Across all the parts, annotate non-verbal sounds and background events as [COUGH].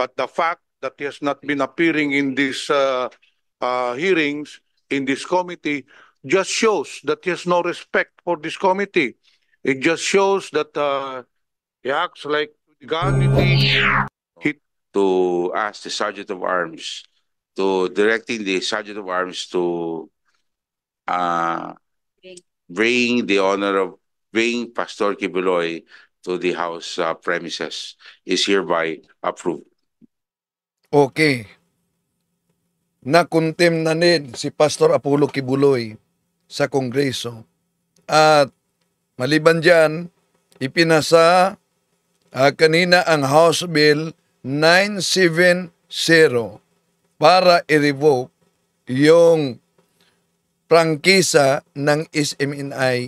But the fact that he has not been appearing in these uh, uh, hearings, in this committee, just shows that he has no respect for this committee. It just shows that uh, he acts like God. He to ask the sergeant of arms to directing the sergeant of arms to uh, bring the honor of bring Pastor Kibuloy to the house uh, premises is hereby approved. okay na kuntem na ned si Pastor Apollo Kibuloy sa Kongreso. At maliban dyan, ipinasa uh, kanina ang House Bill 970 para i-revoke yung prangkisa ng SMNI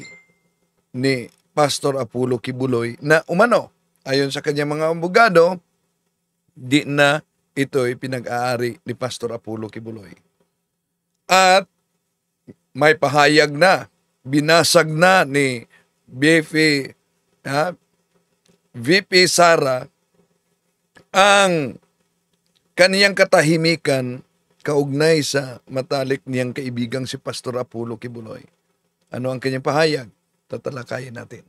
ni Pastor Apollo Kibuloy na umano, ayon sa kanyang mga abogado, di na ito'y pinag-aari ni Pastor Apollo Kibuloy. At may pahayag na, binasag na ni BF, ha, VP Sara ang kaniyang katahimikan kaugnay sa matalik niyang kaibigang si Pastor Apollo Kibuloy. Ano ang kanyang pahayag? Tatalakayin natin.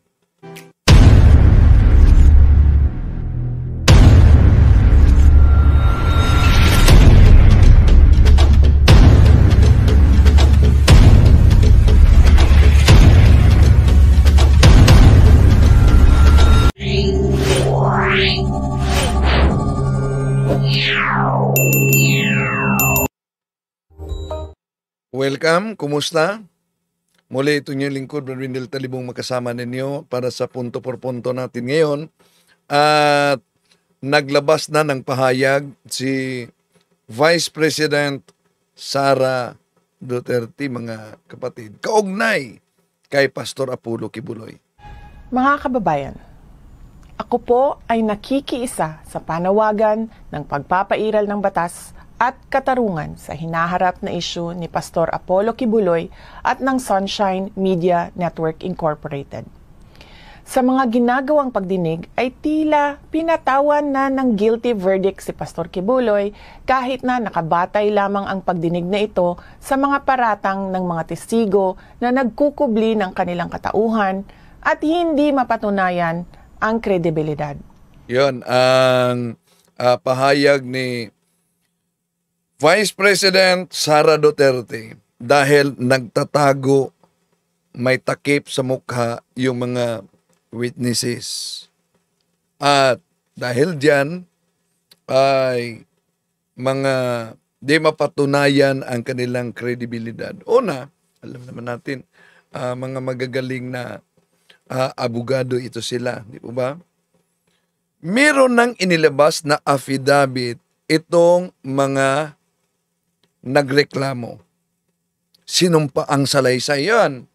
Welcome, kumusta? Muli ito niyo lingkod, Brindel Talibong makasama ninyo para sa punto por punto natin ngayon. At naglabas na ng pahayag si Vice President Sara Duterte, mga kapatid, kaugnay kay Pastor Apulo Kibuloy. Mga kababayan, ako po ay nakikiisa sa panawagan ng pagpapairal ng batas at katarungan sa hinaharap na isyu ni Pastor Apollo Kibuloy at ng Sunshine Media Network Incorporated. Sa mga ginagawang pagdinig ay tila pinatawan na ng guilty verdict si Pastor Kibuloy kahit na nakabatay lamang ang pagdinig na ito sa mga paratang ng mga testigo na nagkukubli ng kanilang katauhan at hindi mapatunayan ang kredibilidad. Yon ang uh, pahayag ni Vice President Sara Duterte dahil nagtatago may takip sa mukha yung mga witnesses. At dahil diyan ay mga di mapatunayan ang kanilang kredibilidad. Una, alam naman natin, uh, mga magagaling na uh, abogado ito sila, di po ba? Meron nang inilabas na affidavit itong mga nagreklamo. Sinumpa ang salaysay yon.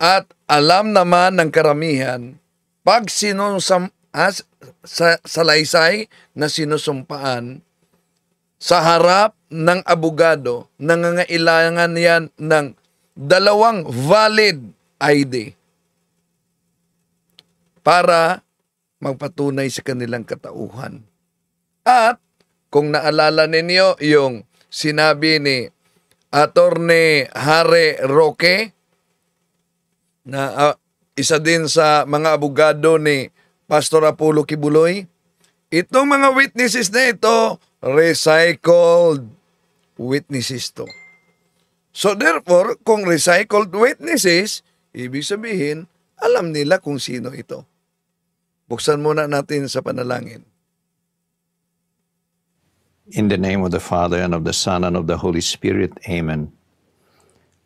At alam naman ng karamihan, pag sinusam, as, ah, sa, salaysay na sinusumpaan, sa harap ng abogado, nangangailangan yan ng dalawang valid ID para magpatunay sa kanilang katauhan. At kung naalala ninyo yung sinabi ni Attorney Hare Roque na uh, isa din sa mga abogado ni Pastor Apollo Kibuloy. Itong mga witnesses na ito, recycled witnesses to. So therefore, kung recycled witnesses, ibig sabihin, alam nila kung sino ito. Buksan muna natin sa panalangin. In the name of the Father, and of the Son, and of the Holy Spirit. Amen.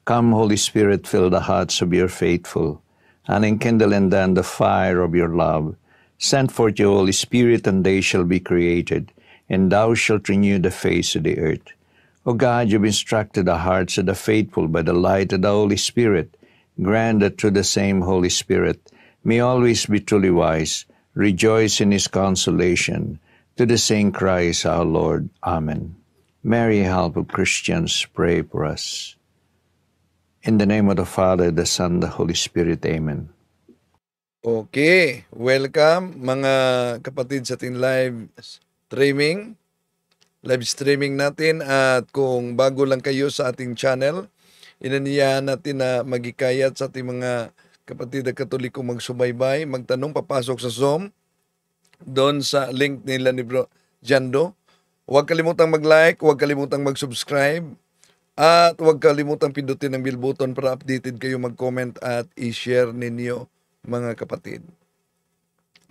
Come, Holy Spirit, fill the hearts of your faithful, and enkindle in them the fire of your love. Send forth your Holy Spirit, and they shall be created, and thou shalt renew the face of the earth. O God, you've instructed the hearts of the faithful by the light of the Holy Spirit. Grant that through the same Holy Spirit may always be truly wise, rejoice in his consolation To the same Christ our Lord. Amen. Mary, help of Christians, pray for us. In the name of the Father, the Son, the Holy Spirit. Amen. Okay. Welcome mga kapatid sa ating live streaming. Live streaming natin at kung bago lang kayo sa ating channel, inaniyahan natin na magikayat sa ating mga kapatid na katoliko magsubaybay, magtanong, papasok sa Zoom doon sa link nila ni Bro Jando. Huwag kalimutang mag-like, huwag kalimutang mag-subscribe, at huwag kalimutang pindutin ang bell button para updated kayo mag-comment at i-share ninyo mga kapatid.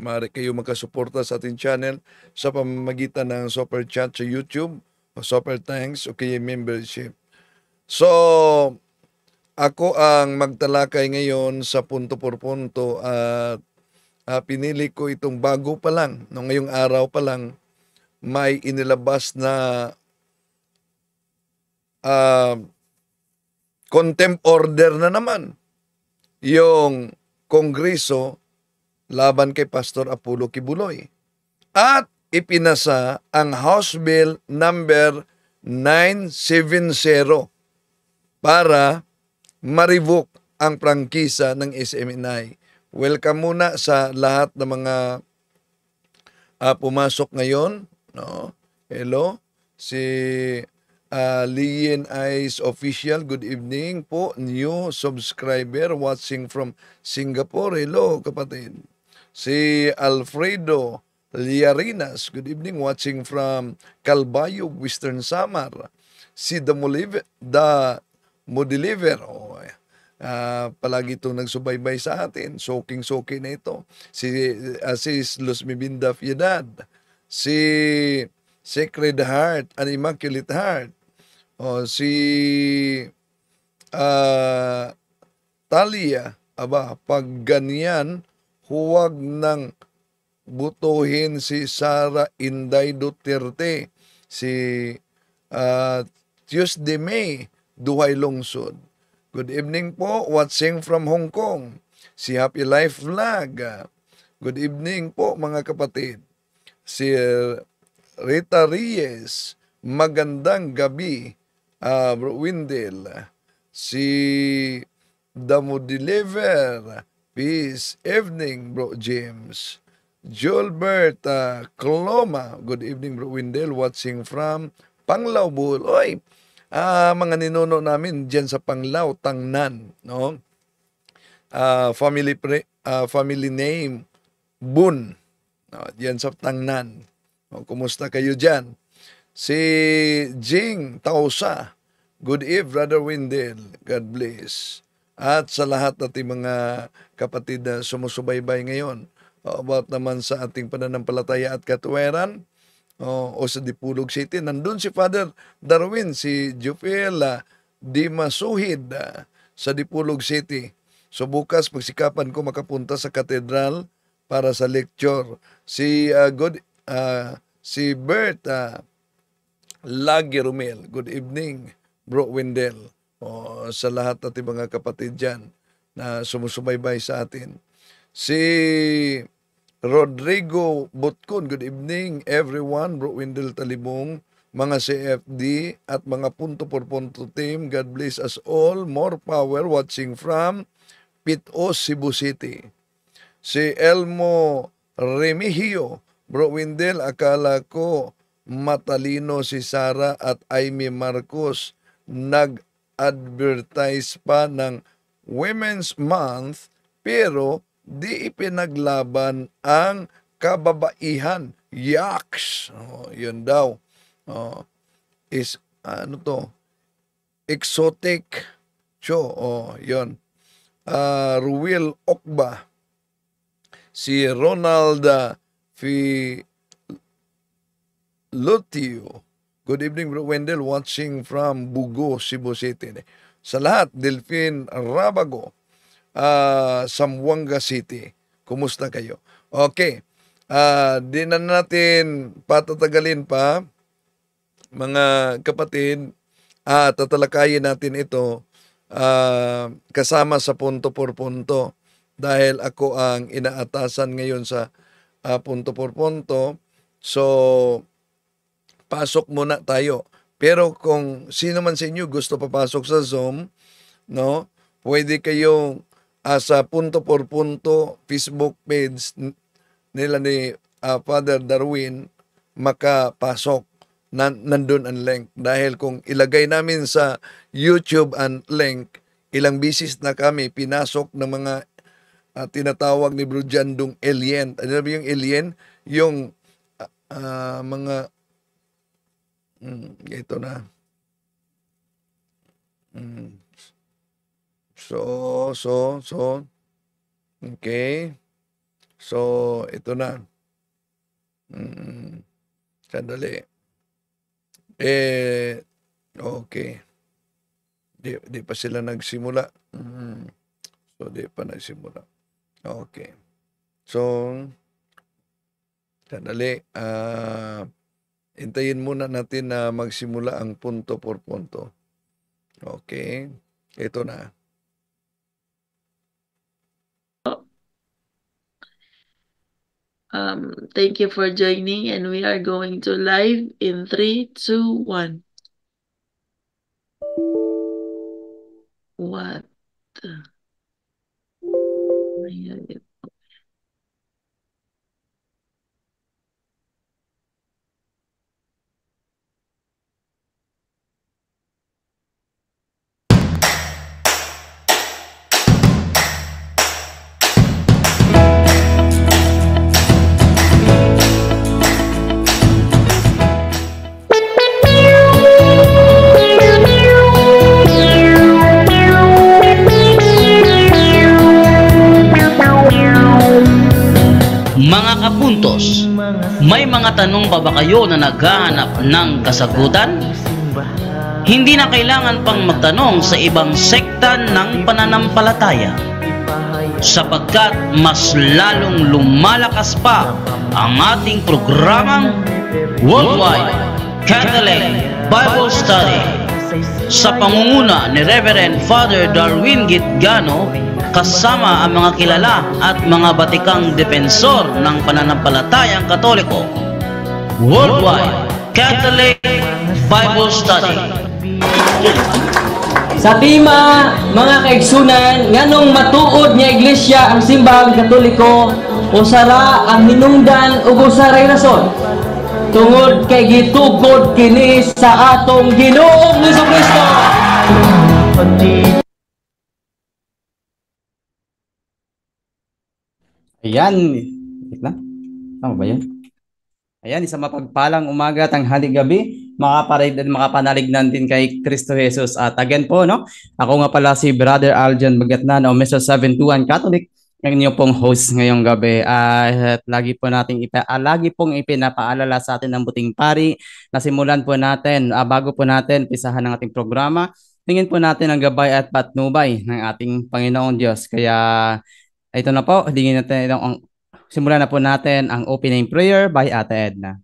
Maaari kayo magkasuporta sa ating channel sa pamamagitan ng Super Chat sa YouTube o Super Thanks o kaya membership. So, ako ang magtalakay ngayon sa punto por punto at uh, pinili ko itong bago pa lang, no, ngayong araw pa lang, may inilabas na uh, contempt order na naman yung Kongreso laban kay Pastor Apollo Kibuloy. At ipinasa ang House Bill number 970 para ma-revoke ang prangkisa ng SMNI. E Welcome muna sa lahat ng mga uh, pumasok ngayon. No? Hello. Si uh, Lien Eyes Official, good evening po. New subscriber watching from Singapore. Hello kapatid. Si Alfredo Liarinas, good evening, watching from Calbayog, Western Samar. Si The, Moliv- The Modeliver, oh, Uh, palagi itong nagsubaybay sa atin. Soking-soki na ito. Si Asis ah, Luz Mibinda Fiedad. Si Sacred Heart and Immaculate Heart. O, si uh, Talia. Aba, pag ganyan, huwag nang butuhin si Sara Inday Duterte. Si uh, Tuesday May, Duhay Lungsod Good evening po, watching from Hong Kong. Si Happy Life Vlog. Good evening po mga kapatid. Si uh, Rita Reyes, magandang gabi. Uh, Bro Windel. Si Damo Deliver, peace evening Bro James. Julbert uh, Cloma, good evening Bro Windel, watching from Panglao Bul. Oy, uh, mga ninuno namin diyan sa Panglao, Tangnan, no? Uh, family pre, uh, family name Bun. No, diyan sa Tangnan. No, kumusta kayo diyan? Si Jing Tausa. Good eve, Brother Windel God bless. At sa lahat nating mga kapatid na sumusubaybay ngayon about naman sa ating pananampalataya at katuweran, Oh, o sa Dipulog City. Nandun si Father Darwin, si Jufiel uh, Dimasuhid uh, ah, sa Dipulog City. So bukas pagsikapan ko makapunta sa katedral para sa lecture. Si uh, good uh, si Bert uh, Lagi Good evening, Bro Wendell. Oh, sa lahat natin mga kapatid diyan na sumusubaybay sa atin. Si Rodrigo Botcon. good evening everyone, Bro Wendell Talibong, mga CFD at mga punto por punto team. God bless us all. More power watching from Pitos, Cebu City. Si Elmo Remigio, Bro Wendell, akala ko matalino si Sara at Amy Marcos nag-advertise pa ng Women's Month pero di ipinaglaban ang kababaihan. Yaks! Oh, yun daw. Oh, is, ano to? Exotic. Cho, Oh, yun. Uh, Ruel Okba. Si Ronald ah, Fi... Lutio. Good evening, Bro Wendell, watching from Bugo, Cebu City. Sa lahat, Delphine Rabago, uh, ah, Sambuanga City. Kumusta kayo? Okay. Uh, di na natin patatagalin pa mga kapatid at uh, tatalakayin natin ito uh, kasama sa punto por punto dahil ako ang inaatasan ngayon sa uh, punto por punto. So, pasok muna tayo. Pero kung sino man sa inyo gusto papasok sa Zoom, no, pwede kayong uh, sa punto por punto Facebook page nila ni uh, Father Darwin makapasok na nandun ang link dahil kung ilagay namin sa YouTube ang link ilang bisis na kami pinasok ng mga uh, tinatawag ni Bro Jandong alien ano ba yung alien yung uh, mga mm, ito na mm, So, so, so. Okay. So, ito na. Mm, sandali. Eh, okay. Di, di pa sila nagsimula. Mm, so, di pa nagsimula. Okay. So, sandali. Uh, ah, intayin muna natin na magsimula ang punto por punto. Okay. Ito na. Um, thank you for joining, and we are going to live in three, two, one. What? The... Mga kapuntos, may mga tanong pa ba kayo na naghahanap ng kasagutan? Hindi na kailangan pang magtanong sa ibang sekta ng pananampalataya sapagkat mas lalong lumalakas pa ang ating programang Worldwide Catholic Bible Study sa pangunguna ni Reverend Father Darwin Gitgano kasama ang mga kilala at mga batikang depensor ng pananampalatayang katoliko. Worldwide Catholic Bible Study. Sa tema, mga kaigsunan, nganong matuod niya iglesia ang simbahang katoliko o sara ang hinungdan o saray rason tungod kay gitugod kini sa atong Ginoong Hesus Kristo. Pati Ayan. Wait lang. Tama ba yan? Ayan, isang mapagpalang umaga, tanghali, gabi. Makaparid at makapanalig din kay Kristo Jesus. At again po, no? Ako nga pala si Brother Aljan Bagatnan o Mr. 721 Catholic ang inyo pong host ngayong gabi. Uh, at lagi po nating ipa uh, lagi pong ipinapaalala sa atin ng buting pari na simulan po natin uh, bago po natin pisahan ang ating programa. Tingin po natin ang gabay at patnubay ng ating Panginoong Diyos. Kaya ito na po, hilingin natin ang, simulan na po natin ang opening prayer by Ate Edna.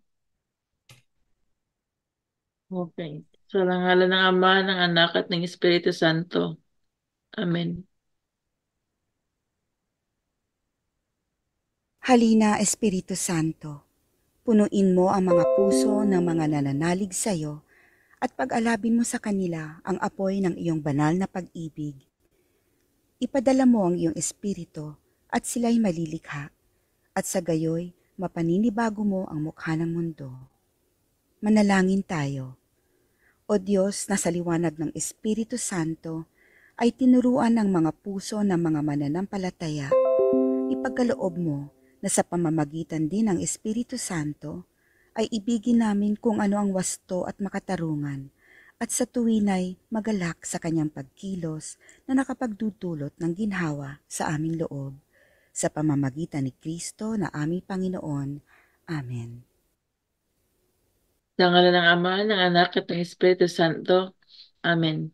Okay. Sa so, ng Ama, ng Anak at ng Espiritu Santo. Amen. Halina, Espiritu Santo, punuin mo ang mga puso ng mga nananalig sa iyo at pag-alabin mo sa kanila ang apoy ng iyong banal na pag-ibig Ipadala mo ang iyong espiritu at sila'y malilikha at sa gayoy mapaninibago mo ang mukha ng mundo. Manalangin tayo. O Diyos na sa liwanag ng Espiritu Santo ay tinuruan ng mga puso ng mga mananampalataya. Ipagkaloob mo na sa pamamagitan din ng Espiritu Santo ay ibigin namin kung ano ang wasto at makatarungan at sa tuwin ay magalak sa kanyang pagkilos na nakapagdudulot ng ginhawa sa aming loob. Sa pamamagitan ni Kristo na aming Panginoon. Amen. Sa ngalan ng Ama, ng Anak at ng Espiritu Santo. Amen.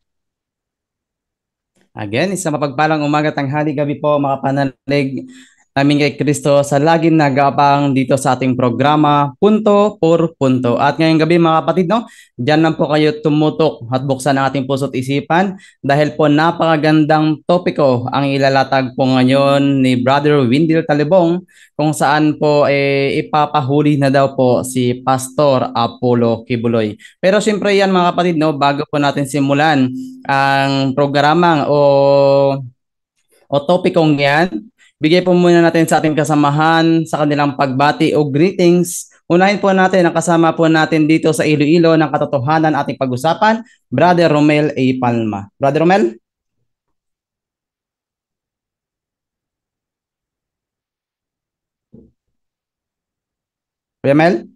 Again, isang mapagpalang umaga, tanghali, gabi po, mga panalig namin kay Kristo sa laging nagapang dito sa ating programa Punto por Punto. At ngayong gabi mga kapatid, no, dyan lang po kayo tumutok at buksan ang ating puso't isipan dahil po napakagandang topiko ang ilalatag po ngayon ni Brother Windil Talibong kung saan po eh, ipapahuli na daw po si Pastor Apollo Kibuloy. Pero siyempre yan mga kapatid, no, bago po natin simulan ang programang o o topikong yan, Bigay po muna natin sa ating kasamahan sa kanilang pagbati o greetings. Unahin po natin ang kasama po natin dito sa Iloilo ng katotohanan ating pag-usapan, Brother Romel A. Palma. Brother Romel? Kuya Mel?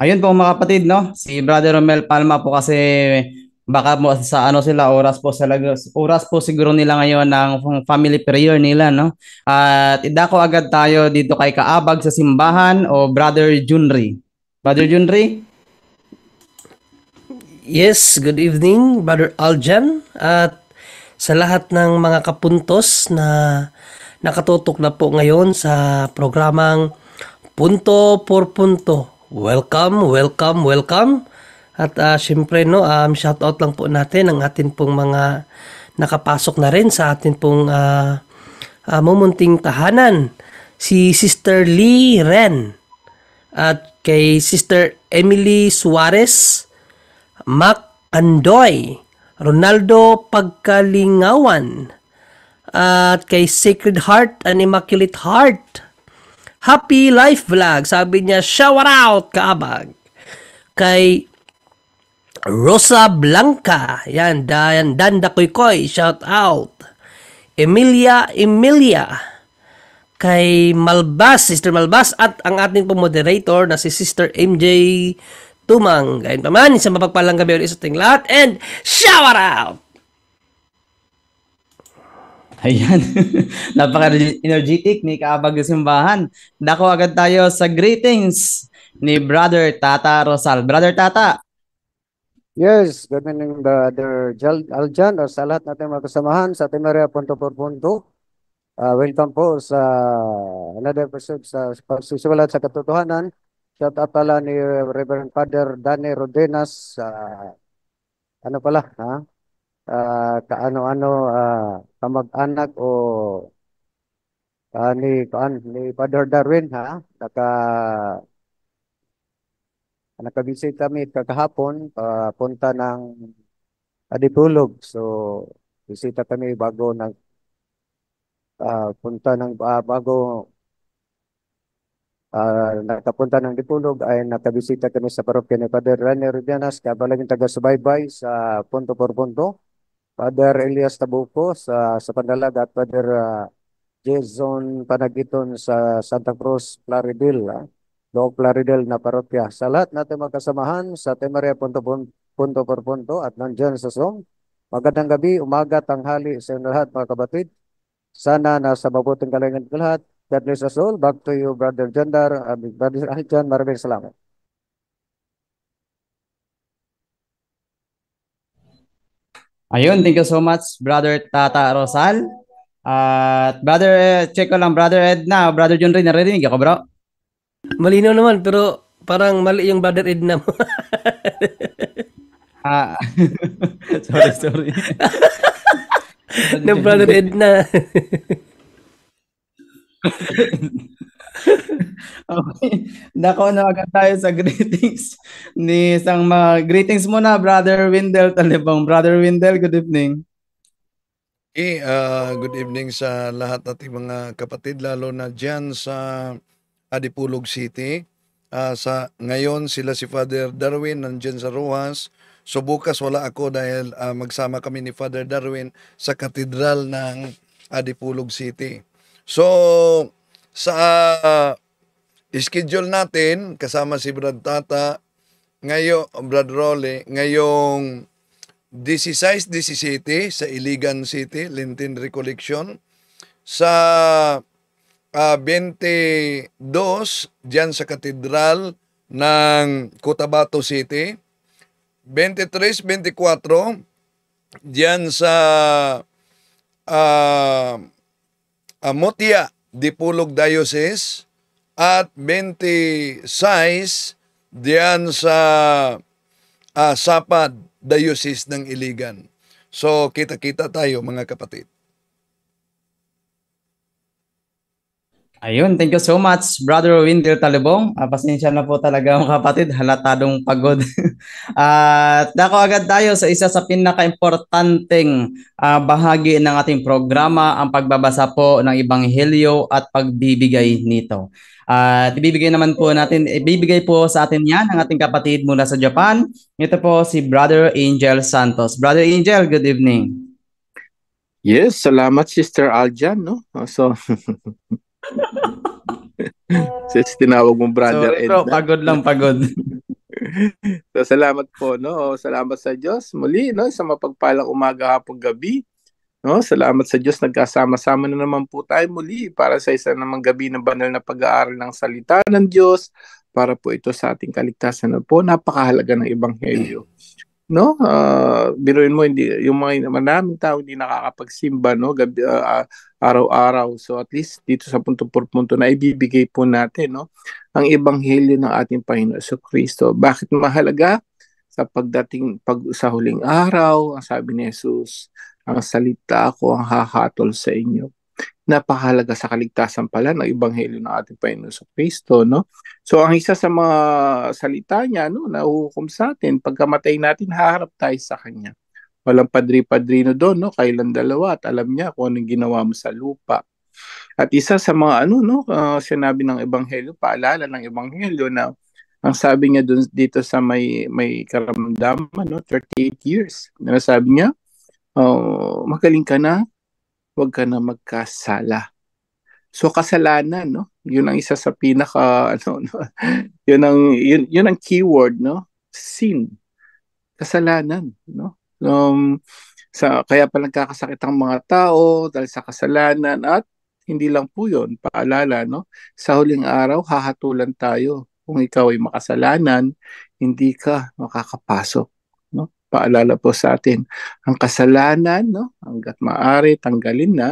Ayun po mga kapatid, no? Si Brother Romel Palma po kasi baka mo sa ano sila oras po sa oras po siguro nila ngayon ng family prayer nila no at idako agad tayo dito kay Kaabag sa simbahan o Brother Junri Brother Junri Yes, good evening Brother Aljan at sa lahat ng mga kapuntos na nakatutok na po ngayon sa programang Punto por Punto. Welcome, welcome, welcome at uh, syempre no, um, shout out lang po natin ang atin pong mga nakapasok na rin sa atin pong uh, uh, mumunting tahanan. Si Sister Lee Ren at kay Sister Emily Suarez, Mac Andoy, Ronaldo Pagkalingawan, at kay Sacred Heart and Immaculate Heart. Happy Life Vlog, sabi niya, shout out kaabag. Kay Rosa Blanca. Yan, Dan, Danda Koykoy. Shout out. Emilia Emilia. Kay Malbas, Sister Malbas at ang ating moderator na si Sister MJ Tumang. Gayun pa man, isang mapagpalang gabi sa ating lahat and shout out! Ayan, [LAUGHS] napaka-energetic ni Kaabag Simbahan. Dako agad tayo sa greetings ni Brother Tata Rosal. Brother Tata, Yes, ganun yung the Aljan or sa lahat natin mga kasamahan sa Timaria Punto por Punto. Uh, welcome po sa another episode sa Pagsisimulat sa Katotohanan. Shout out pala ni Reverend Father Danny Rodenas sa uh, ano pala ha? Uh, kaano-ano uh, kamag-anak o uh, ni, kaan, ni Father Darwin ha? Naka Ah, Nakabisit kami kakahapon, uh, ah, punta ng Adipulog. Ah, so, bisita kami bago nag uh, punta ng uh, bago uh, nakapunta ng Dipulog ay nakabisita kami sa parokya ni Father Rene Rubianas, kabalaging taga-subaybay sa Punto por Punto, Father Elias Tabuco sa, sa Pandalag at Father uh, Jason Panagiton sa Santa Cruz, Plaridel. Uh. Looc Claridel na parokya. Sa lahat natin magkasamahan sa Temaria punto, punto por punto at nandiyan sa song. Magandang gabi, umaga, tanghali sa inyo lahat mga kabatid. Sana nasa mabuting kalangan ng lahat. God bless us all. Back to you, Brother Jandar. Uh, Brother John, maraming salamat. Ayun, thank you so much, Brother Tata Rosal. At uh, Brother, check ko lang, Brother Ed na, Brother John rin, narinig ako, bro. Malinaw naman, pero parang mali yung brother Edna mo. [LAUGHS] ah. [LAUGHS] sorry, sorry. [LAUGHS] Ng brother Edna. okay. Dako na agad tayo sa greetings ni isang mga greetings muna brother Windel Talibang. Brother Windel, good evening. Okay, uh, eh, ah, good evening sa lahat at mga kapatid lalo na diyan sa Adipulog City. Uh, sa ngayon sila si Father Darwin nandiyan sa Rojas. So bukas wala ako dahil uh, magsama kami ni Father Darwin sa katedral ng Adipulog City. So sa uh, schedule natin kasama si Brad Tata ngayon Brad Role ngayong 16-17 sa Iligan City, Lintin Recollection. Sa uh, 22 diyan sa katedral ng Cotabato City. 23, 24 diyan sa uh, Amotia Motia Dipulog Diocese at 26 diyan sa uh, Sapad Diocese ng Iligan. So kita-kita tayo mga kapatid. Ayun, thank you so much, Brother Windel Talibong. Uh, pasensya na po talaga mga kapatid, halatadong pagod. [LAUGHS] At uh, dako agad tayo sa isa sa pinaka-importanting uh, ah, bahagi ng ating programa, ang pagbabasa po ng Ibanghelyo at pagbibigay nito. At uh, ibibigay naman po natin, ibibigay po sa atin yan ang ating kapatid mula sa Japan. Ito po si Brother Angel Santos. Brother Angel, good evening. Yes, salamat Sister Aljan. No? So, [LAUGHS] [LAUGHS] Sis, tinawag mong brother Sorry, bro, pagod lang pagod. [LAUGHS] so, salamat po, no? Oh, salamat sa Diyos. Muli, no? Sa mapagpalang umaga, hapon, gabi. No? Salamat sa Diyos. Nagkasama-sama na naman po tayo muli para sa isa namang gabi ng banal na pag-aaral ng salita ng Diyos para po ito sa ating kaligtasan na po. Napakahalaga ng Ebanghelyo no? Uh, biruin mo hindi yung mga maraming tao hindi nakakapagsimba no gabi uh, araw-araw. So at least dito sa punto por punto na ibibigay po natin no ang ebanghelyo ng ating Panginoon sa so, Kristo. Bakit mahalaga? Sa pagdating pag sa huling araw, ang sabi ni Jesus, ang salita ko ang hahatol sa inyo napakahalaga sa kaligtasan pala ng ebanghelyo ng ating Panginoon sa Kristo, no? So ang isa sa mga salita niya, no, na hukom sa atin, pagkamatay natin, haharap tayo sa Kanya. Walang padri-padrino doon, no? Kailan dalawa at alam niya kung anong ginawa mo sa lupa. At isa sa mga ano, no, uh, sinabi ng ebanghelyo, paalala ng ebanghelyo na ang sabi niya dun, dito sa may may karamdaman no 38 years na sabi niya oh, magaling ka na huwag ka na magkasala. So kasalanan, no? 'Yun ang isa sa pinaka [LAUGHS] ano, no? 'Yun ang yun, yun ang keyword, no? Sin. Kasalanan, no? Um, sa kaya pa nagkakasakit ang mga tao dahil sa kasalanan at hindi lang po yun, paalala, no? Sa huling araw hahatulan tayo. Kung ikaw ay makasalanan, hindi ka makakapasok nagpapaalala po sa atin ang kasalanan no hangga't maaari tanggalin na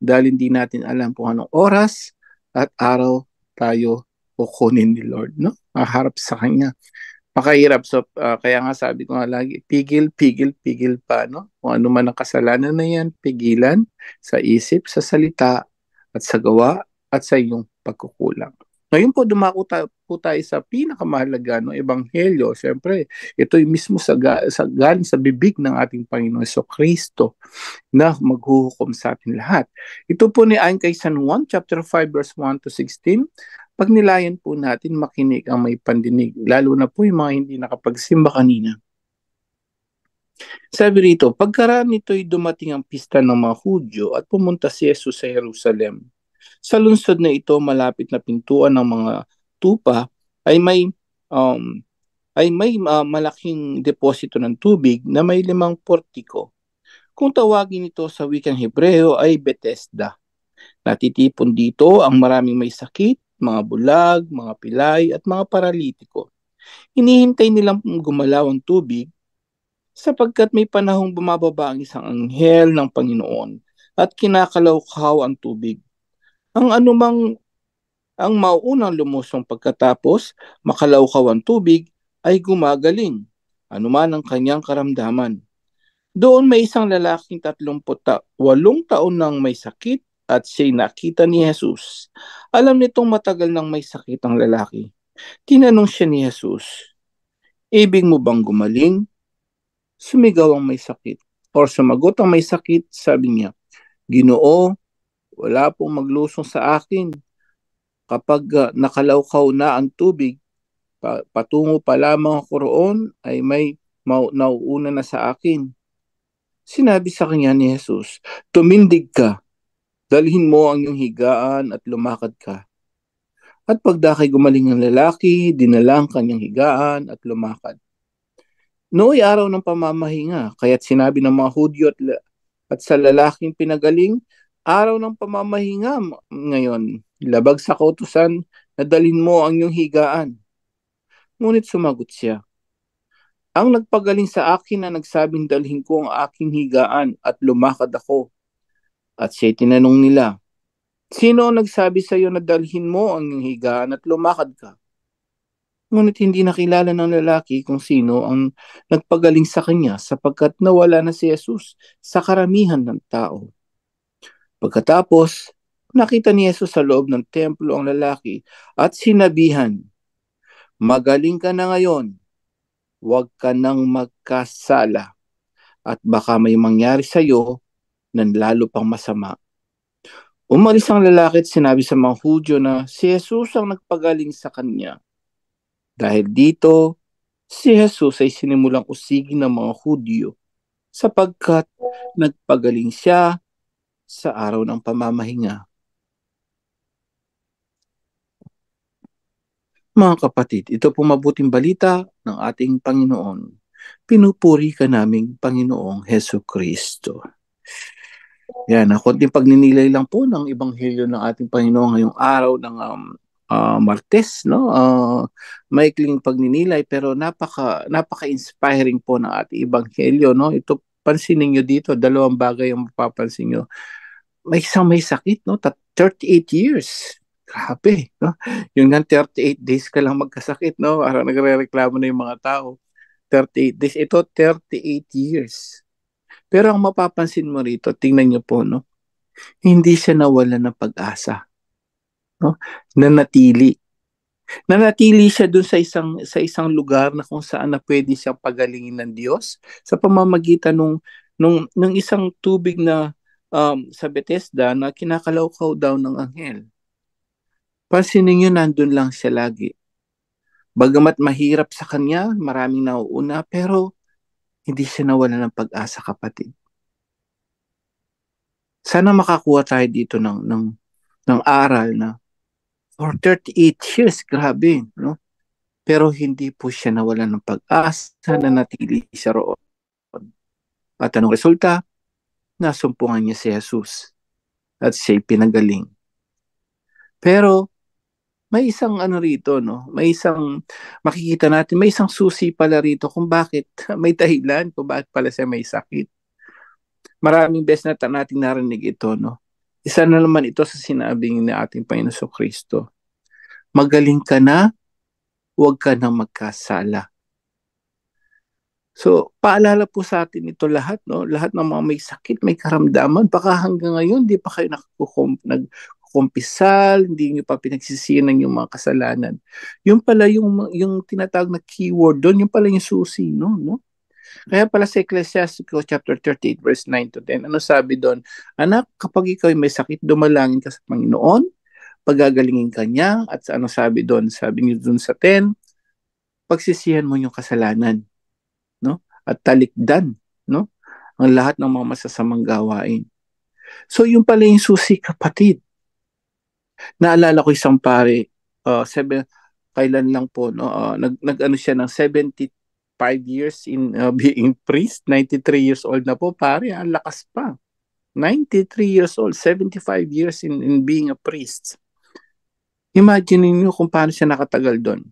dahil hindi natin alam kung anong oras at araw tayo kukunin ni Lord no maharap sa kanya makahirap so uh, kaya nga sabi ko nga lagi pigil pigil pigil pa no kung ano man ang kasalanan na yan pigilan sa isip sa salita at sa gawa at sa iyong pagkukulang ngayon po, dumako ta- po tayo sa pinakamahalaga ng Ebanghelyo. Siyempre, ito yung mismo sa, ga- sa galing sa bibig ng ating Panginoon so Kristo na maghuhukom sa atin lahat. Ito po ni ayon kay San Juan, chapter 5, verse 1 to 16. Pag nilayan po natin, makinig ang may pandinig, lalo na po yung mga hindi nakapagsimba kanina. Sabi rito, pagkaraan nito'y dumating ang pista ng mga Hudyo at pumunta si Jesus sa Jerusalem sa lungsod na ito, malapit na pintuan ng mga tupa ay may um, ay may uh, malaking deposito ng tubig na may limang portiko. Kung tawagin ito sa wikang Hebreo ay Bethesda. Natitipon dito ang maraming may sakit, mga bulag, mga pilay at mga paralitiko. Hinihintay nilang gumalaw ang tubig sapagkat may panahong bumababa ang isang anghel ng Panginoon at kinakalawkaw ang tubig ang anumang ang mauunang lumusong pagkatapos makalawkawan tubig ay gumagaling, anuman ang kanyang karamdaman. Doon may isang lalaking 38 taon nang may sakit at siya'y nakita ni Jesus. Alam nitong matagal nang may sakit ang lalaki. Tinanong siya ni Jesus, Ibig mo bang gumaling? Sumigaw ang may sakit. O sumagot ang may sakit, sabi niya, Ginoo, wala pong maglusong sa akin. Kapag ah, nakalawkaw na ang tubig, patungo pa lamang ako roon ay may nauuna na sa akin. Sinabi sa kanya ni Jesus, Tumindig ka, dalhin mo ang iyong higaan at lumakad ka. At pagdakay gumaling ang lalaki, dinala ang kanyang higaan at lumakad. Nooy araw ng pamamahinga, kaya't sinabi ng mga Hudyo at, at sa lalaking pinagaling, araw ng pamamahinga ngayon. Labag sa kautusan, nadalin mo ang iyong higaan. Ngunit sumagot siya, Ang nagpagaling sa akin na nagsabing dalhin ko ang aking higaan at lumakad ako. At siya tinanong nila, Sino ang nagsabi sa iyo na dalhin mo ang iyong higaan at lumakad ka? Ngunit hindi nakilala ng lalaki kung sino ang nagpagaling sa kanya sapagkat nawala na si Jesus sa karamihan ng tao. Pagkatapos, nakita ni Yesus sa loob ng templo ang lalaki at sinabihan, Magaling ka na ngayon, huwag ka nang magkasala at baka may mangyari sa iyo nang lalo pang masama. Umalis ang lalaki at sinabi sa mga Hudyo na si Jesus ang nagpagaling sa kanya. Dahil dito, si Jesus ay sinimulang usigin ng mga Hudyo sapagkat nagpagaling siya sa araw ng pamamahinga. Mga kapatid, ito po mabuting balita ng ating Panginoon. Pinupuri ka naming Panginoong Heso Kristo. Yan, konting pagninilay lang po ng Ebanghelyo ng ating Panginoon ngayong araw ng um, uh, Martes, no? Uh, maikling pagninilay pero napaka napaka-inspiring po ng ating Ebanghelyo, no? Ito pansinin niyo dito, dalawang bagay ang mapapansin niyo may isang may sakit, no? 38 years. Grabe, no? Yung nga 38 days ka lang magkasakit, no? Parang nagre-reklamo na yung mga tao. 38 days. Ito, 38 years. Pero ang mapapansin mo rito, tingnan niyo po, no? Hindi siya nawala ng pag-asa. No? Nanatili. Nanatili siya dun sa isang sa isang lugar na kung saan na pwede siyang pagalingin ng Diyos sa pamamagitan ng nung nung isang tubig na um, sa Bethesda na kinakalawkaw daw ng anghel. Pansin ninyo, nandun lang siya lagi. Bagamat mahirap sa kanya, maraming nauuna, pero hindi siya nawala ng pag-asa kapatid. Sana makakuha tayo dito ng, ng, ng aral na for 38 years, grabe, no? Pero hindi po siya nawala ng pag-asa na natili siya roon. At anong resulta? nasumpungan niya si Jesus at siya pinagaling. Pero may isang ano rito, no? May isang makikita natin, may isang susi pala rito kung bakit [LAUGHS] may dahilan, kung bakit pala siya may sakit. Maraming beses na natin narinig ito, no? Isa na naman ito sa sinabing ni ating Panginoon Kristo. Magaling ka na, huwag ka nang magkasala. So, paalala po sa atin ito lahat, no? Lahat ng mga may sakit, may karamdaman, baka hanggang ngayon hindi pa kayo nagkukum- nagkukumpisal, hindi niyo pa pinagsisinan yung mga kasalanan. Yung pala yung yung tinatawag na keyword doon, yung pala yung susi, no, no? Kaya pala sa Ecclesiastico chapter 38 verse 9 to 10, ano sabi doon? Anak, kapag ikaw may sakit, dumalangin ka sa Panginoon, pagagalingin ka niya, at ano sabi doon? Sabi niyo doon sa 10, pagsisihan mo yung kasalanan at talikdan no ang lahat ng mga masasamang gawain. So yung pala yung susi kapatid. Naalala ko isang pare uh, seven, kailan lang po no uh, nag nag-ano siya ng 75 years in uh, being priest, 93 years old na po pare, ang lakas pa. 93 years old, 75 years in, in being a priest. Imagine niyo kung paano siya nakatagal doon.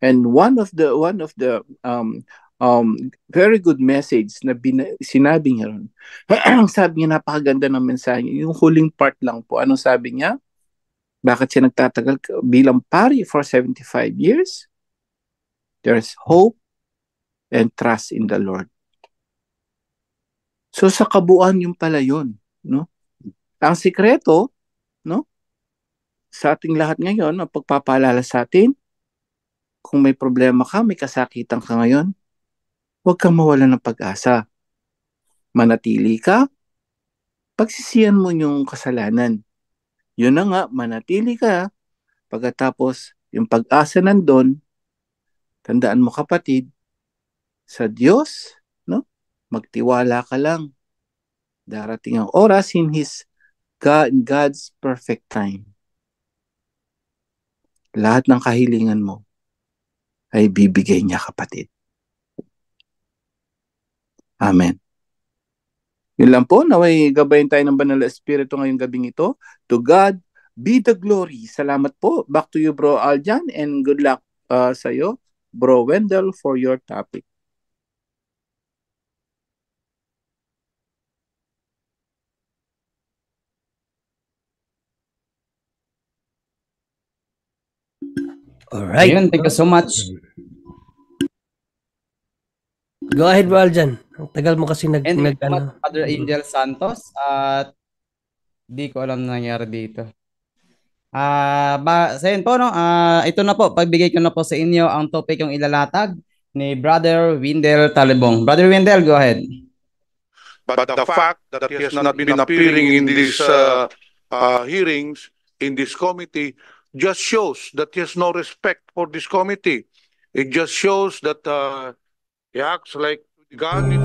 And one of the one of the um um, very good message na bin- sinabi niya ron. [CLEARS THROAT] sabi niya, napakaganda ng mensahe Yung huling part lang po, ano sabi niya? Bakit siya nagtatagal bilang pari for 75 years? There's hope and trust in the Lord. So sa kabuuan yung pala yun, no? Ang sikreto, no? Sa ating lahat ngayon, ang pagpapaalala sa atin, kung may problema ka, may kasakitan ka ngayon, huwag kang mawala ng pag-asa. Manatili ka, pagsisiyan mo yung kasalanan. Yun na nga, manatili ka, pagkatapos yung pag-asa nandun, tandaan mo kapatid, sa Diyos, no? magtiwala ka lang. Darating ang oras in His God, in God's perfect time. Lahat ng kahilingan mo ay bibigay niya kapatid. Amen. Yun lang po, naway gabayin tayo ng Banal Espiritu ngayong gabing ito. To God be the glory. Salamat po. Back to you, Bro Aljan, and good luck uh, ah, sa iyo, Bro Wendell, for your topic. All right. Ayun, thank you so much. Go ahead, Bro Aljan. Ang tagal mo kasi nag... And nag ano, Father Angel Santos at di ko alam na nangyari dito. Ah, uh, sa yun po no, uh, ito na po, pagbigay ko na po sa inyo ang topic yung ilalatag ni Brother Windel Talibong. Brother Windel, go ahead. But the fact that he has not been appearing in these uh, uh, hearings in this committee just shows that he has no respect for this committee. It just shows that uh, he acts like Gunning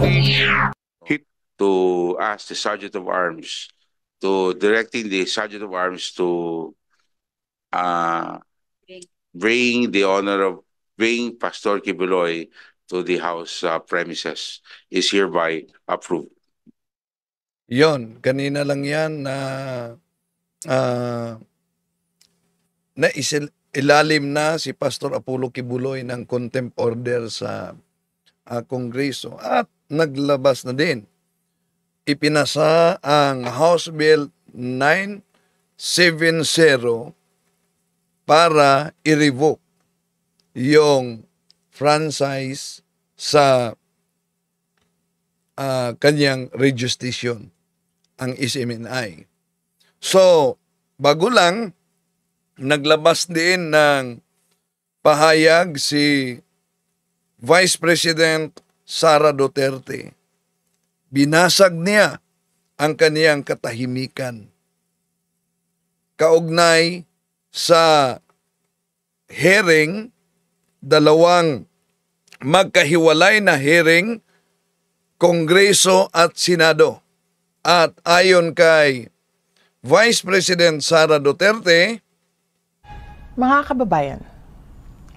to ask the Sergeant of Arms to directing the Sergeant of Arms to uh, bring the honor of bring Pastor Kibuloy to the house uh, premises is hereby approved. Yon, kanina lang yan na uh, na isil ilalim na si Pastor Apollo Kibuloy ng contempt order sa uh, Kongreso at naglabas na din. Ipinasa ang House Bill 970 para i-revoke yung franchise sa uh, kanyang radio station, ang SMNI. So, bago lang, naglabas din ng pahayag si Vice President Sara Duterte. Binasag niya ang kaniyang katahimikan. Kaugnay sa hearing, dalawang magkahiwalay na hearing, Kongreso at Senado. At ayon kay Vice President Sara Duterte, mga kababayan,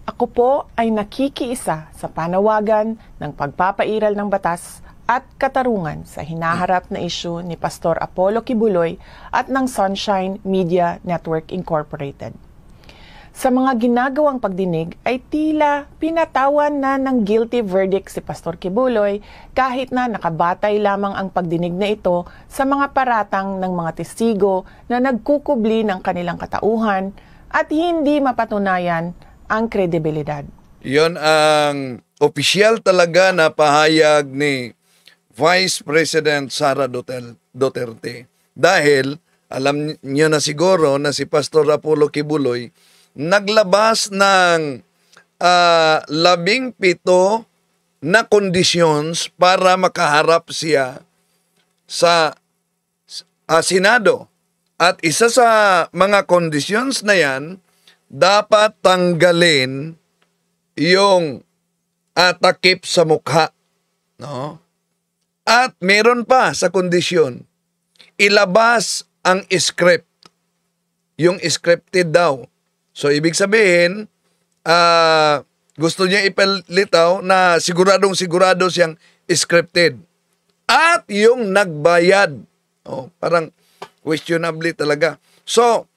ako po ay nakikiisa sa panawagan ng pagpapairal ng batas at katarungan sa hinaharap na isyu ni Pastor Apollo Kibuloy at ng Sunshine Media Network Incorporated. Sa mga ginagawang pagdinig ay tila pinatawan na ng guilty verdict si Pastor Kibuloy kahit na nakabatay lamang ang pagdinig na ito sa mga paratang ng mga testigo na nagkukubli ng kanilang katauhan at hindi mapatunayan ang kredibilidad. Yon ang opisyal talaga na pahayag ni Vice President Sara Duterte. Dahil alam niyo na siguro na si Pastor Apollo Kibuloy naglabas ng uh, labing pito na conditions para makaharap siya sa uh, Senado. At isa sa mga conditions na yan dapat tanggalin yung atakip sa mukha. No? At meron pa sa kondisyon, ilabas ang script. Yung scripted daw. So, ibig sabihin, uh, gusto niya ipalitaw na siguradong sigurado siyang scripted. At yung nagbayad. Oh, parang questionably talaga. So,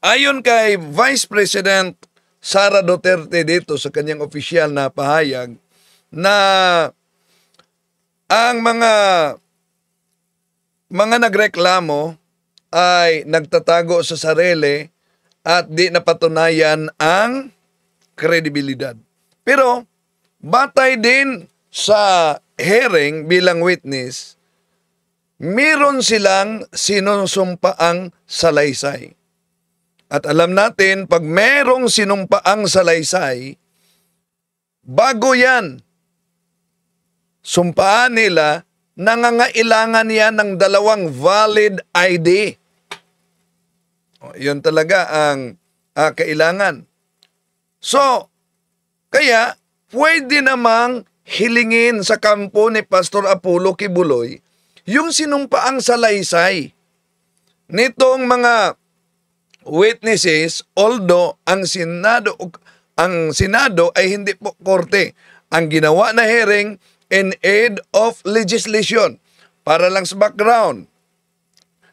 Ayon kay Vice President Sara Duterte dito sa kanyang official na pahayag na ang mga mga nagreklamo ay nagtatago sa sarili at di napatunayan ang kredibilidad. Pero batay din sa hearing bilang witness, meron silang sinusumpaang salaysay. At alam natin, pag merong sinumpaang salaysay, bago yan, sumpaan nila, nangangailangan yan ng dalawang valid ID. O, yun talaga ang uh, kailangan. So, kaya pwede namang hilingin sa kampo ni Pastor Apollo Kibuloy yung sinumpaang salaysay nitong mga witnesses although ang Senado ang Senado ay hindi po korte. Ang ginawa na hearing in aid of legislation. Para lang sa background.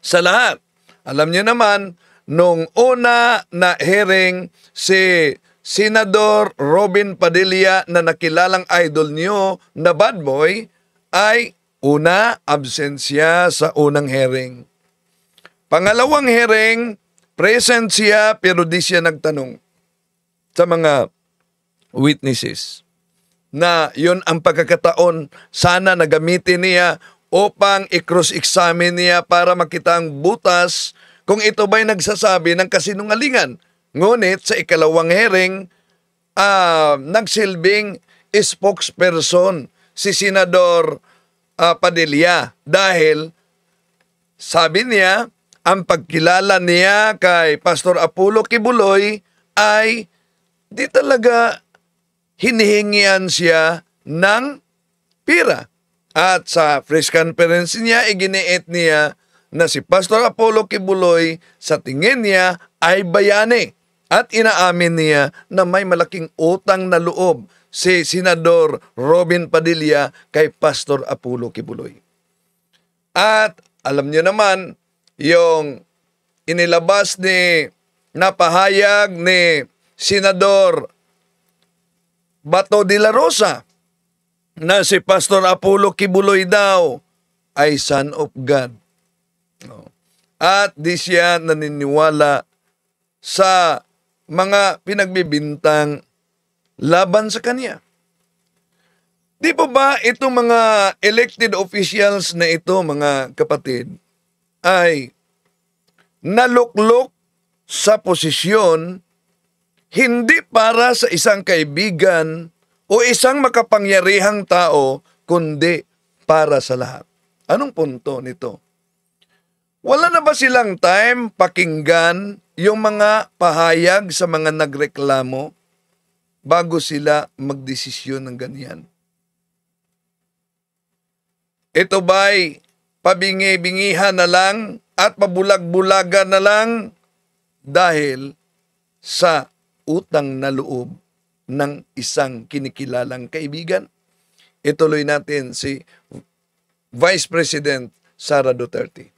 Sa lahat. Alam niyo naman, nung una na hearing si Senador Robin Padilla na nakilalang idol niyo na bad boy ay una absensya sa unang hearing. Pangalawang hearing, Present siya pero di siya nagtanong sa mga witnesses na yon ang pagkakataon sana nagamitin niya upang i-cross-examine niya para makita ang butas kung ito ba'y nagsasabi ng kasinungalingan. Ngunit sa ikalawang hearing, uh, nagsilbing spokesperson si Senador uh, Padilla dahil sabi niya ang pagkilala niya kay Pastor Apollo Kibuloy ay di talaga hinihingian siya ng pira. At sa press conference niya, iginiit niya na si Pastor Apollo Kibuloy sa tingin niya ay bayani. At inaamin niya na may malaking utang na loob si Senador Robin Padilla kay Pastor Apollo Kibuloy. At alam niyo naman, yung inilabas ni napahayag ni Senador Bato de la Rosa na si Pastor Apolo Kibuloy daw ay son of God. At di siya naniniwala sa mga pinagbibintang laban sa kanya. Di po ba itong mga elected officials na ito, mga kapatid, ay naluklok sa posisyon hindi para sa isang kaibigan o isang makapangyarihang tao, kundi para sa lahat. Anong punto nito? Wala na ba silang time pakinggan yung mga pahayag sa mga nagreklamo bago sila magdesisyon ng ganyan? Ito ba'y pabingi-bingihan na lang at pabulag-bulagan na lang dahil sa utang na loob ng isang kinikilalang kaibigan. Ituloy natin si Vice President Sara Duterte.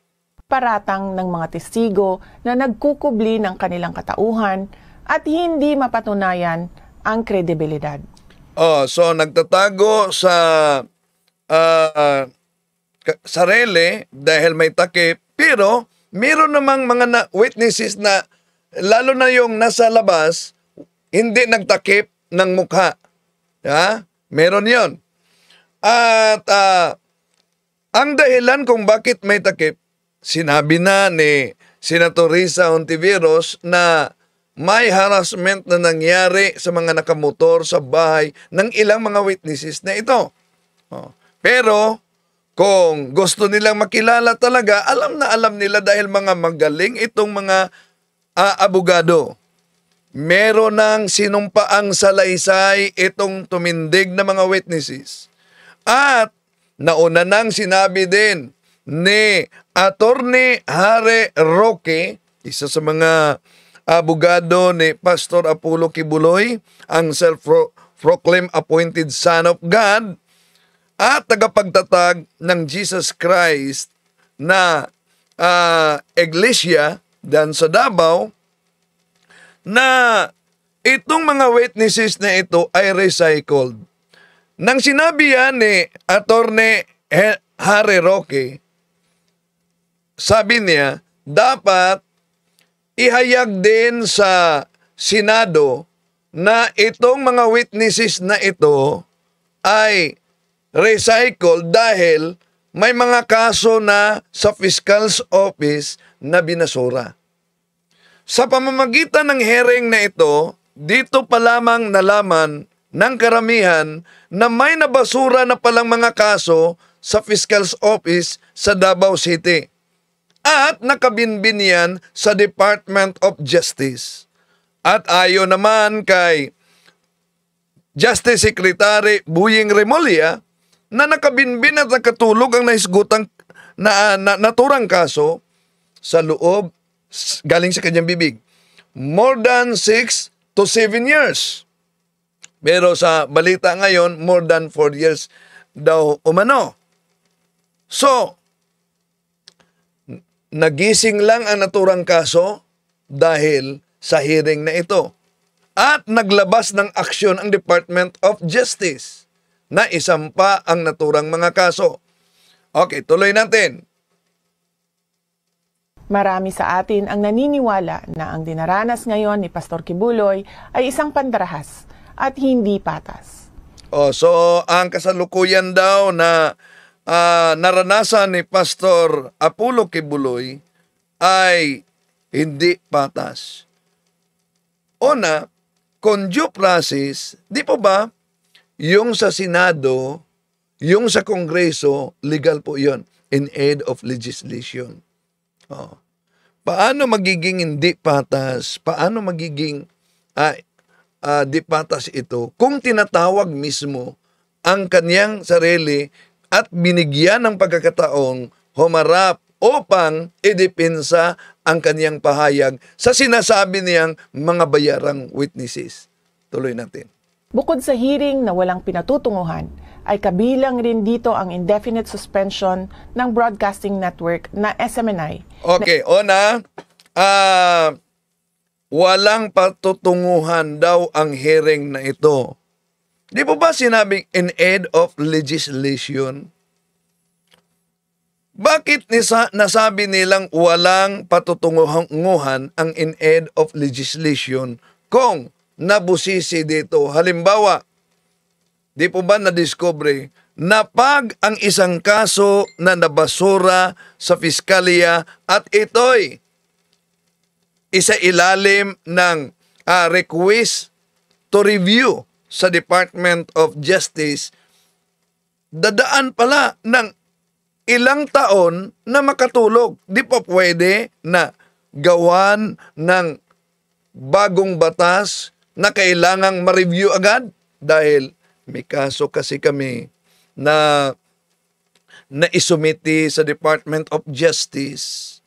Paratang ng mga testigo na nagkukubli ng kanilang katauhan at hindi mapatunayan ang kredibilidad. Oh, so nagtatago sa uh, sarili dahil may takip. Pero meron namang mga na witnesses na lalo na yung nasa labas, hindi nagtakip ng mukha. Ha? Meron yon. At uh, ang dahilan kung bakit may takip, sinabi na ni Senator Risa Ontiveros na may harassment na nangyari sa mga nakamotor sa bahay ng ilang mga witnesses na ito. Oh. Pero kung gusto nilang makilala talaga, alam na alam nila dahil mga magaling itong mga uh, abogado. Meron ng sinumpaang salaysay itong tumindig na mga witnesses. At nauna nang sinabi din ni Attorney Hare Roque, isa sa mga abogado ni Pastor Apollo Kibuloy, ang self-proclaimed appointed son of God, at tagapagtatag ng Jesus Christ na uh, Iglesia dan sa Davao na itong mga witnesses na ito ay recycled. Nang sinabi yan ni Attorney Harry Roque, sabi niya, dapat ihayag din sa Senado na itong mga witnesses na ito ay recycle dahil may mga kaso na sa Fiscal's Office na binasura. Sa pamamagitan ng hearing na ito, dito pa lamang nalaman ng karamihan na may nabasura na palang mga kaso sa Fiscal's Office sa Davao City at nakabinbin yan sa Department of Justice. At ayon naman kay Justice Secretary Buying Remolia, na nakabinbin at nakatulog ang naisgutang na, na naturang kaso sa loob galing sa kanyang bibig. More than 6 to 7 years. Pero sa balita ngayon, more than 4 years daw umano. So, nagising lang ang naturang kaso dahil sa hearing na ito. At naglabas ng aksyon ang Department of Justice na isampa ang naturang mga kaso. Okay, tuloy natin. Marami sa atin ang naniniwala na ang dinaranas ngayon ni Pastor Kibuloy ay isang pandarahas at hindi patas. Oh, so ang kasalukuyan daw na uh, naranasan ni Pastor Apulo Kibuloy ay hindi patas. Una, conjuplasis, di po ba yung sa Senado, yung sa Kongreso, legal po yon in aid of legislation. Oh. Paano magiging hindi patas? Paano magiging uh, uh, di patas ito kung tinatawag mismo ang kaniyang sarili at binigyan ng pagkakataong humarap upang idepensa ang kaniyang pahayag sa sinasabi niyang mga bayarang witnesses. Tuloy natin. Bukod sa hearing na walang pinatutunguhan, ay kabilang rin dito ang indefinite suspension ng broadcasting network na SMNI. Okay, una, uh, ah, walang patutunguhan daw ang hearing na ito. Di po ba sinabi in aid of legislation? Bakit nisa, nasabi nilang walang patutunguhan ang in aid of legislation kung na busisi dito. Halimbawa, di po ba na-discovery na pag ang isang kaso na nabasura sa fiskalya at ito'y isa ilalim ng uh, request to review sa Department of Justice, dadaan pala ng ilang taon na makatulog. Di po pwede na gawan ng bagong batas na kailangang ma-review agad dahil may kaso kasi kami na na naisumiti sa Department of Justice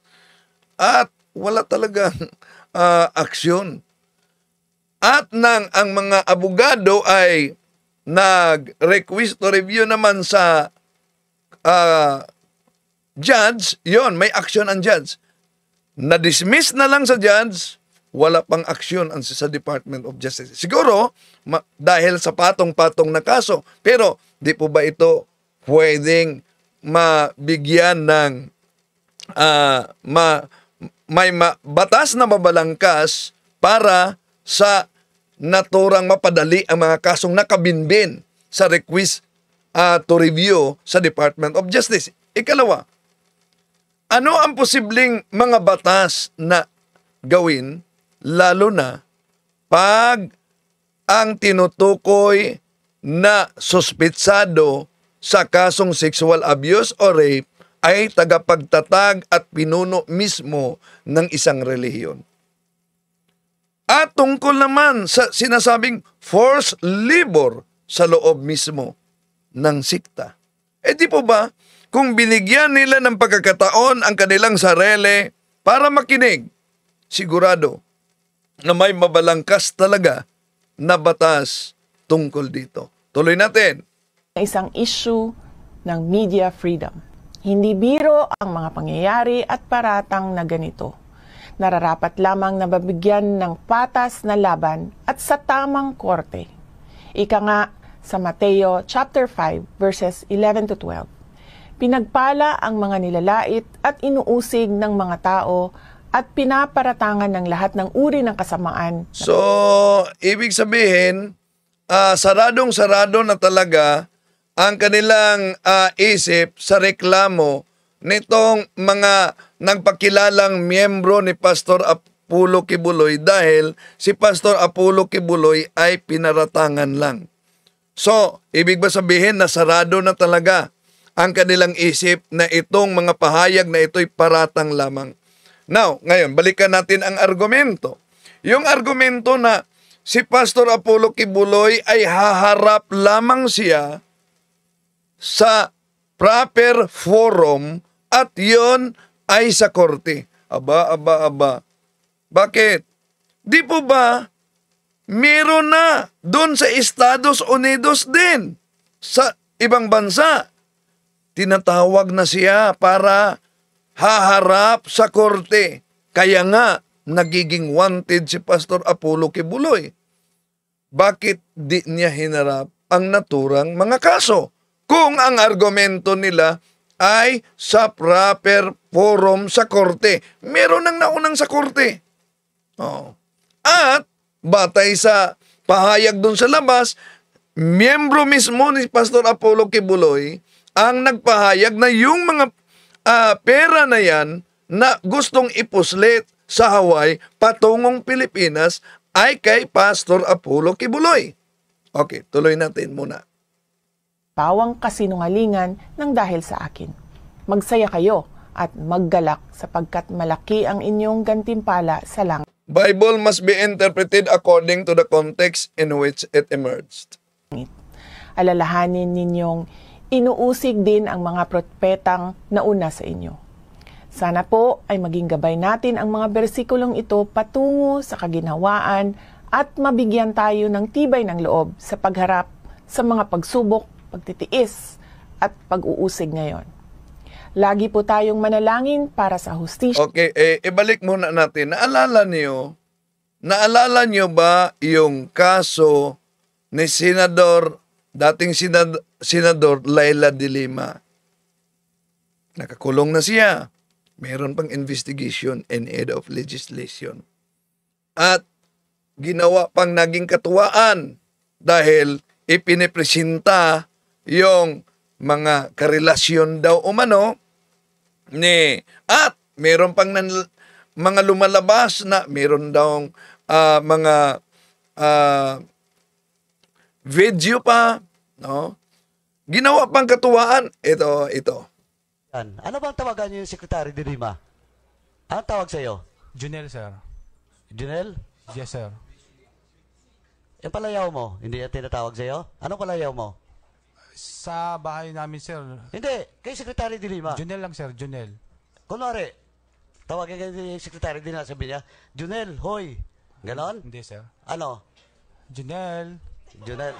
at wala talagang uh, [LAUGHS] aksyon. At nang ang mga abogado ay nag-request to review naman sa uh, judge, yon may action ang judge. Na-dismiss na lang sa judge, wala pang aksyon ang sa Department of Justice. Siguro, ma- dahil sa patong-patong na kaso. Pero, di po ba ito pwedeng mabigyan ng uh, ma, may ma, batas na mabalangkas para sa naturang mapadali ang mga kasong nakabinbin sa request uh, to review sa Department of Justice. Ikalawa, ano ang posibleng mga batas na gawin lalo na pag ang tinutukoy na suspitsado sa kasong sexual abuse o rape ay tagapagtatag at pinuno mismo ng isang relihiyon. At tungkol naman sa sinasabing forced labor sa loob mismo ng sikta. E di po ba, kung binigyan nila ng pagkakataon ang kanilang sarili para makinig, sigurado na may mabalangkas talaga na batas tungkol dito. Tuloy natin. Isang issue ng media freedom. Hindi biro ang mga pangyayari at paratang na ganito. Nararapat lamang na mabigyan ng patas na laban at sa tamang korte. Ika nga sa Mateo chapter 5 verses 11 to 12. Pinagpala ang mga nilalait at inuusig ng mga tao at pinaparatangan ng lahat ng uri ng kasamaan. So, ibig sabihin, uh, ah, saradong-sarado na talaga ang kanilang uh, isip sa reklamo nitong mga nagpakilalang miyembro ni Pastor Apulo Kibuloy dahil si Pastor Apulo Kibuloy ay pinaratangan lang. So, ibig ba sabihin na sarado na talaga ang kanilang isip na itong mga pahayag na ito'y paratang lamang. Now, ngayon, balikan natin ang argumento. Yung argumento na si Pastor Apollo Kibuloy ay haharap lamang siya sa proper forum at yon ay sa korte. Aba, aba, aba. Bakit? Di po ba meron na doon sa Estados Unidos din sa ibang bansa? Tinatawag na siya para haharap sa korte. Kaya nga, nagiging wanted si Pastor Apollo Kibuloy. Bakit di niya hinarap ang naturang mga kaso? Kung ang argumento nila ay sa proper forum sa korte. Meron ang naunang sa korte. Oh. At batay sa pahayag dun sa labas, miyembro mismo ni Pastor Apollo Kibuloy ang nagpahayag na yung mga uh, pera na yan na gustong ipuslit sa Hawaii patungong Pilipinas ay kay Pastor Apollo Kibuloy. Okay, tuloy natin muna. Bawang kasinungalingan ng dahil sa akin. Magsaya kayo at maggalak sapagkat malaki ang inyong gantimpala sa lang. Bible must be interpreted according to the context in which it emerged. Alalahanin ninyong inuusig din ang mga propetang nauna sa inyo. Sana po ay maging gabay natin ang mga bersikulong ito patungo sa kaginhawaan at mabigyan tayo ng tibay ng loob sa pagharap sa mga pagsubok, pagtitiis at pag-uusig ngayon. Lagi po tayong manalangin para sa hustisya. Okay, eh, ibalik muna natin. Naalala niyo, naalala niyo ba yung kaso ni Senador, dating Senador, Senador Laila de Lima. Nakakulong na siya. Meron pang investigation and aid of legislation. At ginawa pang naging katuwaan dahil ipinipresenta yung mga karelasyon daw umano ni at meron pang nan, mga lumalabas na meron daw uh, mga uh, video pa no Ginawa pang katuwaan. Ito, ito. Yan. Ano bang tawagan niyo yung Secretary de Lima? Anong tawag sa'yo? Junel, sir. Junel? Yes, sir. Yung palayaw mo, hindi yung tinatawag sa'yo? Anong palayaw mo? Sa bahay namin, sir. Hindi, kay Secretary de Lima. Junel lang, sir. Junel. Kunwari, tawagin kayo ni Secretary de Lima, sabi niya, Junel, hoy. Ganon? Hindi, sir. Ano? Junel. Junel.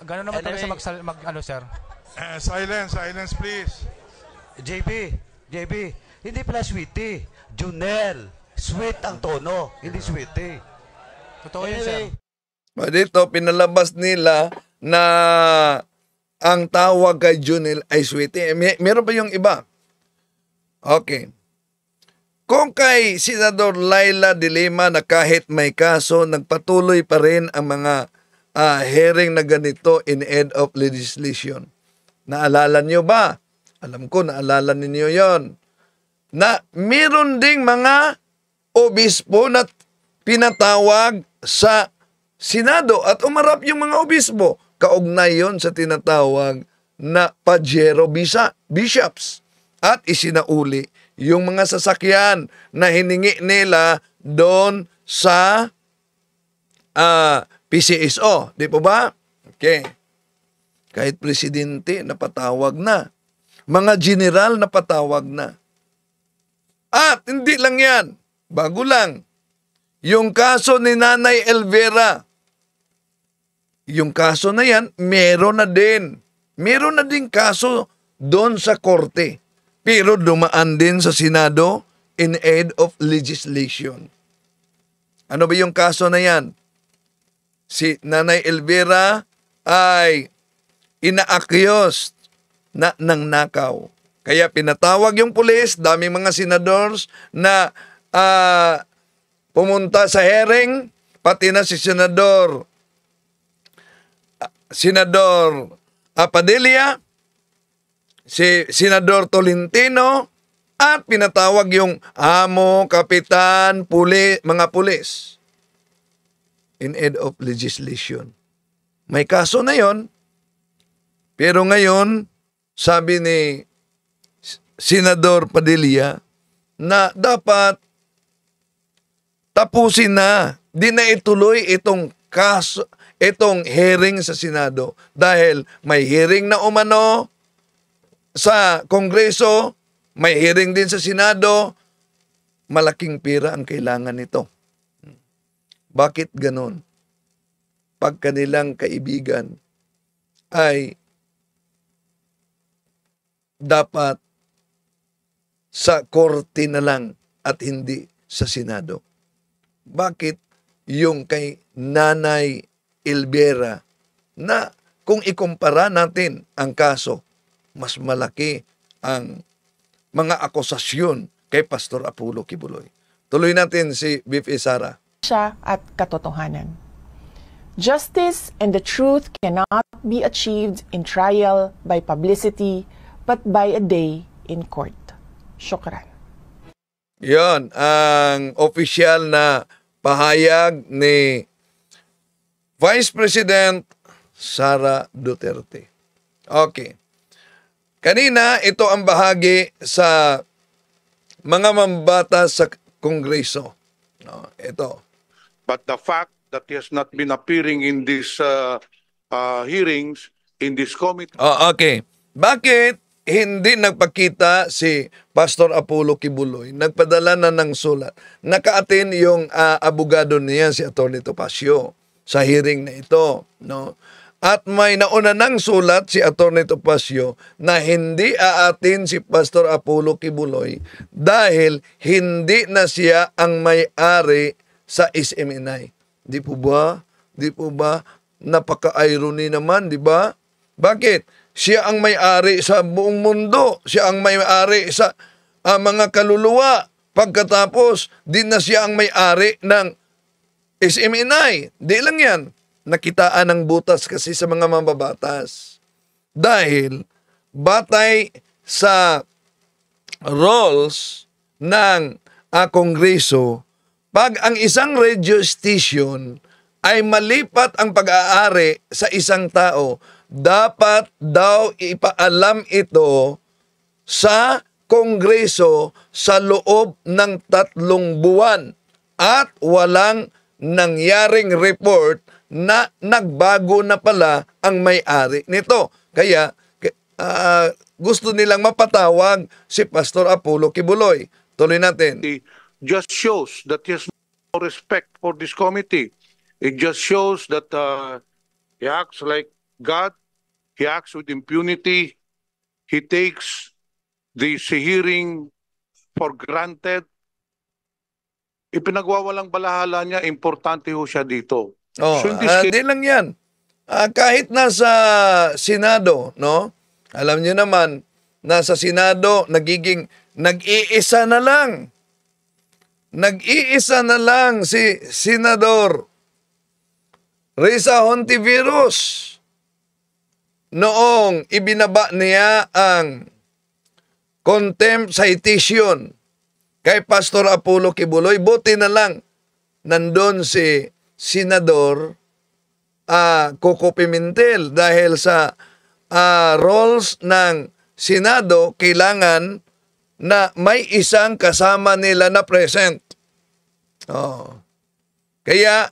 Ganun naman talaga sa Anyway. magsal, mag, ano, sir? Eh, silence, silence please. JB, JB, hindi pala sweetie. Junel. Sweet ang tono, hindi sweetie. Totoo yun, sir. Anyway, dito, pinalabas nila na ang tawag kay Junel ay sweetie. Eh, may- meron pa yung iba. Okay. Kung kay Senador Laila Dilema na kahit may kaso, nagpatuloy pa rin ang mga uh, hearing na ganito in aid of legislation. Naalala niyo ba? Alam ko, naalala ninyo yon na meron ding mga obispo na pinatawag sa Senado at umarap yung mga obispo. Kaugnay yon sa tinatawag na pajero bisa, bishops. At isinauli yung mga sasakyan na hiningi nila doon sa uh, PCSO, di po ba? Okay. Kahit presidente, napatawag na. Mga general, napatawag na. At hindi lang yan, bago lang, yung kaso ni Nanay Elvera, yung kaso na yan, meron na din. Meron na din kaso doon sa korte. Pero dumaan din sa Senado in aid of legislation. Ano ba yung kaso na yan? si Nanay Elvira ay inaakyos na ng nakaw. Kaya pinatawag yung pulis, daming mga senadors na uh, pumunta sa hearing, pati na si Senador Senador Apadilia, si Senador Tolentino, at pinatawag yung amo, kapitan, pulis, mga pulis in aid of legislation. May kaso na yon, pero ngayon, sabi ni Senador Padilla na dapat tapusin na, di na ituloy itong kaso, itong hearing sa Senado dahil may hearing na umano sa Kongreso, may hearing din sa Senado, malaking pira ang kailangan nito. Bakit ganon? Pag kanilang kaibigan ay dapat sa korte na lang at hindi sa Senado. Bakit yung kay Nanay Elvira na kung ikumpara natin ang kaso, mas malaki ang mga akusasyon kay Pastor Apulo Kibuloy. Tuloy natin si Biff Bife Sara siya at katotohanan. Justice and the truth cannot be achieved in trial by publicity but by a day in court. Shukran. Yon ang official na pahayag ni Vice President Sara Duterte. Okay. Kanina, ito ang bahagi sa mga mambata sa Kongreso. No, ito. But the fact that he has not been appearing in these uh, uh, hearings, in this committee... Oh, okay. Bakit hindi nagpakita si Pastor Apollo Kibuloy? Nagpadala na ng sulat. Nakaatin yung uh, abogado niya, si Atty. Topacio, sa hearing na ito. No? At may nauna ng sulat si Atty. Topacio na hindi aatin si Pastor Apollo Kibuloy dahil hindi na siya ang may-ari sa SMNI. Di po ba? Di po ba? Napaka-irony naman, di ba? Bakit? Siya ang may-ari sa buong mundo. Siya ang may-ari sa uh, mga kaluluwa. Pagkatapos, din na siya ang may-ari ng SMNI. Di lang yan. Nakitaan ng butas kasi sa mga mababatas. Dahil batay sa roles ng uh, Kongreso, pag ang isang radio station ay malipat ang pag-aari sa isang tao, dapat daw ipaalam ito sa Kongreso sa loob ng tatlong buwan at walang nangyaring report na nagbago na pala ang may-ari nito. Kaya uh, gusto nilang mapatawag si Pastor Apollo Kibuloy. Tuloy natin just shows that he has no respect for this committee. It just shows that uh, he acts like God. He acts with impunity. He takes this hearing for granted. Ipinagwawalang balahala niya, importante ho siya dito. Oh, so uh, case, di lang yan. Uh, kahit nasa Senado, no? Alam niyo naman, nasa Senado, nagiging nag-iisa na lang nag-iisa na lang si Senador Risa Hontivirus noong ibinaba niya ang contempt citation kay Pastor Apollo Kibuloy. Buti na lang nandun si Senador uh, Coco Pimentel dahil sa uh, roles ng Senado kailangan na may isang kasama nila na present. Oh. Kaya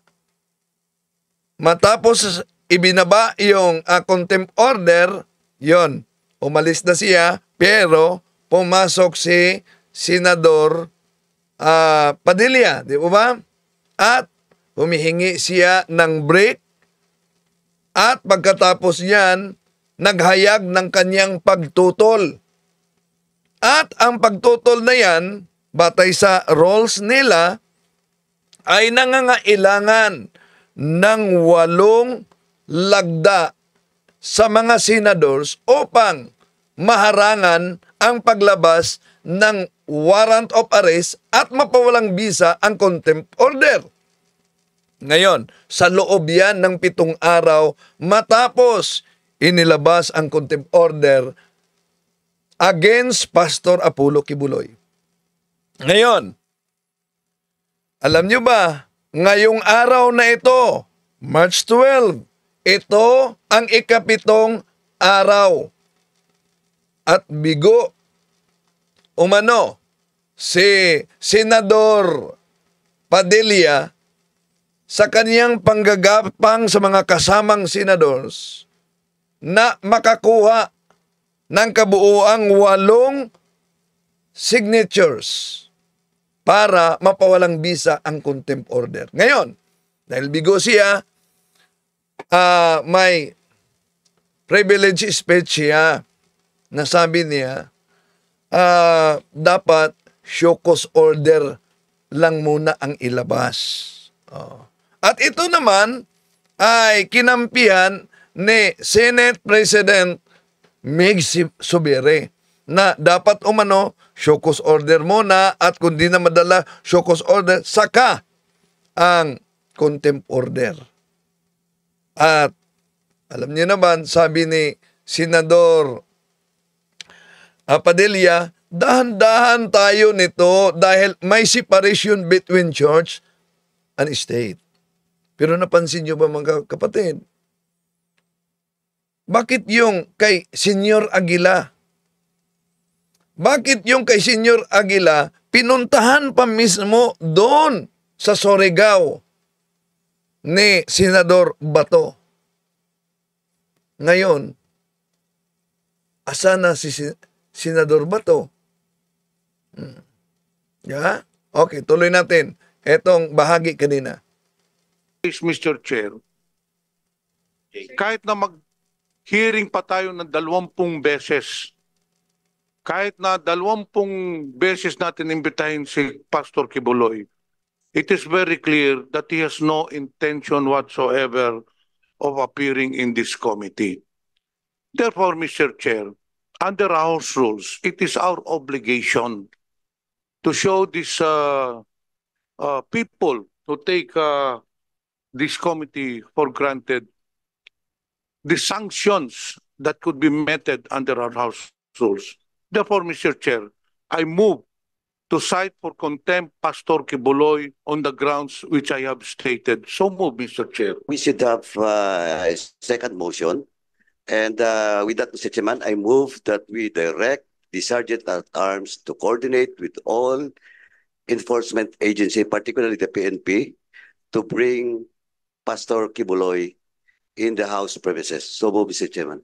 matapos ibinaba yung uh, contempt order, yon umalis na siya pero pumasok si Senador uh, Padilla, di ba? At humihingi siya ng break at pagkatapos niyan, naghayag ng kanyang pagtutol at ang pagtutol na yan, batay sa roles nila, ay nangangailangan ng walong lagda sa mga senators upang maharangan ang paglabas ng warrant of arrest at mapawalang bisa ang contempt order. Ngayon, sa loob yan ng pitong araw matapos inilabas ang contempt order against Pastor Apollo Kibuloy. Ngayon, alam nyo ba, ngayong araw na ito, March 12, ito ang ikapitong araw at bigo umano si Senador Padilla sa kanyang panggagapang sa mga kasamang senadors na makakuha ng kabuoang walong signatures para mapawalang bisa ang contempt order. Ngayon, dahil bigo siya, uh, may privilege speech siya na sabi niya, uh, dapat show cause order lang muna ang ilabas. Oh. At ito naman ay kinampihan ni Senate President mig sobere na dapat umano shokus order muna at kung di na madala shokus order saka ang contempt order. At alam niyo naman, sabi ni Senador Apadelia dahan-dahan tayo nito dahil may separation between church and state. Pero napansin niyo ba mga kapatid, bakit yung kay Senyor Aguila? Bakit yung kay Senyor Aguila pinuntahan pa mismo doon sa Soregao ni Senador Bato? Ngayon, asa na si Senador Bato? Hmm. Yeah? Okay, tuloy natin. Etong bahagi kanina. Mr. Chair, kahit na mag hearing pa tayo ng dalawampung beses. Kahit na dalawampung beses natin imbitahin si Pastor Kibuloy, it is very clear that he has no intention whatsoever of appearing in this committee. Therefore, Mr. Chair, under our rules, it is our obligation to show these uh, uh, people to take uh, this committee for granted the sanctions that could be meted under our house rules. Therefore, Mr. Chair, I move to cite for contempt Pastor Kibuloy on the grounds which I have stated. So move, Mr. Chair. We should have uh, a second motion. And uh, with that, Mr. Chairman, I move that we direct the Sergeant at Arms to coordinate with all enforcement agency, particularly the PNP, to bring Pastor Kibuloy in the House premises. So move, Mr. Chairman.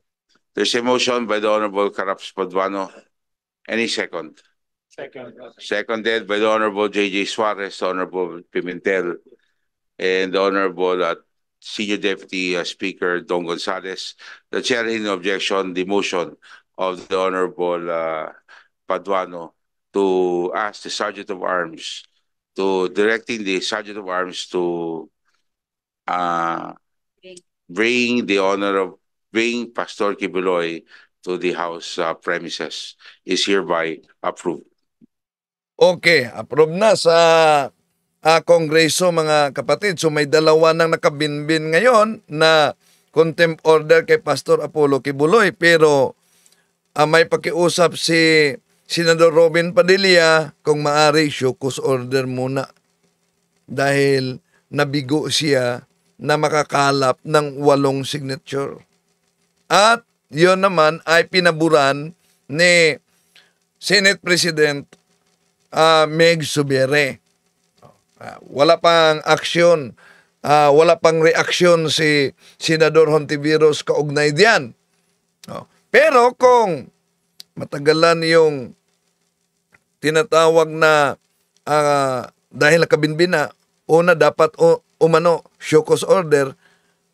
There's a motion by the Honorable Karaps Padwano. Any second? Second. Seconded by the Honorable J.J. Suarez, Honorable Pimentel, and the Honorable uh, Senior Deputy uh, Speaker Don Gonzalez. The chair in objection, the motion of the Honorable uh, Paduano to ask the Sergeant of Arms to directing the Sergeant of Arms to uh, bring the honor of bring Pastor Kibuloy to the house uh, premises is hereby approved. Okay, approved na sa uh, Kongreso mga kapatid. So may dalawa nang nakabinbin ngayon na contempt order kay Pastor Apollo Kibuloy pero uh, may pakiusap si Senador Robin Padilla kung maari show cause order muna dahil nabigo siya na makakalap ng walong signature. At yon naman ay pinaburan ni Senate President uh, Meg Subere. Uh, ah, wala pang aksyon, uh, wala pang reaksyon si Senador Hontiveros kaugnay diyan. Uh, pero kung matagalan yung tinatawag na uh, dahil nakabinbina, una dapat o umano show order,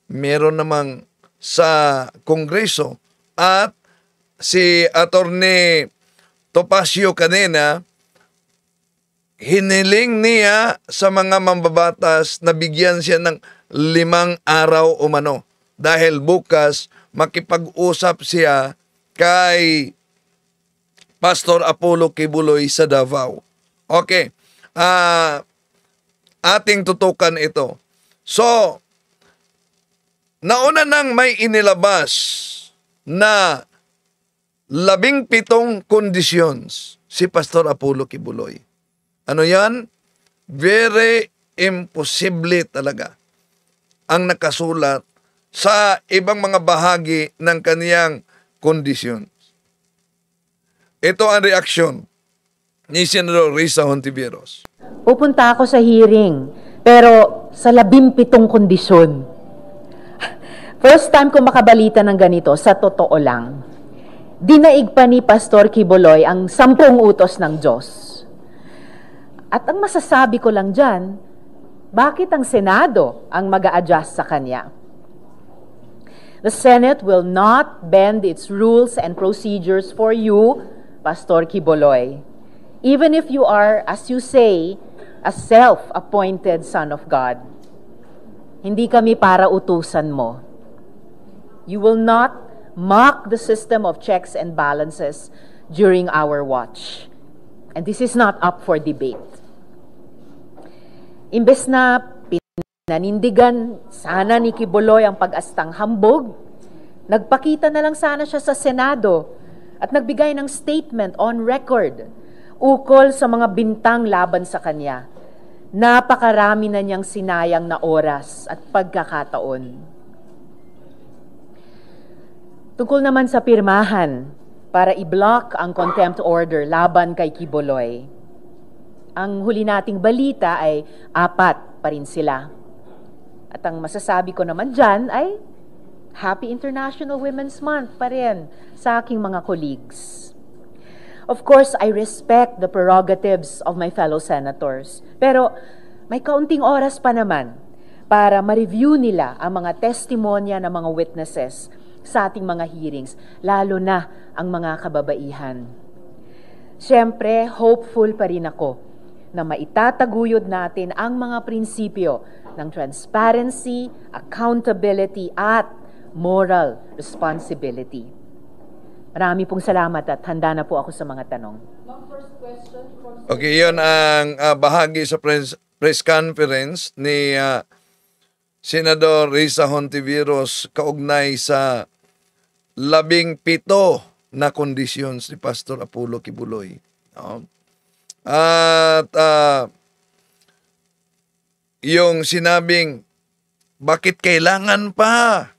meron namang sa Kongreso at si Attorney Topacio kanina, hiniling niya sa mga mambabatas na bigyan siya ng limang araw umano dahil bukas makipag-usap siya kay Pastor Apollo Kibuloy sa Davao. Okay. Uh, ating tutukan ito. So, nauna nang may inilabas na labing pitong conditions si Pastor Apollo Kibuloy. Ano yan? Very impossible talaga ang nakasulat sa ibang mga bahagi ng kaniyang conditions. Ito ang reaksyon ni Senador Risa Hontiveros pupunta ako sa hearing, pero sa labimpitong kondisyon. First time ko makabalita ng ganito, sa totoo lang. Dinaig pa ni Pastor Kiboloy ang sampung utos ng Diyos. At ang masasabi ko lang dyan, bakit ang Senado ang mag adjust sa kanya? The Senate will not bend its rules and procedures for you, Pastor Kiboloy even if you are, as you say, a self-appointed son of God. Hindi kami para utusan mo. You will not mock the system of checks and balances during our watch. And this is not up for debate. Imbes na pinanindigan sana ni Kiboloy ang pag-astang hambog, nagpakita na lang sana siya sa Senado at nagbigay ng statement on record ukol sa mga bintang laban sa kanya. Napakarami na niyang sinayang na oras at pagkakataon. Tungkol naman sa pirmahan para i-block ang contempt order laban kay Kiboloy. Ang huli nating balita ay apat pa rin sila. At ang masasabi ko naman dyan ay Happy International Women's Month pa rin sa aking mga colleagues. Of course, I respect the prerogatives of my fellow senators. Pero may kaunting oras pa naman para ma-review nila ang mga testimonya ng mga witnesses sa ating mga hearings, lalo na ang mga kababaihan. Siyempre, hopeful pa rin ako na maitataguyod natin ang mga prinsipyo ng transparency, accountability at moral responsibility. Marami pong salamat at handa na po ako sa mga tanong. Okay, yun ang uh, bahagi sa press, press conference ni uh, Senador Risa Hontiveros kaugnay sa labing pito na kondisyon ni Pastor Apollo Kibuloy. No? At uh, yung sinabing, bakit kailangan pa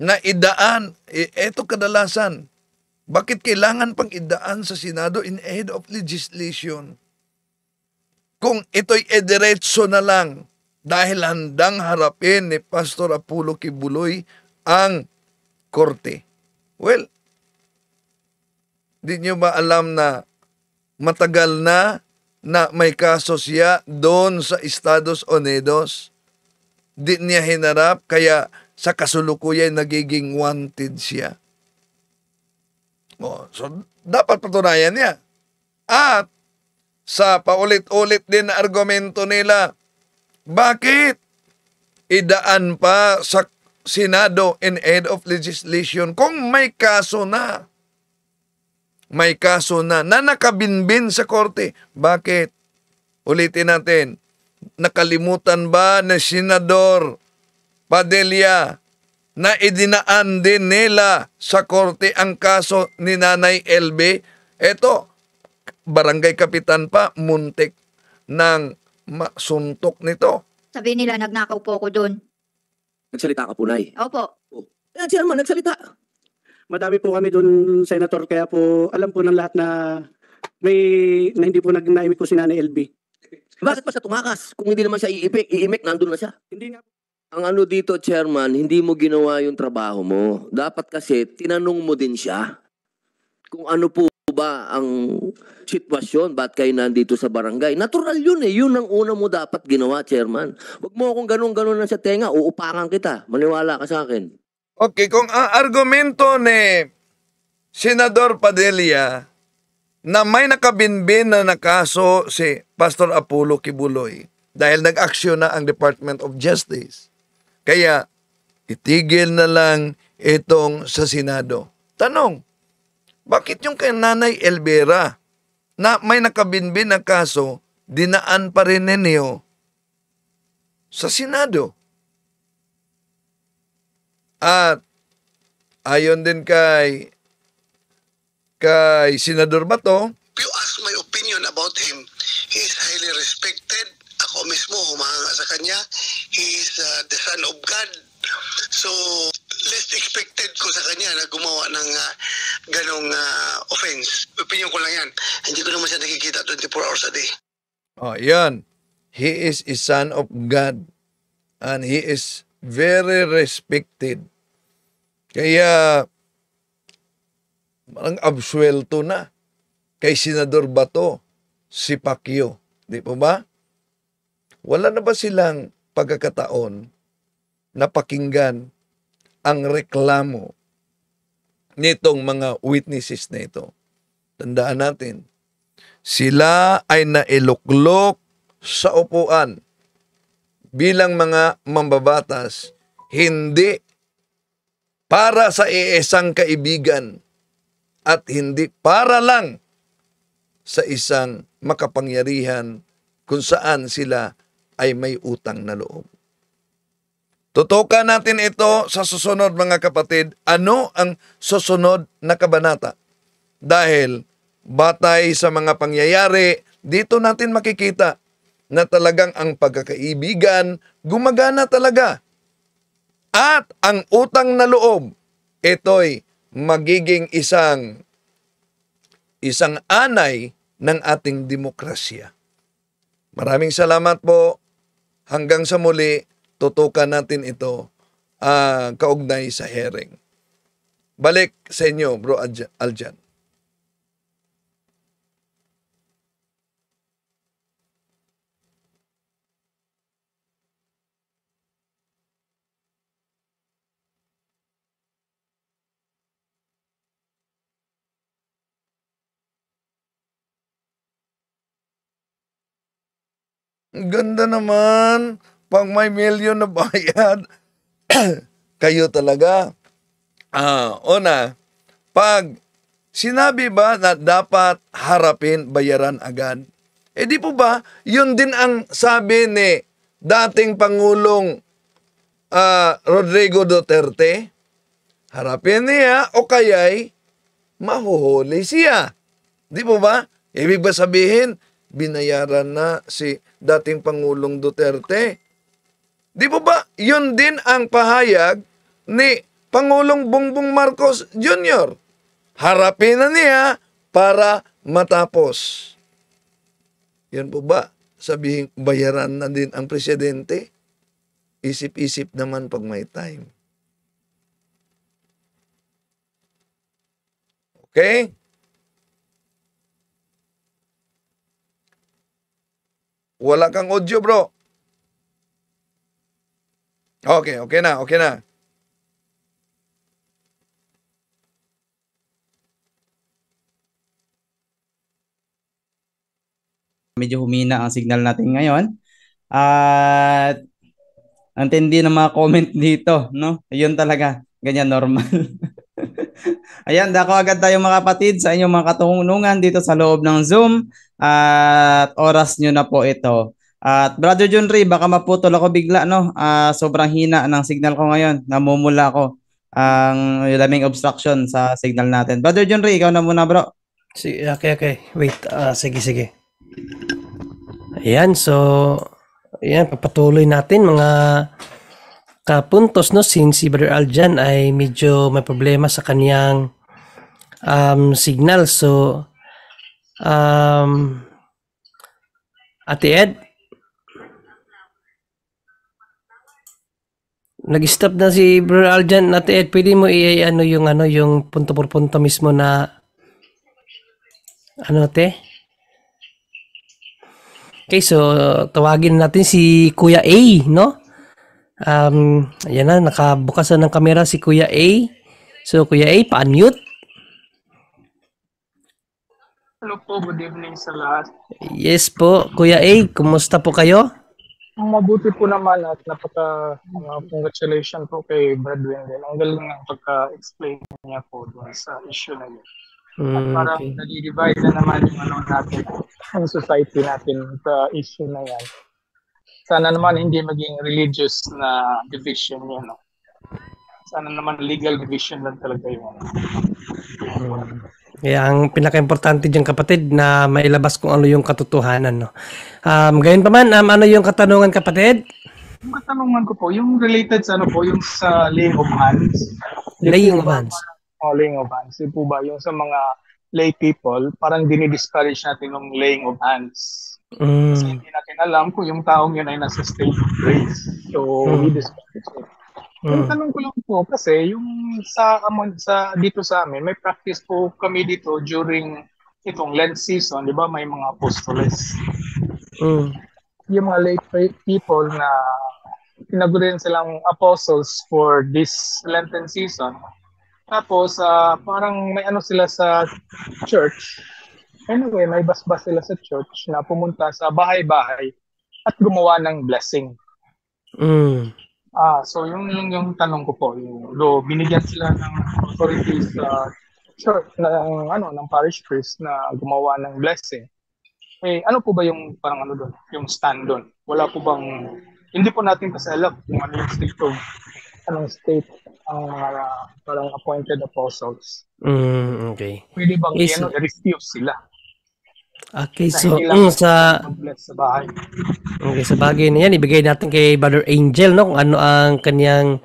na idaan? E, eto kadalasan, bakit kailangan pang idaan sa Senado in aid of legislation? Kung ito'y ederetso na lang dahil handang harapin ni Pastor Apulo Kibuloy ang korte. Well, di nyo ba alam na matagal na na may kaso siya doon sa Estados Unidos? Di niya hinarap kaya sa kasulukuyan nagiging wanted siya. Oh, so, dapat patunayan niya. At, sa paulit-ulit din na argumento nila, bakit idaan pa sa Senado in aid of legislation kung may kaso na? May kaso na na nakabinbin sa korte. Bakit? Ulitin natin. Nakalimutan ba ni Senador Padilla na idinaan din nila sa korte ang kaso ni Nanay LB. Ito, barangay kapitan pa, muntik ng masuntok nito. Sabi nila, nagnakaw po ako doon. Nagsalita ka po, Nay. Opo. Oh. Yan si nagsalita. Madami po kami doon, Senator, kaya po alam po ng lahat na may na hindi po nagnaimik ko si Nanay LB. Bakit pa sa tumakas? Kung hindi naman siya iipik, iimik, nandun na siya. Hindi nga po. Ang ano dito, chairman, hindi mo ginawa yung trabaho mo. Dapat kasi tinanong mo din siya kung ano po ba ang sitwasyon, ba't kayo nandito sa barangay. Natural yun eh. Yun ang una mo dapat ginawa, chairman. Huwag mo akong ganun-ganun na sa tenga, uupakan kita. Maniwala ka sa akin. Okay, kung ang argumento ni Senador Padilla na may nakabinbin na nakaso si Pastor Apollo Kibuloy dahil nag-aksyon na ang Department of Justice kaya itigil na lang itong sa Senado. Tanong, bakit yung kay Nanay Elvera na may nakabinbin na kaso, dinaan pa rin ninyo sa Senado? At ayon din kay kay Senador Bato, If you ask my opinion about him, he's highly respected ako mismo humahanga sa kanya. He is uh, the son of God. So, least expected ko sa kanya na gumawa ng uh, ganong uh, offense. Opinion ko lang yan. Hindi ko naman siya nakikita 24 hours a day. Oh, yun. He is a son of God. And he is very respected. Kaya, parang absuelto na kay Senador Bato si Pacquiao. Di po ba? wala na ba silang pagkakataon na pakinggan ang reklamo nitong mga witnesses na ito? Tandaan natin, sila ay nailuklok sa upuan bilang mga mambabatas, hindi para sa iisang kaibigan at hindi para lang sa isang makapangyarihan kung saan sila ay may utang na loob. Tutukan natin ito sa susunod mga kapatid. Ano ang susunod na kabanata? Dahil batay sa mga pangyayari, dito natin makikita na talagang ang pagkakaibigan gumagana talaga. At ang utang na loob, ito'y magiging isang isang anay ng ating demokrasya. Maraming salamat po hanggang sa muli, tutukan natin ito uh, kaugnay sa herring. Balik sa inyo, Bro Aljan. Ganda naman. Pag may million na bayad, [COUGHS] kayo talaga. Ah, una, pag sinabi ba na dapat harapin, bayaran agad? E di po ba, yun din ang sabi ni dating Pangulong uh, Rodrigo Duterte? Harapin niya o kaya'y mahuhuli siya. Di po ba? Ibig ba sabihin, binayaran na si dating Pangulong Duterte. Di po ba yun din ang pahayag ni Pangulong Bongbong Marcos Jr. Harapin na niya para matapos. Yun po ba? Sabihin, bayaran na din ang presidente? Isip-isip naman pag may time. Okay? Wala kang audio, bro. Okay, okay na, okay na. Medyo humina ang signal natin ngayon. At ang ng mga comment dito, no? Ayun talaga, ganyan normal. [LAUGHS] Ayan, dako agad tayo mga kapatid sa inyong mga katungtungan dito sa loob ng Zoom at oras nyo na po ito. At Brother John Ray, baka maputol ako bigla, no? Uh, sobrang hina ng signal ko ngayon. Namumula ako ang uh, daming obstruction sa signal natin. Brother John Ray, ikaw na muna, bro. Sige, okay, okay. Wait, uh, sige, sige. Ayan, so, ayan, papatuloy natin mga kapuntos, no? Since si Brother Aljan ay medyo may problema sa kaniyang um, signal. So, Um, Ate Ed? Nag-stop na si Brother Aljan. Ate Ed, pwede mo i-ano yung ano yung punto por punto mismo na ano te? Okay, so tawagin natin si Kuya A, no? Um, ayan na, nakabukas na ng camera si Kuya A. So, Kuya A, pa-unmute. Hello po, good evening sa lahat. Yes po, Kuya A, kumusta po kayo? Mabuti po naman at napaka uh, congratulations po kay Bradwin din. Ang galing ng pagka-explain niya po doon sa issue na yun. Mm, at parang okay. nadi-divide na naman yung ano natin, ang society natin sa issue na yan. Sana naman hindi maging religious na division yun. No? Sana naman legal division lang talaga yun. Mm. Kaya ang pinaka-importante dyan kapatid na mailabas kung ano yung katotohanan. No? Um, gayon pa man, um, ano yung katanungan kapatid? Yung katanungan ko po, yung related sa ano po, yung sa laying of hands. Laying of hands? Oh, laying of hands. Yung po ba, yung sa mga lay people, parang dinidiscourage natin ng laying of hands. Mm. Kasi hindi natin alam kung yung taong yun ay nasa state of grace. So, mm. we discourage it. Yung ah. tanong ko lang po kasi yung sa amon sa dito sa amin, may practice po kami dito during itong Lent season, 'di ba? May mga apostles. Mm. Yung mga late people na tinagurin silang apostles for this Lenten season. Tapos uh, parang may ano sila sa church. Anyway, may basbas sila sa church na pumunta sa bahay-bahay at gumawa ng blessing. Mm. Ah, so yung, yung, yung tanong ko po, yung, do, binigyan sila ng authorities sa uh, church, ng, ano, ng parish priest na gumawa ng blessing. Eh, ano po ba yung parang ano doon, yung stand doon? Wala po bang, hindi po natin kasi alam kung ano yung state of, anong state ang mga uh, parang appointed apostles. Mm, okay. Pwede bang Is, ano, refuse sila? Okay, so um, sa sa bahay. Okay, sa bagay na yan, ibigay natin kay Brother Angel no kung ano ang kaniyang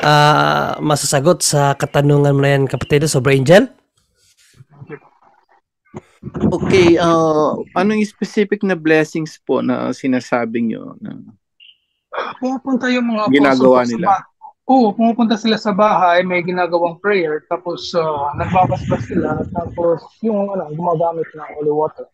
uh, masasagot sa katanungan mo na yan, kapatid. So, Brother Angel? Okay, uh, anong specific na blessings po na sinasabi nyo? Na Pupunta yung mga ginagawa nila. Sa Oo, pumupunta sila sa bahay, may ginagawang prayer, tapos uh, nagbabasbas sila, tapos yung ano, gumagamit ng holy water.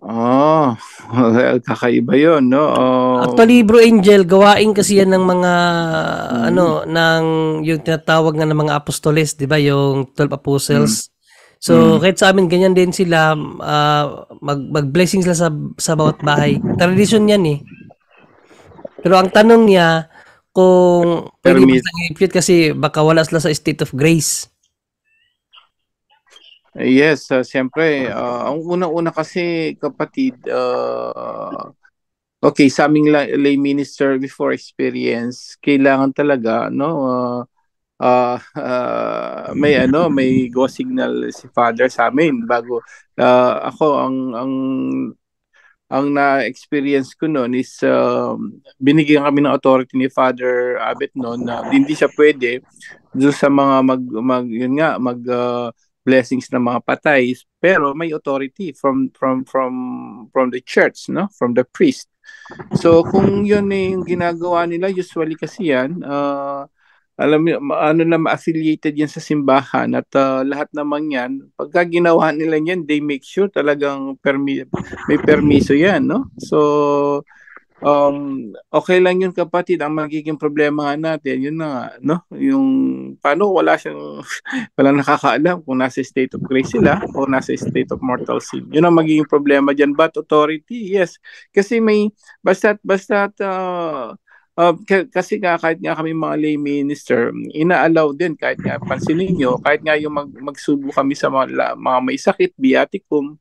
Oh, [LAUGHS] well, kakaiba yun, no? Oh. Actually, Bro Angel, gawain kasi yan ng mga, mm. ano, ng, yung tinatawag nga ng mga apostoles, di ba? Yung 12 apostles. Mm. So, mm. kahit sa amin, ganyan din sila, uh, mag, mag-blessing sila sa, sa bawat bahay. Tradition yan eh. Pero ang tanong niya, kung pwede ba siyang i-impute kasi baka wala sila sa state of grace. Eh, yes, uh, siyempre. Uh, ang unang-una kasi, kapatid, uh, okay, sa aming lay minister before experience, kailangan talaga, no, uh, uh, uh, may ano, may go signal si father sa amin bago uh, ako ang ang ang na-experience ko noon is um, binigyan kami ng authority ni Father Abbott noon na hindi siya pwede doon sa mga mag, mag yun nga mag uh, blessings ng mga patay pero may authority from from from from the church no from the priest so kung yun yung ginagawa nila usually kasi yan uh, alam mo, ano na ma-affiliated yan sa simbahan at uh, lahat naman yan, pagka ginawa nila yan, they make sure talagang permi- may permiso yan, no? So, um, okay lang yun kapatid, ang magiging problema nga natin, yun na nga, no? Yung, paano wala siyang, [LAUGHS] wala nakakaalam kung nasa state of grace sila o nasa state of mortal sin. Yun ang magiging problema dyan. But authority, yes. Kasi may, basta, basta, uh, ah, Uh, kasi nga kahit nga kami mga lay minister, inaallow din kahit nga pansinin niyo, kahit nga yung mag, magsubo kami sa mga, mga may sakit, biatikum,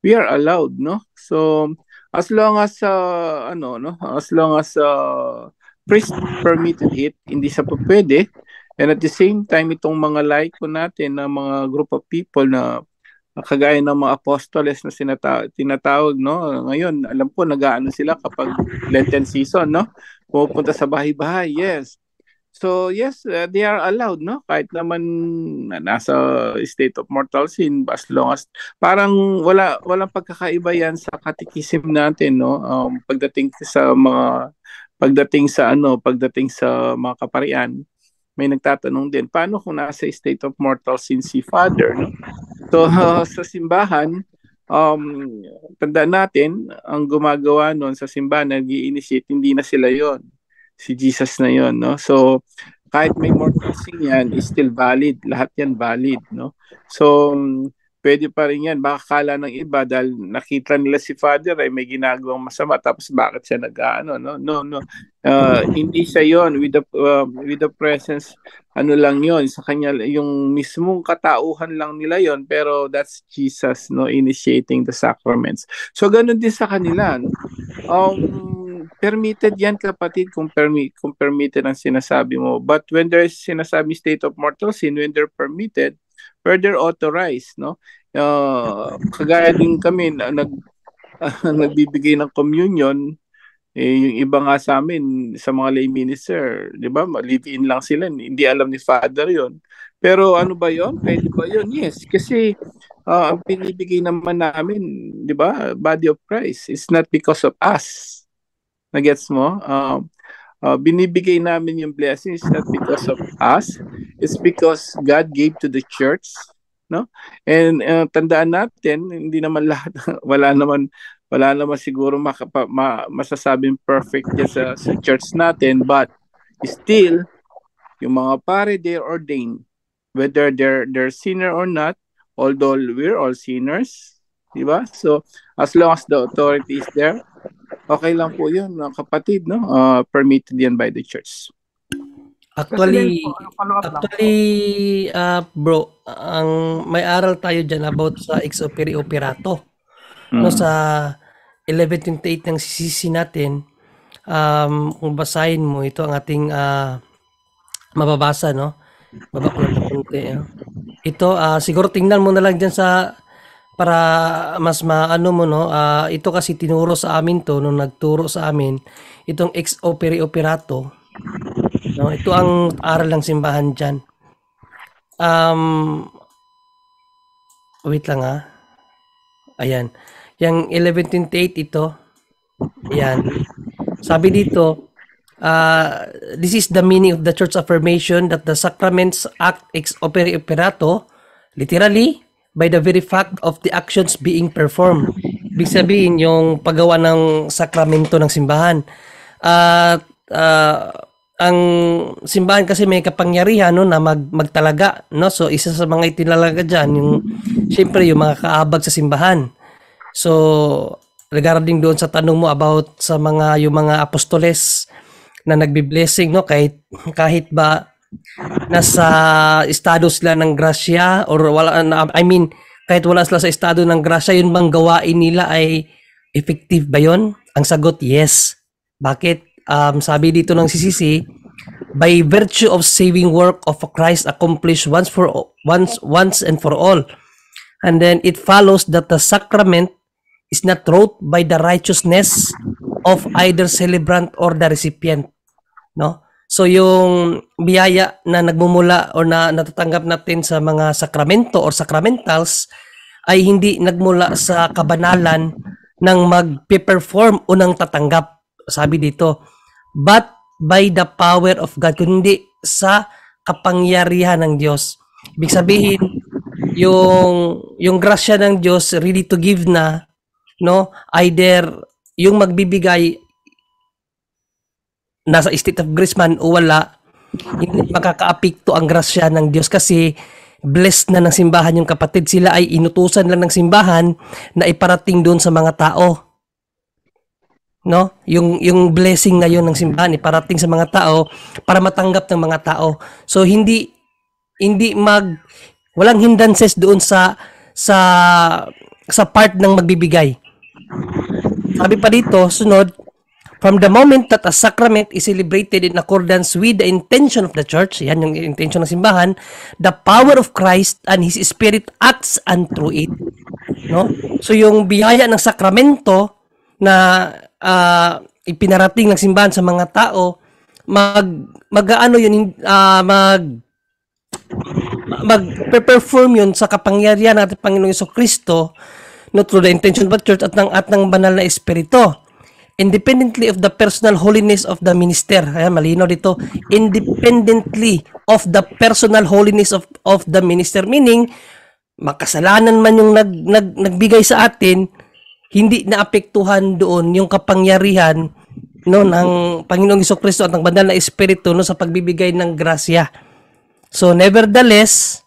we are allowed, no? So as long as uh, ano no, as long as uh, priest permitted it, hindi sa pwede. And at the same time itong mga like po natin na mga group of people na kagaya ng mga apostoles na sinata- tinatawag no ngayon alam po, nag nagaano sila kapag Lenten season no pupunta sa bahay-bahay. Yes. So yes, uh, they are allowed, no? Kahit naman na nasa state of mortal sin, as long as parang wala walang pagkakaiba yan sa katikisim natin, no? Um, pagdating sa mga pagdating sa ano, pagdating sa mga kaparian, may nagtatanong din, paano kung nasa state of mortal sin si father, no? So uh, [LAUGHS] sa simbahan, um, tandaan natin, ang gumagawa noon sa simbahan, nag-i-initiate, hindi na sila yon Si Jesus na yon no? So, kahit may more crossing yan, is still valid. Lahat yan valid, no? So, pwede pa rin yan. Makakala ng iba dahil nakita nila si father ay eh, may ginagawang masama tapos bakit siya nag-ano no no no uh, hindi siya yon with the uh, with the presence ano lang yon sa kanya yung mismong katauhan lang nila yon pero that's Jesus no initiating the sacraments so ganun din sa kanila no? um permitted yan kapatid kung permi kung permitted ang sinasabi mo but when there is sinasabi state of mortal sin when they're permitted further authorized, no? Uh, kagaya din kami na nag uh, [LAUGHS] nagbibigay ng communion eh, yung iba nga sa amin sa mga lay minister, 'di ba? Live-in lang sila, hindi alam ni Father 'yon. Pero ano ba 'yon? Pwede ba 'yon? Yes, kasi uh, ang pinibigay naman namin, 'di ba? Body of Christ. is not because of us. gets mo? Um uh, uh, binibigay namin yung blessings not because of us, it's because God gave to the church, no? And uh, tandaan natin, hindi naman lahat [LAUGHS] wala naman wala naman siguro makapa, ma, masasabing perfect sa, sa church natin, but still yung mga pare they're ordained whether they're they're sinner or not, although we're all sinners, di ba? So as long as the authority is there, Okay lang po yun, kapatid, no? Uh, permitted yan by the church. Actually, actually, uh, bro, ang may aral tayo diyan about sa ex opere operato. Mm. No sa 1128 ng CCC natin, um, kung basahin mo ito ang ating uh, mababasa, no? Babakulan na eh, Ito, uh, siguro tingnan mo na lang diyan sa para mas maano mo no uh, ito kasi tinuro sa amin to nung nagturo sa amin itong ex opere operato no ito ang aral ng simbahan diyan um wait lang ha ah. ayan yang 1128 ito ayan sabi dito uh, this is the meaning of the church affirmation that the sacraments act ex opere operato literally by the very fact of the actions being performed. Ibig sabihin, yung paggawa ng sakramento ng simbahan. At uh, ang simbahan kasi may kapangyarihan no, na mag, magtalaga. No? So, isa sa mga itinalaga dyan, yung, syempre, yung mga kaabag sa simbahan. So, regarding doon sa tanong mo about sa mga yung mga apostoles na nagbi-blessing no kahit kahit ba nasa estado sila ng grasya or wala na, I mean kahit wala sila sa estado ng grasya yun bang gawain nila ay effective ba yon? Ang sagot yes. Bakit? Um, sabi dito ng CCC by virtue of saving work of Christ accomplished once for all, once once and for all. And then it follows that the sacrament is not wrought by the righteousness of either celebrant or the recipient. No? So yung biyaya na nagmumula o na natatanggap natin sa mga sakramento or sacramentals ay hindi nagmula sa kabanalan ng magpe-perform o ng tatanggap, sabi dito. But by the power of God, kundi sa kapangyarihan ng Diyos. Ibig sabihin, yung yung grasya ng Diyos ready to give na no either yung magbibigay nasa state of grace man o wala, hindi makakaapikto ang grasya ng Diyos kasi blessed na ng simbahan yung kapatid. Sila ay inutusan lang ng simbahan na iparating doon sa mga tao. No? Yung, yung blessing na yun ng simbahan, iparating sa mga tao para matanggap ng mga tao. So, hindi, hindi mag, walang hindrances doon sa, sa, sa part ng magbibigay. Sabi pa dito, sunod, From the moment that a sacrament is celebrated in accordance with the intention of the church, yan yung intention ng simbahan, the power of Christ and His Spirit acts and through it. No? So yung biyaya ng sakramento na uh, ipinarating ng simbahan sa mga tao, mag mag yun uh, mag mag-perform yun sa kapangyarihan ng ating Panginoong Kristo no, through the intention of the church at ng at ng banal na espiritu independently of the personal holiness of the minister. Ayan, malino dito. Independently of the personal holiness of, of the minister. Meaning, makasalanan man yung nag, nag, nagbigay sa atin, hindi naapektuhan doon yung kapangyarihan no ng Panginoong Hesus Kristo at ng banal na espiritu no sa pagbibigay ng grasya. So nevertheless,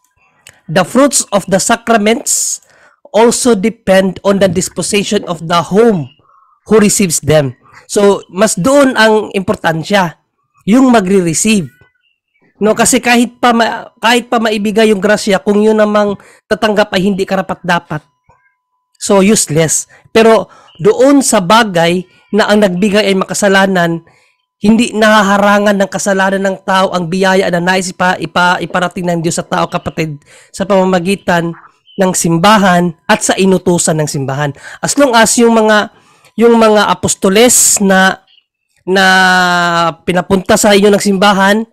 the fruits of the sacraments also depend on the disposition of the home who receives them. So, mas doon ang importansya, yung magre-receive. No, kasi kahit pa ma, kahit pa maibigay yung grasya kung yun namang tatanggap ay hindi karapat dapat. So useless. Pero doon sa bagay na ang nagbigay ay makasalanan, hindi nahaharangan ng kasalanan ng tao ang biyaya na nais ipa, ipa, iparating ng Diyos sa tao kapatid sa pamamagitan ng simbahan at sa inutusan ng simbahan. As long as yung mga yung mga apostoles na na pinapunta sa inyo ng simbahan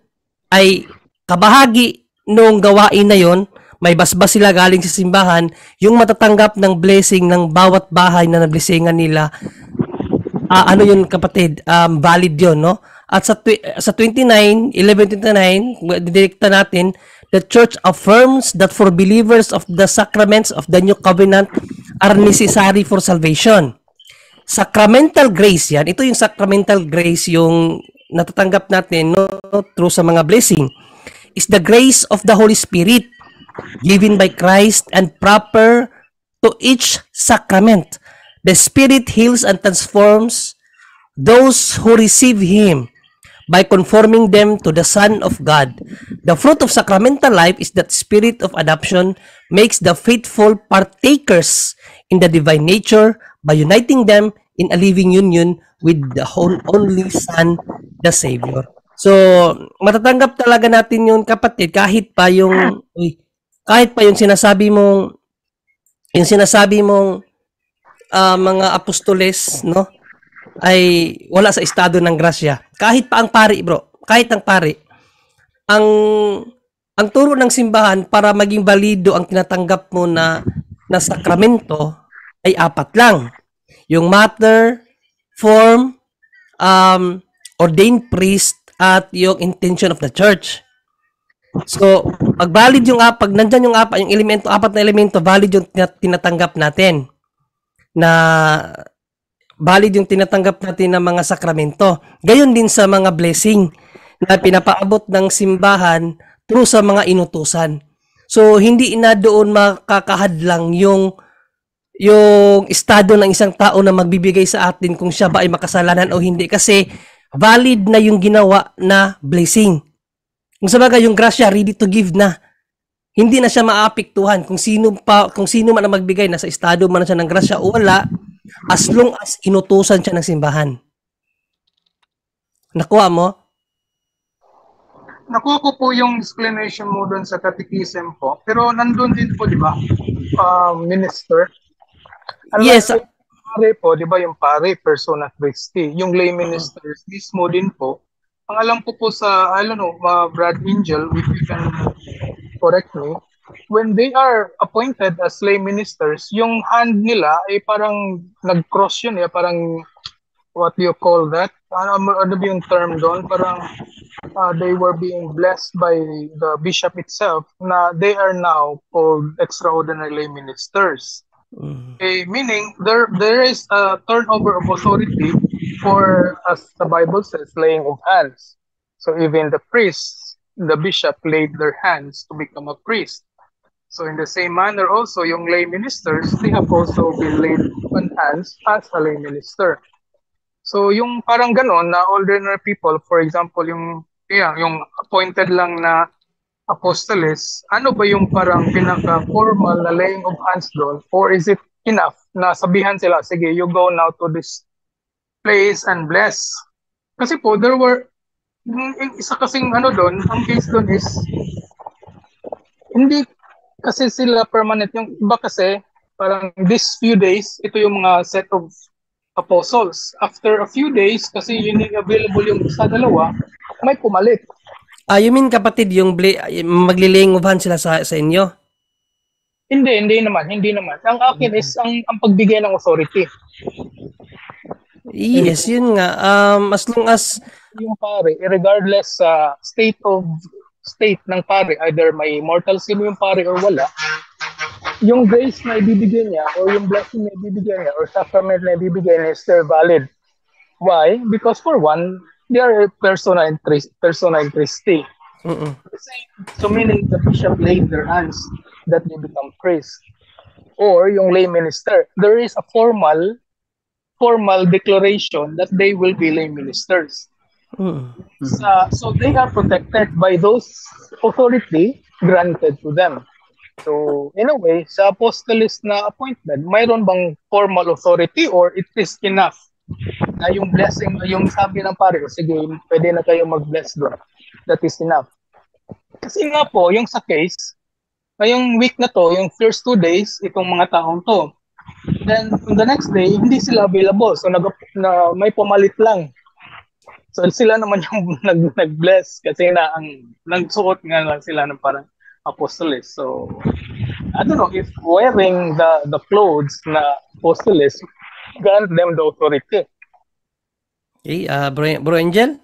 ay kabahagi noong gawain na yon, may basbas sila galing sa simbahan, yung matatanggap ng blessing ng bawat bahay na nablesingan nila. Uh, ano yun kapatid, um, valid yon no? At sa, sa 29, 1129, direkta natin, the church affirms that for believers of the sacraments of the new covenant are necessary for salvation. Sacramental grace yan. Ito yung sacramental grace yung natatanggap natin no, through sa mga blessing. Is the grace of the Holy Spirit given by Christ and proper to each sacrament. The Spirit heals and transforms those who receive Him by conforming them to the Son of God. The fruit of sacramental life is that spirit of adoption makes the faithful partakers in the divine nature by uniting them in a living union with the only Son, the Savior. So, matatanggap talaga natin yun kapatid kahit pa yung kahit pa yung sinasabi mong yung sinasabi mong uh, mga apostoles, no? Ay wala sa estado ng grasya. Kahit pa ang pari, bro. Kahit ang pari. Ang ang turo ng simbahan para maging balido ang tinatanggap mo na na sakramento ay apat lang. Yung matter, form, um, ordained priest, at yung intention of the church. So, pag valid yung apat, nandyan yung apat, yung elemento, apat na elemento, valid yung tinatanggap natin. Na valid yung tinatanggap natin ng mga sakramento. Gayon din sa mga blessing na pinapaabot ng simbahan through sa mga inutusan. So, hindi ina doon makakahadlang yung yung estado ng isang tao na magbibigay sa atin kung siya ba ay makasalanan o hindi kasi valid na yung ginawa na blessing. Kung sabagay yung grasya ready to give na. Hindi na siya maapektuhan kung sino pa kung sino man ang magbigay na sa estado man siya ng grasya o wala as long as inutusan siya ng simbahan. Nakuha mo? nakuha ko po yung explanation mo doon sa catechism po. Pero nandun din po, di ba, uh, minister, Unlike yes. pare po, di ba yung pare, persona Christi. Yung lay ministers uh-huh. mismo din po. Ang alam ko po, po sa, I don't know, uh, Brad Angel, if you can correct me, when they are appointed as lay ministers, yung hand nila ay parang nag-cross yun, eh, parang what do you call that? Ano, ano, ano ba yung term doon? Parang uh, they were being blessed by the bishop itself na they are now called extraordinary lay ministers. Okay, eh, mm. meaning there there is a turnover of authority for as the Bible says, laying of hands. So even the priests, the bishop laid their hands to become a priest. So in the same manner also, yung lay ministers, they have also been laid on hands as a lay minister. So yung parang ganon na ordinary people, for example, yung yeah, yung appointed lang na apostles, ano ba yung parang pinaka-formal na laying of hands doon? Or is it enough na sabihan sila, sige, you go now to this place and bless? Kasi po, there were, isa kasing ano doon, ang case doon is, hindi kasi sila permanent. Yung iba kasi, parang this few days, ito yung mga set of apostles. After a few days, kasi yun yung available yung sa dalawa, may pumalit. Ah, you mean kapatid yung bli- magli of hands sila sa, sa inyo? Hindi, hindi naman, hindi naman. Ang akin is ang, ang pagbigay ng authority. Yes, yun nga. Um, as long as yung pare, regardless sa uh, state of state ng pare, either may mortal sin yung pare or wala, yung grace na ibibigay niya or yung blessing na ibibigay niya or sacrament na ibibigay niya is still valid. Why? Because for one, they are personal interest, persona interesting. Mm-mm. So meaning the bishop laid their hands that they become priest Or yung lay minister, there is a formal formal declaration that they will be lay ministers. Mm-hmm. So, so they are protected by those authority granted to them. So in a way, sa apostolist na appointment, mayroon bang formal authority or it is enough na yung blessing, yung sabi ng pare ko, sige, pwede na tayo mag-bless doon. That is enough. Kasi nga po, yung sa case, ngayong week na to, yung first two days, itong mga taong to. Then, on the next day, hindi sila available. So, nag, na, may pumalit lang. So, sila naman yung [LAUGHS] nag, nag-bless kasi na ang nagsuot nga lang sila ng parang apostolate. So, I don't know if wearing the the clothes na apostolate grant them the authority. Okay, uh, Bro, Bro Angel?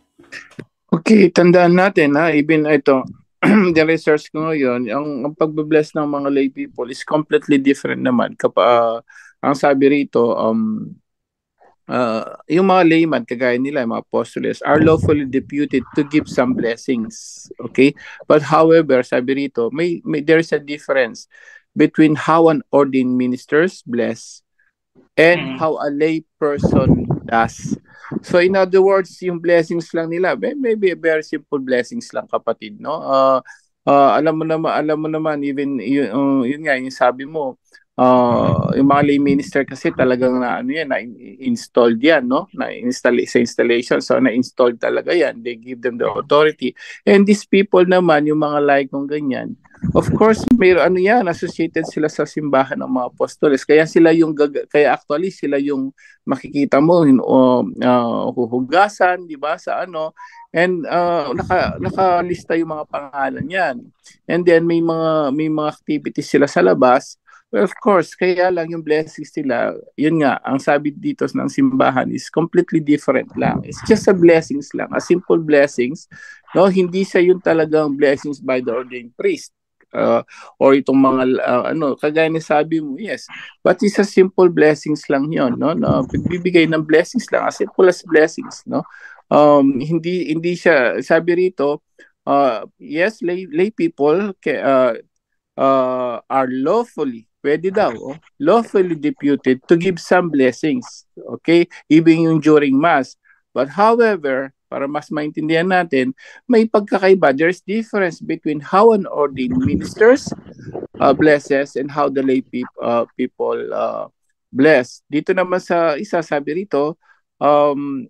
Okay, tandaan natin ha, even ito, [CLEARS THROAT] the research ko ngayon, ang, ang pagbe-bless ng mga lay people is completely different naman. Kapag, uh, ah, ang sabi rito, um, uh, yung mga layman, kagaya nila, mga apostles, are lawfully deputed to give some blessings. Okay? But however, sabi rito, may, may, there is a difference between how an ordained ministers bless and mm. how a lay person does. So in other words, yung blessings lang nila, maybe very simple blessings lang kapatid, no? Uh, uh, alam mo naman, alam mo naman even yun, uh, yun nga yung sabi mo, Uh, yung mga lay minister kasi talagang na ano yan, na installed yan, no? Na install sa installation. So na installed talaga yan. They give them the authority. And these people naman, yung mga laikong ganyan, of course, may ano yan, associated sila sa simbahan ng mga apostoles. Kaya sila yung kaya actually sila yung makikita mo in uh, ah, huhugasan, 'di ba, sa ano, And uh, naka, nakalista yung mga pangalan yan. And then may mga may mga activities sila sa labas Well, of course, kaya lang yung blessings nila, yun nga, ang sabi dito ng simbahan is completely different lang. It's just a blessings lang, a simple blessings. No, hindi siya yung talagang blessings by the ordained priest uh, or itong mga uh, ano kagaya ni sabi mo yes but it's a simple blessings lang yon no no pagbibigay ng blessings lang as simple as blessings no um hindi hindi siya sabi rito uh, yes lay, lay people uh, uh, are lawfully pwede daw, oh, lawfully deputed to give some blessings, okay? Even yung during Mass. But however, para mas maintindihan natin, may pagkakaiba. There's difference between how an ordained ministers uh, blesses and how the lay peop- uh, people uh, bless. Dito naman sa isa, sabi rito, um,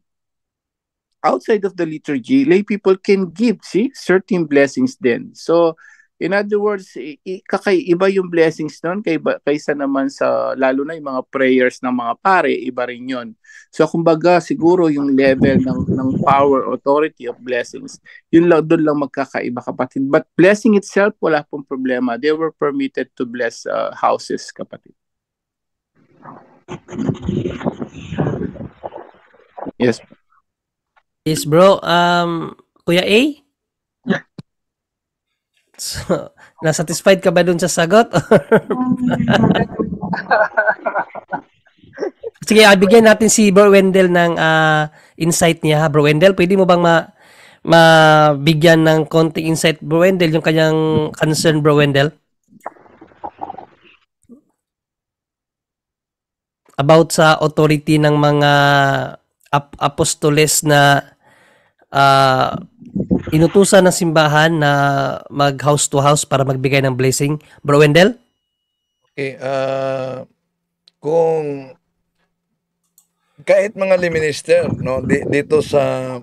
outside of the liturgy, lay people can give, see, certain blessings then. So, In other words, kakaiba yung blessings noon kaysa naman sa lalo na yung mga prayers ng mga pare, iba rin 'yon. So kumbaga siguro yung level ng ng power authority of blessings, yun lang doon lang magkakaiba kapatid. But blessing itself wala pong problema. They were permitted to bless uh, houses kapatid. Yes. Yes, bro. Um Kuya A, So, [LAUGHS] nasatisfied ka ba dun sa sagot? [LAUGHS] Sige, ah, bigyan natin si Bro Wendell ng uh, insight niya. Ha? Bro Wendell, pwede mo bang ma mabigyan ng konting insight, Bro Wendell, yung kanyang concern, Bro Wendell? About sa authority ng mga ap- apostoles na uh, inutusan ng simbahan na mag house to house para magbigay ng blessing. Bro Wendell? Okay, uh, kung kahit mga minister no dito sa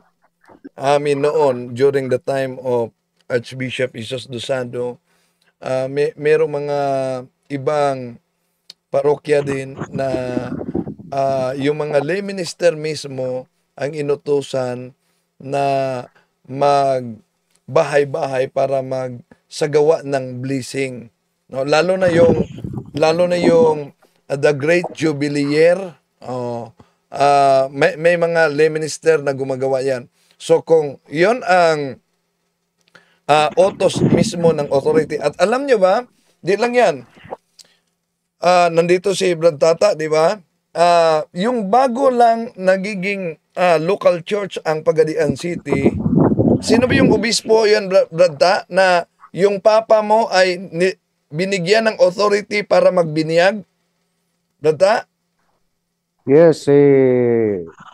amin noon during the time of Archbishop Jesus Dosado uh, ah, may merong mga ibang parokya din na uh, yung mga lay minister mismo ang inutusan na magbahay-bahay para magsagawa ng blessing. No, lalo na yung lalo na yung uh, the great jubilee year. Oh, uh, may, may mga lay minister na gumagawa 'yan. So kung 'yon ang uh, autos mismo ng authority. At alam nyo ba, di lang 'yan. Uh, nandito si Brad Tata, di ba? Uh, yung bago lang nagiging uh, local church ang Pagadian City, Sino ba yung obispo yan, Brad, na yung papa mo ay binigyan ng authority para magbiniyag? Brad, Yes, si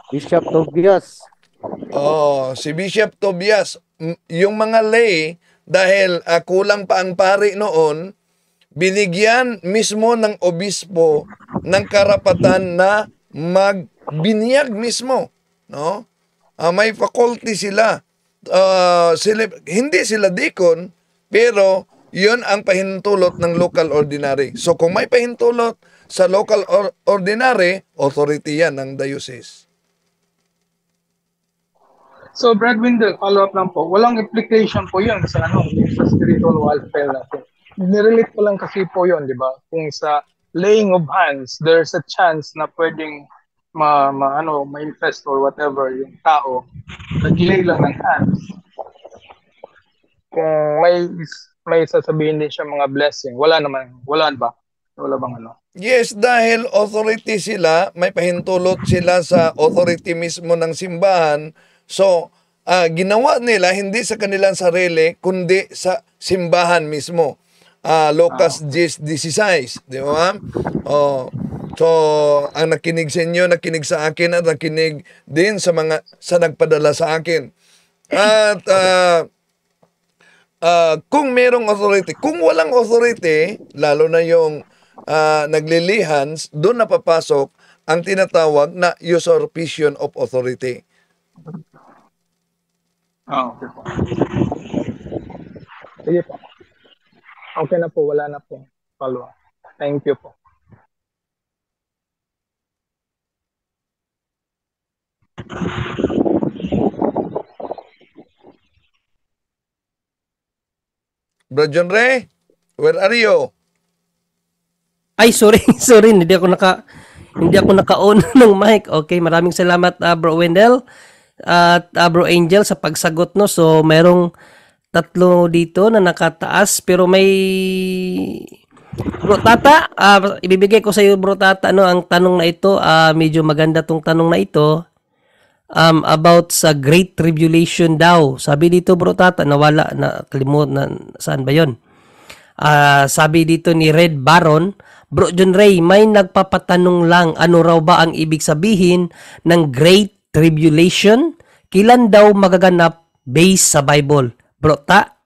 Bishop Tobias. Oh, si Bishop Tobias. Yung mga lay, dahil uh, kulang pa ang pari noon, binigyan mismo ng obispo ng karapatan na magbiniyag mismo. No? Uh, may faculty sila uh, sila, hindi sila deacon, pero yun ang pahintulot ng local ordinary. So kung may pahintulot sa local or ordinary, authority yan ng diocese. So Brad Windel, follow up lang po. Walang implication po yun sa ano, sa spiritual welfare natin. Nirelate ko lang kasi po yun, di ba? Kung sa laying of hands, there's a chance na pwedeng ma, ma ano, ma-infest or whatever yung tao, naglay lang ng hands. Kung may may sasabihin din siya mga blessing, wala naman, wala ba? Wala bang ano? Yes, dahil authority sila, may pahintulot sila sa authority mismo ng simbahan. So, uh, ginawa nila hindi sa kanilang sarili, kundi sa simbahan mismo. Uh, Lucas oh. Ah. 10.16, di ba? Oh, So, ang nakinig sa inyo, nakinig sa akin at nakinig din sa mga sa nagpadala sa akin. At uh, uh, kung merong authority, kung walang authority, lalo na yung uh, ah, naglilihans, doon napapasok ang tinatawag na usurpation of authority. Oh, okay po. Sige po. Okay na po, wala na po. Follow. Thank you po. Bro John Ray, where are you? Ay, sorry, [LAUGHS] sorry, hindi ako naka hindi ako naka-on [LAUGHS] ng mic. Okay, maraming salamat uh, Bro Wendell at uh, Bro Angel sa pagsagot no. So, merong tatlo dito na nakataas pero may Bro Tata, uh, ibibigay ko sa iyo Bro Tata no ang tanong na ito, uh, medyo maganda tong tanong na ito um, about sa Great Tribulation daw. Sabi dito bro tata, nawala, na, kalimut, na, saan ba yon? Uh, ah, sabi dito ni Red Baron, Bro John Ray, may nagpapatanong lang ano raw ba ang ibig sabihin ng Great Tribulation? Kilan daw magaganap based sa Bible? Bro, ta?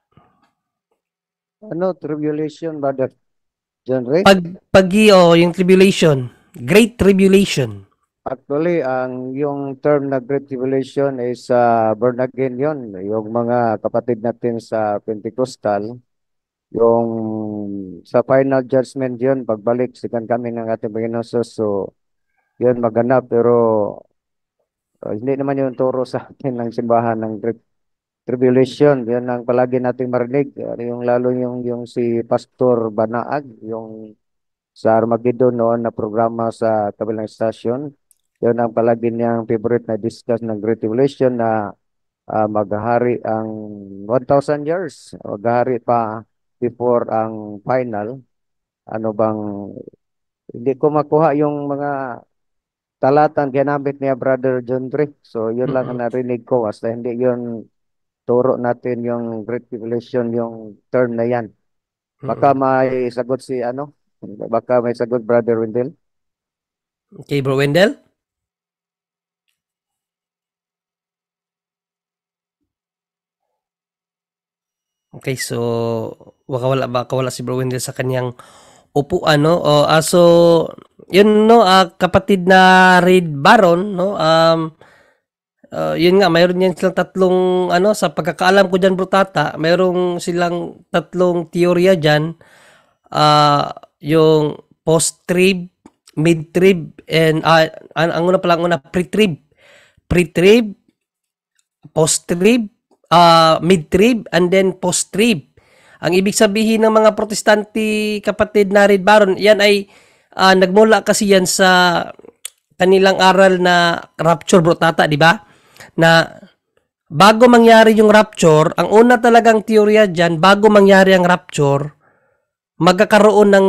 Ano, tribulation, ba John Ray? Pag, pagi, oh, yung tribulation. Great Tribulation. Actually, ang yung term na Great Tribulation is uh, born again yun. Yung mga kapatid natin sa Pentecostal, yung sa final judgment yun, pagbalik, sikan kami ng ating Panginoon So, yun maganap. Pero uh, hindi naman yung turo sa atin ng simbahan ng Great Tribulation. Yun ang palagi nating marinig. Ano yung lalo yung, yung si Pastor Banaag, yung sa Armageddon noon na programa sa kabilang station yun ang palagi niyang favorite na discuss ng Great Revelation na uh, maghahari ang 1,000 years. Maghahari pa before ang final. Ano bang, hindi ko makuha yung mga talatang ginamit niya Brother John Drake. So yun lang ang narinig ko. Basta hindi yun turo natin yung Great Revelation, yung term na yan. Baka may sagot si ano? Baka may sagot Brother Wendell. Okay, Bro Wendell? Okay, so wala ba kawala si Bro Wendell sa kanyang upuan no. O uh, ah, so yun no uh, kapatid na Reid Baron no um uh, yun nga mayroon yan silang tatlong ano sa pagkakaalam ko diyan Bro Tata, mayroong silang tatlong teorya diyan uh, yung post-trib, mid-trib and uh, ang, ang una pa lang una pre-trib. Pre-trib, post-trib uh, mid-trib and then post-trib. Ang ibig sabihin ng mga protestanti kapatid na Red Baron, yan ay uh, nagmula kasi yan sa kanilang aral na rapture brotata, di ba? Na bago mangyari yung rapture, ang una talagang teorya dyan, bago mangyari ang rapture, magkakaroon ng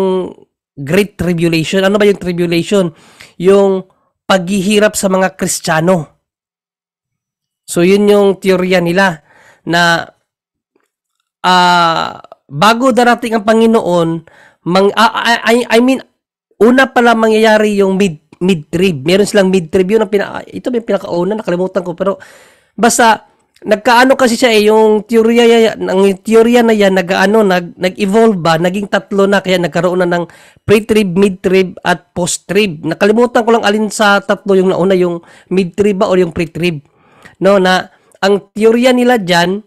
Great Tribulation. Ano ba yung tribulation? Yung paghihirap sa mga Kristiyano. So, yun yung teorya nila na uh, bago darating ang Panginoon, mang, uh, I, I mean, una pala mangyayari yung mid, mid-trib. Meron silang mid-trib. Yun ang pina, ito may pinakauna, nakalimutan ko. Pero basta, nagkaano kasi siya eh, yung teorya, ang teorya na yan, nag-ano, nag, nag-evolve ba, naging tatlo na, kaya nagkaroon na ng pre-trib, mid-trib, at post-trib. Nakalimutan ko lang alin sa tatlo yung nauna, yung mid-trib ba o yung pre-trib. No, na ang teorya nila dyan,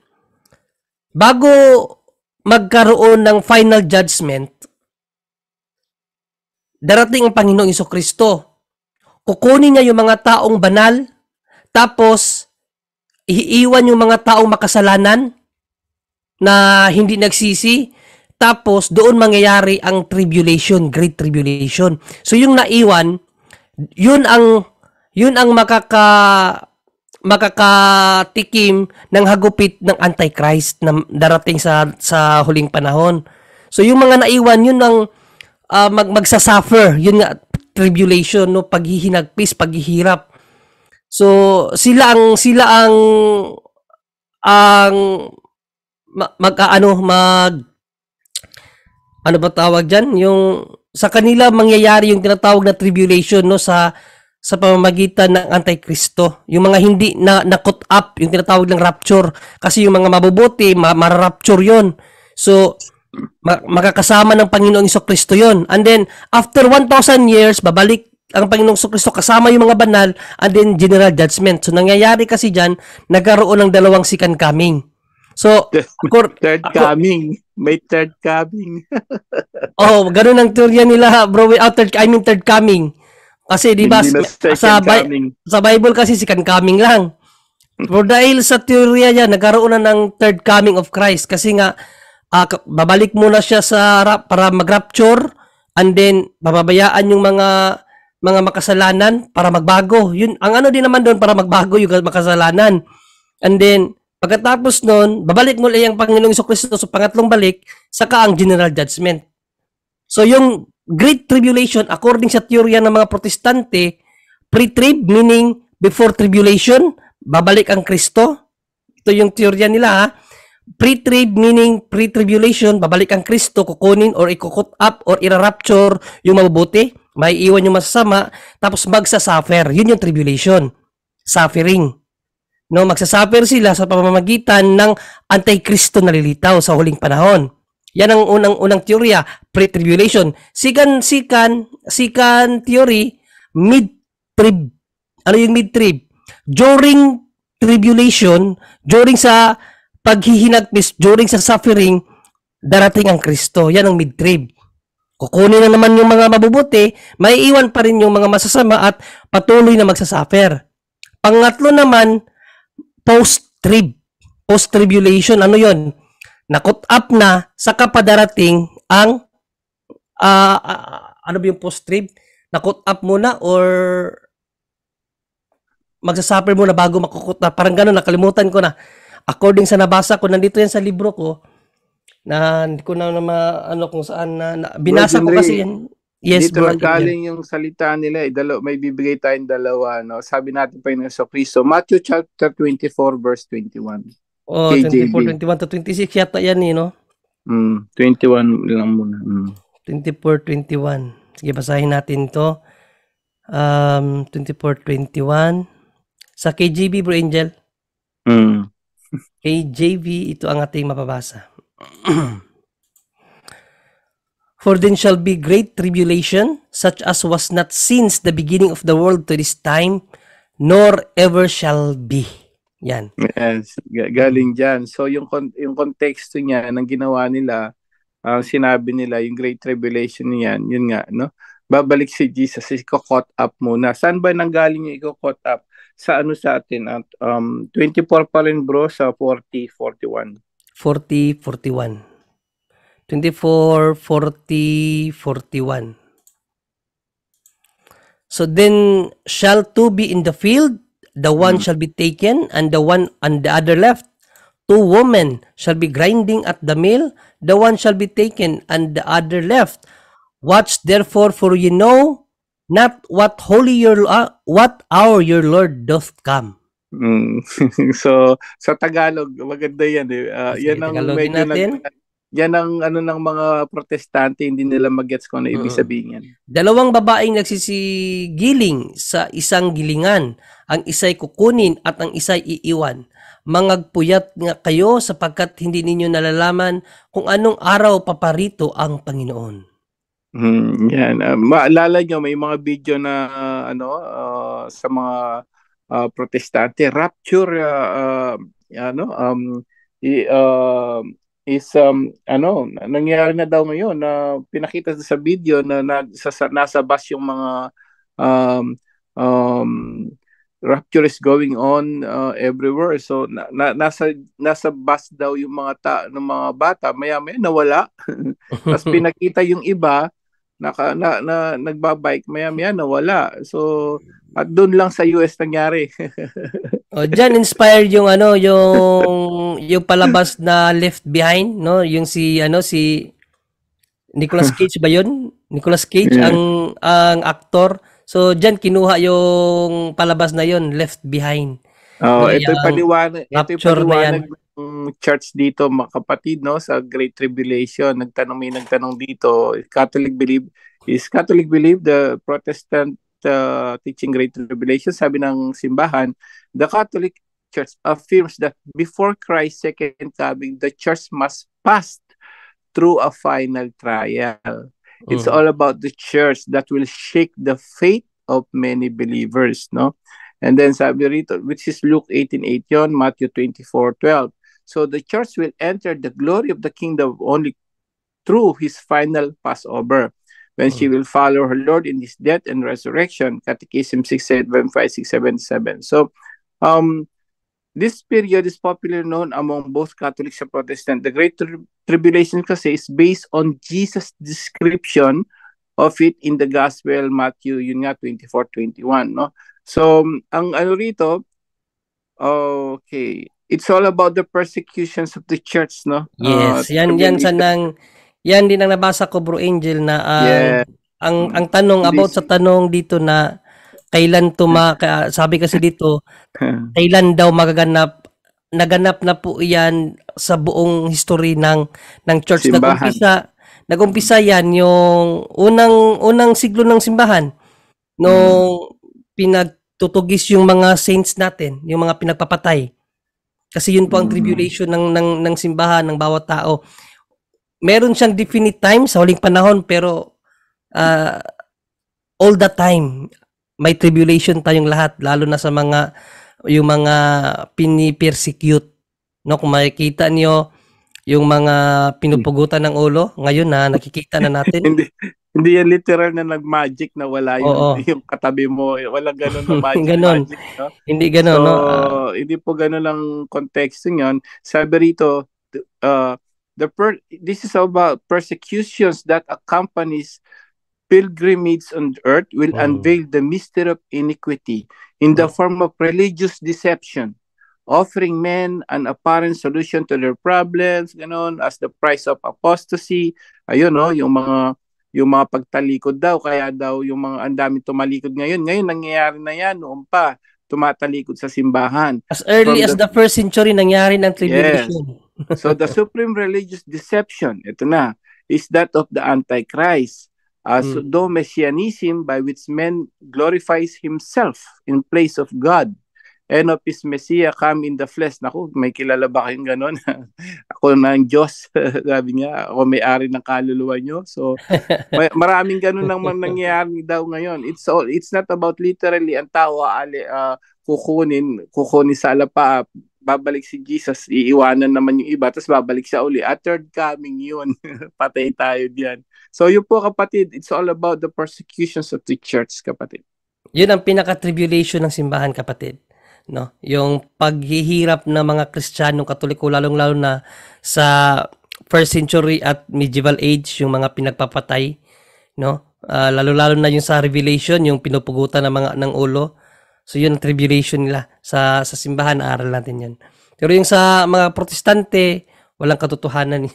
bago magkaroon ng final judgment, darating ang Panginoong Iso Kristo. Kukunin niya yung mga taong banal, tapos iiwan yung mga taong makasalanan na hindi nagsisi, tapos doon mangyayari ang tribulation, great tribulation. So yung naiwan, yun ang yun ang makaka makakatikim ng hagupit ng Antichrist na darating sa sa huling panahon. So yung mga naiwan yun ang uh, mag magsasuffer, yun nga tribulation no paghihinagpis, paghihirap. So sila ang sila ang ang mag ah, ano mag ano ba tawag diyan yung sa kanila mangyayari yung tinatawag na tribulation no sa sa pamamagitan ng Antikristo. Yung mga hindi na, na cut up, yung tinatawag ng rapture. Kasi yung mga mabubuti, ma- mararapture yon So, ma- makakasama ng Panginoong Kristo yon And then, after 1,000 years, babalik ang Panginoong Kristo kasama yung mga banal and then general judgment. So, nangyayari kasi dyan, nagkaroon ng dalawang second coming. So, ako, third ako, coming. May third coming. [LAUGHS] oh, ganun ang teorya nila, bro. Oh, third, I mean third coming. Kasi di ba sa, sa Bible kasi second coming lang. For dahil sa teorya niya, nagkaroon na ng third coming of Christ kasi nga uh, babalik muna siya sa para mag-rapture and then bababayaan yung mga mga makasalanan para magbago. Yun ang ano din naman doon para magbago yung makasalanan. And then pagkatapos noon, babalik muli ang Panginoong Kristo sa so, pangatlong balik saka ang general judgment. So yung Great Tribulation, according sa teorya ng mga protestante, pre-trib, meaning before tribulation, babalik ang Kristo. Ito yung teorya nila ha. Pre-trib, meaning pre-tribulation, babalik ang Kristo, kukunin or ikukot up or irarapture yung mabubuti. May iwan yung masasama, tapos magsasuffer. Yun yung tribulation. Suffering. No, magsasuffer sila sa pamamagitan ng antikristo na lilitaw sa huling panahon. Yan ang unang-unang teorya, pre-tribulation. Second, sikan, sikan theory, mid-trib. Ano yung mid-trib? During tribulation, during sa paghihinagpis, during sa suffering, darating ang Kristo. Yan ang mid-trib. Kukunin na naman yung mga mabubuti, maiiwan pa rin yung mga masasama at patuloy na magsasuffer. Pangatlo naman, post-trib. Post-tribulation, ano yon? nakut up na sa kapadarating ang uh, uh, ano ba yung post trib nakut up muna or magsasuffer muna bago makukut na parang ganun nakalimutan ko na according sa nabasa ko nandito yan sa libro ko na hindi ko na, na ma, ano kung saan na, na binasa bro, ko kasi yan. Yes, dito galing nanggaling yung salita nila eh. Dalaw, may bibigay tayong dalawa. No? Sabi natin pa yun sa Kristo. Matthew chapter 24 verse 21. Oh, KJB. 24, 21 to 26 yata yan eh, no? Mm, 21 lang muna. Mm. 24, 21. Sige, basahin natin to. Um, 24, 21. Sa KJV, Bro Angel. Mm. KJV, ito ang ating mapabasa. [CLEARS THROAT] For then shall be great tribulation, such as was not since the beginning of the world to this time, nor ever shall be. Yan. Yes, galing diyan. So yung yung konteksto niya ng ginawa nila, ang uh, sinabi nila yung great tribulation niyan, yun nga, no? Babalik si Jesus, iko-caught up muna. Saan ba nanggaling yung iko-caught up? Sa ano sa atin at um 24 pa rin bro sa 40 41. 40 41. 24 40 41. So then shall two be in the field the one mm. shall be taken, and the one on the other left. Two women shall be grinding at the mill, the one shall be taken, and the other left. Watch therefore, for you know not what holy your uh, what hour your Lord doth come. Mm. [LAUGHS] so sa Tagalog maganda 'yan eh. Uh, 'yan ang Tagalogin medyo natin. Nag, 'yan ang ano ng mga protestante hindi nila magets kung ano ibig mm. sabihin yan. Dalawang babaeng nagsisigiling sa isang gilingan ang isa'y kukunin at ang isa'y iiwan. Mangagpuyat nga kayo sapagkat hindi ninyo nalalaman kung anong araw paparito ang Panginoon. Mm, yan. Uh, maalala nyo, may mga video na uh, ano uh, sa mga uh, protestante, rapture uh, uh, ano um i, uh, is um ano nangyari na daw ngayon na uh, pinakita sa video na, na sa, nasa bus yung mga um, um rapture is going on uh, everywhere. So na, na, nasa nasa bus daw yung mga ta, ng mga bata, maya-maya nawala. [LAUGHS] Tapos [LAUGHS] pinakita yung iba naka, na, na nagba-bike, maya-maya nawala. So at doon lang sa US nangyari. [LAUGHS] oh, diyan inspired yung ano, yung yung palabas na Left Behind, no? Yung si ano si Nicolas Cage ba 'yun? Nicolas Cage yeah. ang ang actor. So, diyan kinuha yung palabas na yon Left Behind. Oh, no, ito yung paliwanag, ito yung paliwanag ng church dito, mga kapatid, no, sa Great Tribulation. Nagtanong, may nagtanong dito, Catholic believe, is Catholic believe the Protestant uh, teaching Great Tribulation? Sabi ng simbahan, the Catholic Church affirms that before Christ's second coming, the church must pass through a final trial. It's uh-huh. all about the church that will shake the faith of many believers, no? And then sabi rito, which is Luke 18, yun, Matthew 24.12. So the church will enter the glory of the kingdom only through his final Passover, when she hmm. will follow her Lord in his death and resurrection, Catechism 6, 7, 5, 6, 7, 7. So um, This period is popularly known among both Catholics and Protestants. The Great Tri- Tribulation kasi is based on Jesus' description of it in the Gospel Matthew, yun nga, 24 no? So, ang ano rito, okay, it's all about the persecutions of the church, no? Yes, uh, yan, yan sa nang, yan din ang nabasa ko, Bro Angel, na uh, yeah. ang, ang tanong, about sa tanong dito na Kailan tuma sabi kasi dito, [LAUGHS] kailan daw magaganap naganap na po 'yan sa buong history ng ng church simbahan. nagumpisa nagumpisa 'yan yung unang unang siglo ng simbahan nung hmm. pinagtutugis yung mga saints natin, yung mga pinagpapatay. Kasi yun po ang hmm. tribulation ng ng ng simbahan ng bawat tao. Meron siyang definite time sa huling panahon pero uh, all the time may tribulation tayong lahat lalo na sa mga yung mga pini-persecute no kung makikita niyo yung mga pinupugutan ng ulo ngayon na nakikita na [LAUGHS] natin hindi hindi yan literal na nagmagic na wala yun, Oo. [LAUGHS] yung katabi mo wala ganun na [LAUGHS] magic, ganun. magic no? hindi ganun so, no uh, hindi po ganun lang konteksto niyan sabi rito uh, the per- this is about persecutions that accompanies pilgrimage on earth will wow. Oh. unveil the mystery of iniquity in the oh. form of religious deception, offering men an apparent solution to their problems, ganon, as the price of apostasy. Ayun, no, oh, yung mga yung mga pagtalikod daw, kaya daw yung mga ang dami tumalikod ngayon. Ngayon, nangyayari na yan noon pa, tumatalikod sa simbahan. As early From as the, the first century, nangyari ng tribulation. Yes. so the supreme religious deception, ito na, is that of the Antichrist as mm. though messianism by which man glorifies himself in place of God and of his Messiah come in the flesh. Naku, may kilala ba kayong ganon? [LAUGHS] ako na ang Diyos, [LAUGHS] sabi niya. Ako may-ari ng kaluluwa niyo. So, [LAUGHS] may, maraming ganon nang nangyayari daw ngayon. It's all, it's not about literally ang tao aali, uh, kukunin, kukunin sa alapa, babalik si Jesus, iiwanan naman yung iba, tapos babalik siya uli. At third coming yun, [LAUGHS] patay tayo diyan. So yun po kapatid, it's all about the persecutions of the church kapatid. Yun ang pinaka-tribulation ng simbahan kapatid. No? Yung paghihirap ng mga Kristiyanong Katoliko, lalong-lalo na sa first century at medieval age, yung mga pinagpapatay, no? Uh, ah, lalo-lalo na yung sa Revelation, yung pinupugutan ng mga ng ulo So yun ang tribulation nila sa sa simbahan, aaral natin 'yan. Pero yung sa mga Protestante, walang katotohanan. [LAUGHS]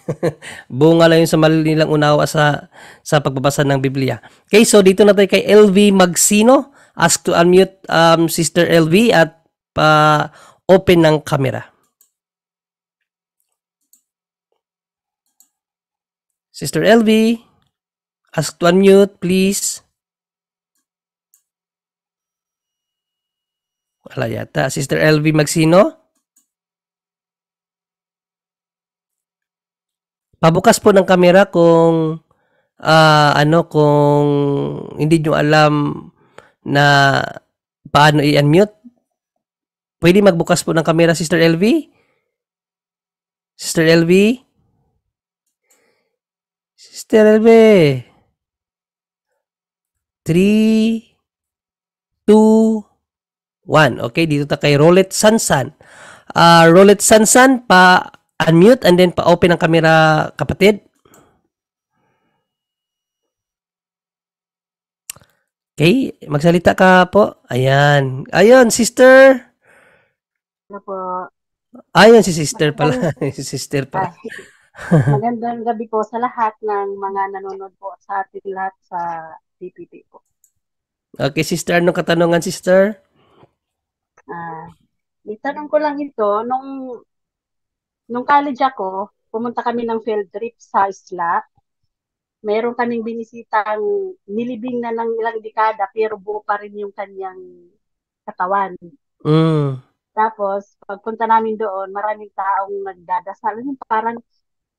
Bunga lang yun sa mali nilang unawa sa, sa pagbabasa ng Biblia. Okay, so dito na tayo kay LV Magsino. Ask to unmute um, Sister LV at uh, open ng camera. Sister LV, ask to unmute please. Wala yata. Sister LV Magsino? Pabukas po ng camera kung uh, ano kung hindi nyo alam na paano i-unmute. Pwede magbukas po ng camera, Sister LV? Sister LV? Sister LV? 3, 2, 1. Okay, dito ta kay Rolet Sansan. Uh, Rolet Sansan, pa-unmute and then pa-open ang camera, kapatid. Okay, magsalita ka po. Ayan. Ayun, sister. Ano po? Ayun, si sister pala. [LAUGHS] si sister pala. Ah, [LAUGHS] magandang gabi po sa lahat ng mga nanonood po sa ating lahat sa DPT po. Okay, sister. Anong katanungan, sister? Ah, itanong ko lang ito, nung nung college ako, pumunta kami ng field trip sa isla. Meron kaming binisitang nilibing na ng ilang dekada pero buo pa rin yung kanyang katawan. Mm. Tapos, pagpunta namin doon, maraming taong nagdadasal. Yung parang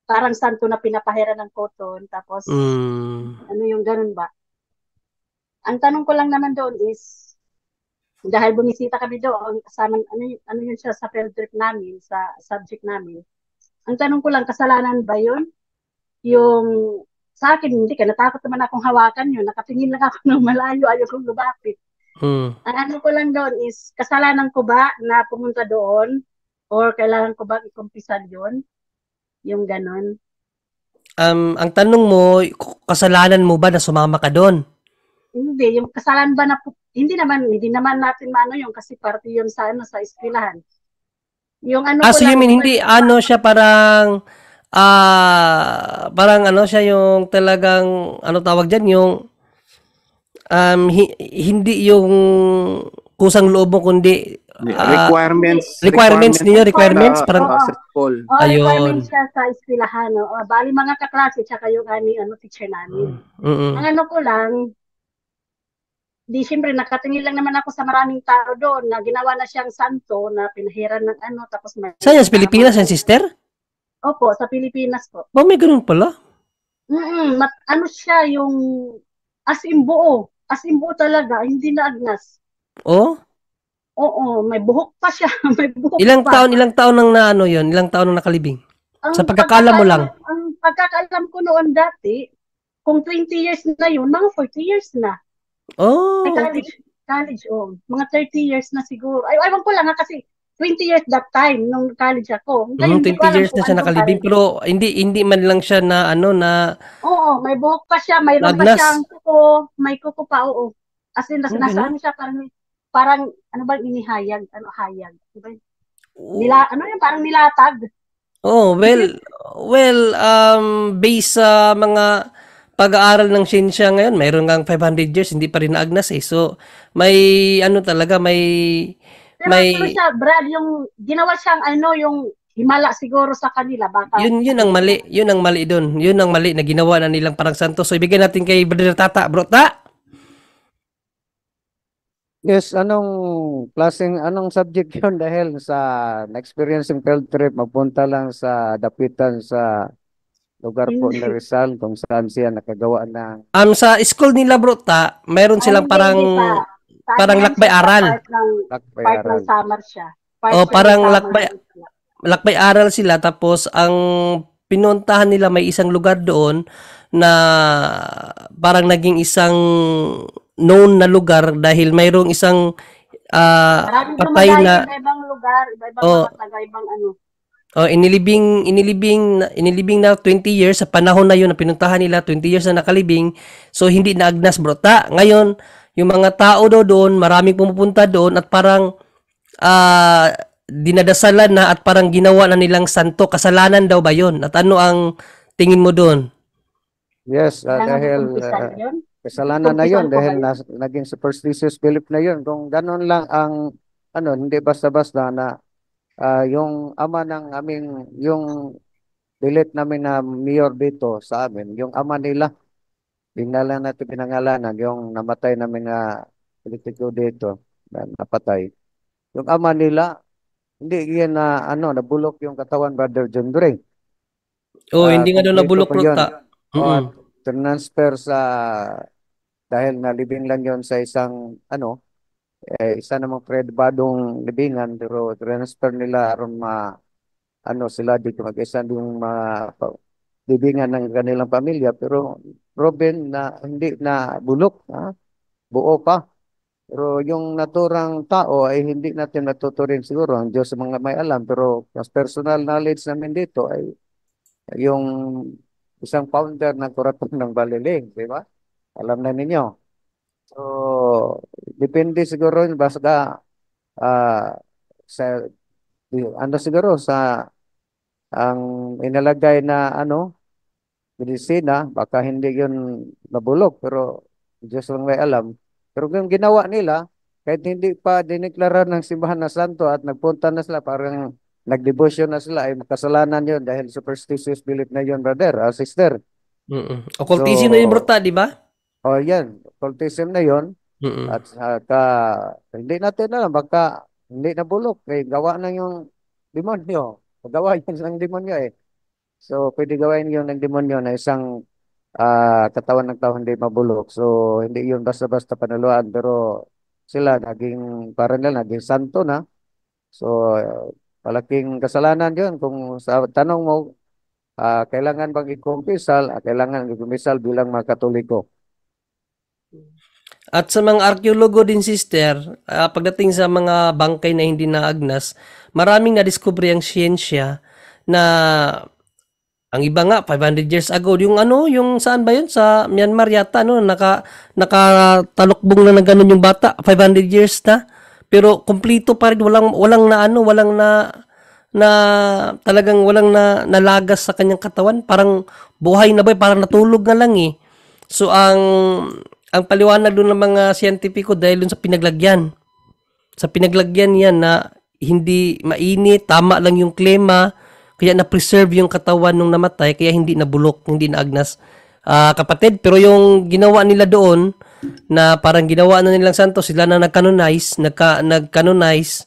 parang santo na pinapahira ng cotton. Tapos, mm. ano yung ganun ba? Ang tanong ko lang naman doon is, dahil bumisita kami doon, kasama, ano, ano yun siya sa field trip namin, sa subject namin. Ang tanong ko lang, kasalanan ba yun? Yung sa akin, hindi ka, natakot naman akong hawakan yun. Nakatingin lang ako [LAUGHS] ng malayo, ayaw kong lumapit. Hmm. Ang ano ko lang doon is, kasalanan ko ba na pumunta doon? Or kailangan ko ba ikumpisan yun? Yung ganun. Um, ang tanong mo, kasalanan mo ba na sumama ka doon? Hindi, yung kasalanan ba na hindi naman hindi naman natin mano yung kasi parte yun sa ano sa eskwelahan. Yung ano Ah, so you mean hindi pa, ano siya parang ah uh, parang ano siya yung talagang ano tawag diyan yung um hi, hindi yung kusang loob mo kundi uh, requirements requirements niyo requirements para, oh, oh, oh, ayun siya sa eskwelahan no? bali mga kaklase tsaka yung ani ano teacher namin. Mm-hmm. Ang ano ko lang di siyempre nakatingin lang naman ako sa maraming tao doon na ginawa na siyang santo na pinahiran ng ano tapos may Sa yes, Pilipinas ang sister? Opo, sa Pilipinas po. Oh, may ganun pala. Mm mat, ano siya yung as in buo, as in buo talaga, hindi na agnas. Oh? Oo, may buhok pa siya, [LAUGHS] may buhok ilang pa. taon, ilang taon nang naano 'yon? Ilang taon nang nakalibing? Ang sa pagkakala mo lang. Ang pagkakaalam ko noon dati, kung 20 years na yun, mga 40 years na. Oh. Ay, college, okay. college, oh. Mga 30 years na siguro. Ay, ewan ko lang ha, ah, kasi 20 years that time nung college ako. Ngayon, mm, 20 years na siya nakalibing pero hindi hindi man lang siya na ano na Oo, may buhok pa siya, may pa siyang kuko, may kuko pa oo. As in nas, mm-hmm. ano siya parang parang ano ba inihayag, ano hayag, diba? Ooh. Nila ano yan parang nilatag. Oh, well well um based sa mga pag-aaral ng siyensya ngayon, mayroon kang 500 years, hindi pa rin naagnas eh. So, may ano talaga, may... Pero may... Pero siya, Brad, yung ginawa siyang ano, yung himala siguro sa kanila. Baka... Yun, yun ang mali. Yun ang mali doon. Yun ang mali na ginawa na nilang parang santo. So, ibigay natin kay Brother Tata. Bro, ta! Yes, anong klaseng anong subject [LAUGHS] yun dahil sa na-experience yung field trip magpunta lang sa dapitan sa lugar po na mm. Rizal kung saan siya nakagawa ng um, sa school nila bro ta meron silang Ay, parang pa. parang lakbay aral lakbay part aral ng summer siya part o oh, parang lakbay lakbay aral sila tapos ang pinuntahan nila may isang lugar doon na parang naging isang known na lugar dahil mayroong isang uh, patay na ibang lugar, iba-ibang oh, iba-ibang ano Oh, inilibing inilibing inilibing na 20 years sa panahon na yun na pinuntahan nila, 20 years na nakalibing. So hindi na agnas brota. Ngayon, yung mga tao do doon, maraming pumupunta doon at parang uh, dinadasalan na at parang ginawa na nilang santo. Kasalanan daw ba 'yon? At ano ang tingin mo doon? Yes, uh, dahil uh, kasalanan na 'yon dahil na, naging superstitious belief na 'yon. Kung ganoon lang ang ano, hindi basta-basta na uh, yung ama ng aming, yung delete namin na mayor dito sa amin, yung ama nila, dinala natin pinangalanan, yung namatay namin na politiko dito, na napatay. Yung ama nila, hindi yan na ano, nabulok yung katawan Brother John Dre. Oh, uh, hindi nga daw nabulok rota. Mm -hmm. transfer sa dahil na nalibing lang yon sa isang ano eh, isa namang predbadong libingan pero transfer nila aron ma ano sila dito mag-isa yung ma libingan ng kanilang pamilya pero Robin na hindi na bulok ha? buo pa pero yung naturang tao ay hindi natin natuturing siguro ang Diyos mga may alam pero mas personal knowledge namin dito ay yung isang founder ng Kuraton ng Baliling, di ba? Alam na ninyo. So, depende siguro yun basta uh, sa ano siguro sa ang inalagay na ano medisina baka hindi yun nabulok pero Diyos lang may alam. Pero yung ginawa nila kahit hindi pa dineklara ng simbahan na santo at nagpunta na sila parang nagdevotion na sila eh, ay kasalanan yun dahil superstitious belief na yun brother or ah, sister. Mm-mm. Occultism so, na yun brata, di ba? Oh, yan cultism na yon mm-hmm. at saka hindi natin alam baka hindi na bulok eh gawa na yung demonyo gawa yun ng demonyo eh so pwede gawain yun ng demonyo na isang uh, katawan ng tao hindi mabulok so hindi yun basta-basta panaluan pero sila naging para nila naging santo na so uh, malaking kasalanan yun kung sa tanong mo uh, kailangan bang ikumpisal uh, ah, kailangan ikumpisal bilang mga katoliko at sa mga arkeologo din sister, uh, pagdating sa mga bangkay na hindi naagnas, maraming nadiskubre ang siyensya na ang iba nga 500 years ago yung ano yung saan ba yun sa Myanmar yata no naka nakatalukbong na ng ganun yung bata 500 years na pero kumpleto pa rin walang walang na ano walang na na talagang walang na nalagas sa kanyang katawan parang buhay na ba parang natulog na lang eh so ang ang paliwanag doon ng mga siyentipiko dahil doon sa pinaglagyan. Sa pinaglagyan yan na hindi mainit, tama lang yung klima, kaya na-preserve yung katawan nung namatay, kaya hindi nabulok, hindi naagnas. Uh, kapatid, pero yung ginawa nila doon, na parang ginawa na nilang santo, sila na nag-canonize, nagka, nag-canonize.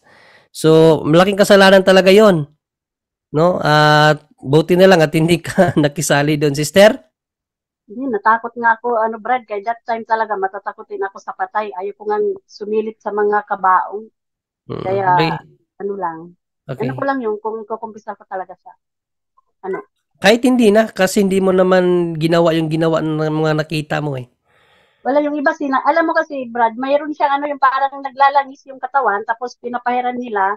So, malaking kasalanan talaga yon No? At uh, buti na lang at hindi ka [LAUGHS] nakisali doon, sister. Hindi, natakot nga ako, ano Brad, kay that time talaga matatakotin ako sa patay. Ayaw ko nga sumilit sa mga kabaong. Kaya, okay. ano lang. Okay. Ano ko lang yung kung ikukumpisa ko talaga siya. Ano? Kahit hindi na, kasi hindi mo naman ginawa yung ginawa ng mga nakita mo eh. Wala yung iba sila. Alam mo kasi, Brad, mayroon siyang ano yung parang naglalangis yung katawan tapos pinapahiran nila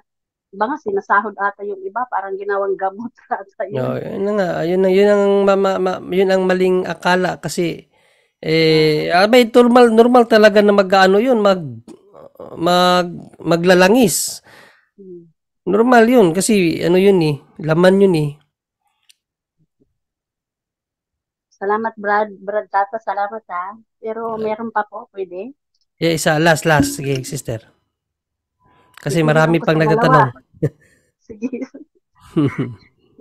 ba nga sinasahod ata yung iba parang ginawang gamot [LAUGHS] ata yun. No, yun nga, yun ang yun ang mama, ma, yun ang maling akala kasi eh abay ah, normal normal talaga na mag-ano yun mag mag maglalangis. Hmm. Normal yun kasi ano yun eh, laman yun eh. Salamat Brad, Brad Tata, salamat ha. Ah. Pero meron pa po, pwede? Yeah, isa, last, last. Sige, sister. Kasi marami pang nagtatanong. Sige. [LAUGHS]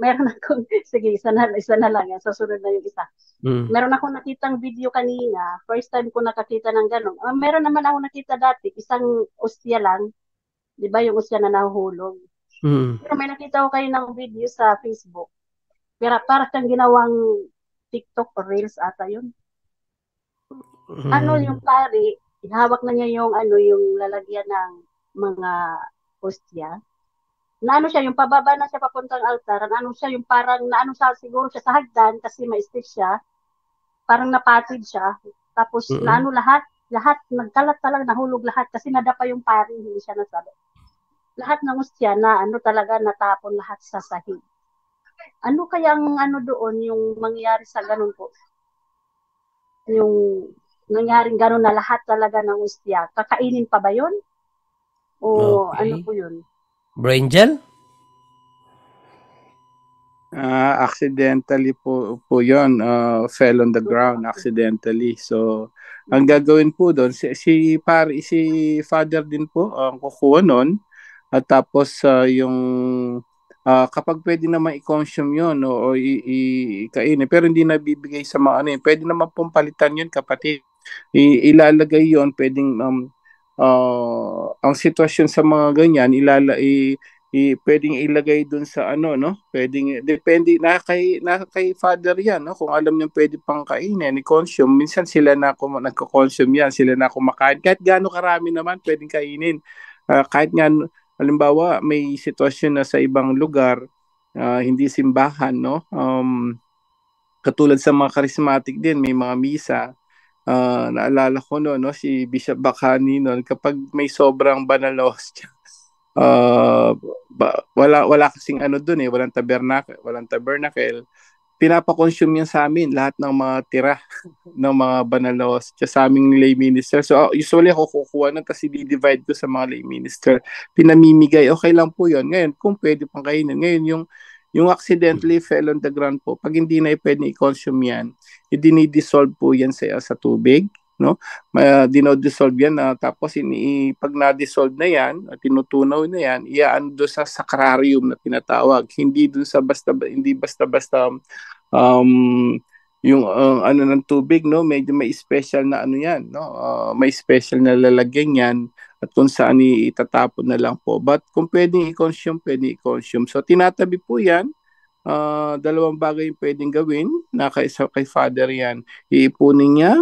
Meron akong, sige, isa na, isa na lang yan. Susunod na yung isa. Mm. Meron akong nakitang video kanina. First time ko nakakita ng ganun. Uh, meron naman ako nakita dati. Isang ostya lang. Di ba yung ostya na nahuhulog? Mm. Pero may nakita ko kayo ng video sa Facebook. Pero parang kang ginawang TikTok or Reels ata yun. Mm. Ano yung pari, hawak na niya yung ano yung lalagyan ng mga ostya naano siya, yung pababa na siya papuntang altar, ano siya, yung parang ano siya, siguro siya sa hagdan kasi ma-stiff siya, parang napatid siya, tapos mm-hmm. naano lahat, lahat, nagkalat talaga, nahulog lahat kasi nadapa yung pari, hindi siya nasabi. Lahat ng ustya na ano talaga natapon lahat sa sahig. Ano kaya ang ano doon yung mangyayari sa ganun po? Yung nangyaring ganun na lahat talaga ng ustya. Kakainin pa ba yun? O okay. ano po yun? Brain gel? Uh, ah, accidentally po, po yun. Uh, fell on the ground accidentally. So, ang gagawin po doon, si, si, par, si father din po ang uh, kukuha noon. At tapos uh, yung uh, kapag pwede na i-consume yun no, o i-kainin, pero hindi nabibigay sa mga ano yun, pwede naman pong palitan yun kapatid. I- ilalagay yun, pwedeng um, uh, ang sitwasyon sa mga ganyan ilala i, i pwedeng ilagay doon sa ano no pwedeng depende na kay na kay father yan no kung alam niya pwede pang kainin ni consume minsan sila na ako nagko-consume yan sila na kumakain kahit gaano karami naman pwedeng kainin uh, kahit nga halimbawa may sitwasyon na sa ibang lugar uh, hindi simbahan no um, katulad sa mga charismatic din may mga misa uh, naalala ko noon, no si Bishop Bacani noon kapag may sobrang banalos uh, [LAUGHS] ah, ba, wala wala kasing ano doon eh, walang tabernacle, walang tabernacle. Pinapakonsume yan sa amin lahat ng mga tira [LAUGHS] ng mga banalos sa aming lay minister. So uh, usually ako kukuha na tapos i-divide ko sa mga lay minister. Pinamimigay, okay lang po yon Ngayon, kung pwede pang kainin. Ngayon yung yung accidentally hmm. fell on the ground po, pag hindi na pwede i-consume yan, eh, i-dissolve po yan sa, sa tubig no? Uh, dino-dissolve yan na uh, tapos ini pag na-dissolve na yan, at tinutunaw na yan, iaan do sa sacrarium na tinatawag. Hindi doon sa basta hindi basta-basta um yung uh, ano ng tubig no medyo may special na ano yan no uh, may special na lalagyan yan at kung saan itatapon na lang po. But kung pwedeng i-consume, pwedeng i-consume. So tinatabi po yan. Uh, dalawang bagay yung pwedeng gawin. Nakaisa kay Father yan. Iipunin niya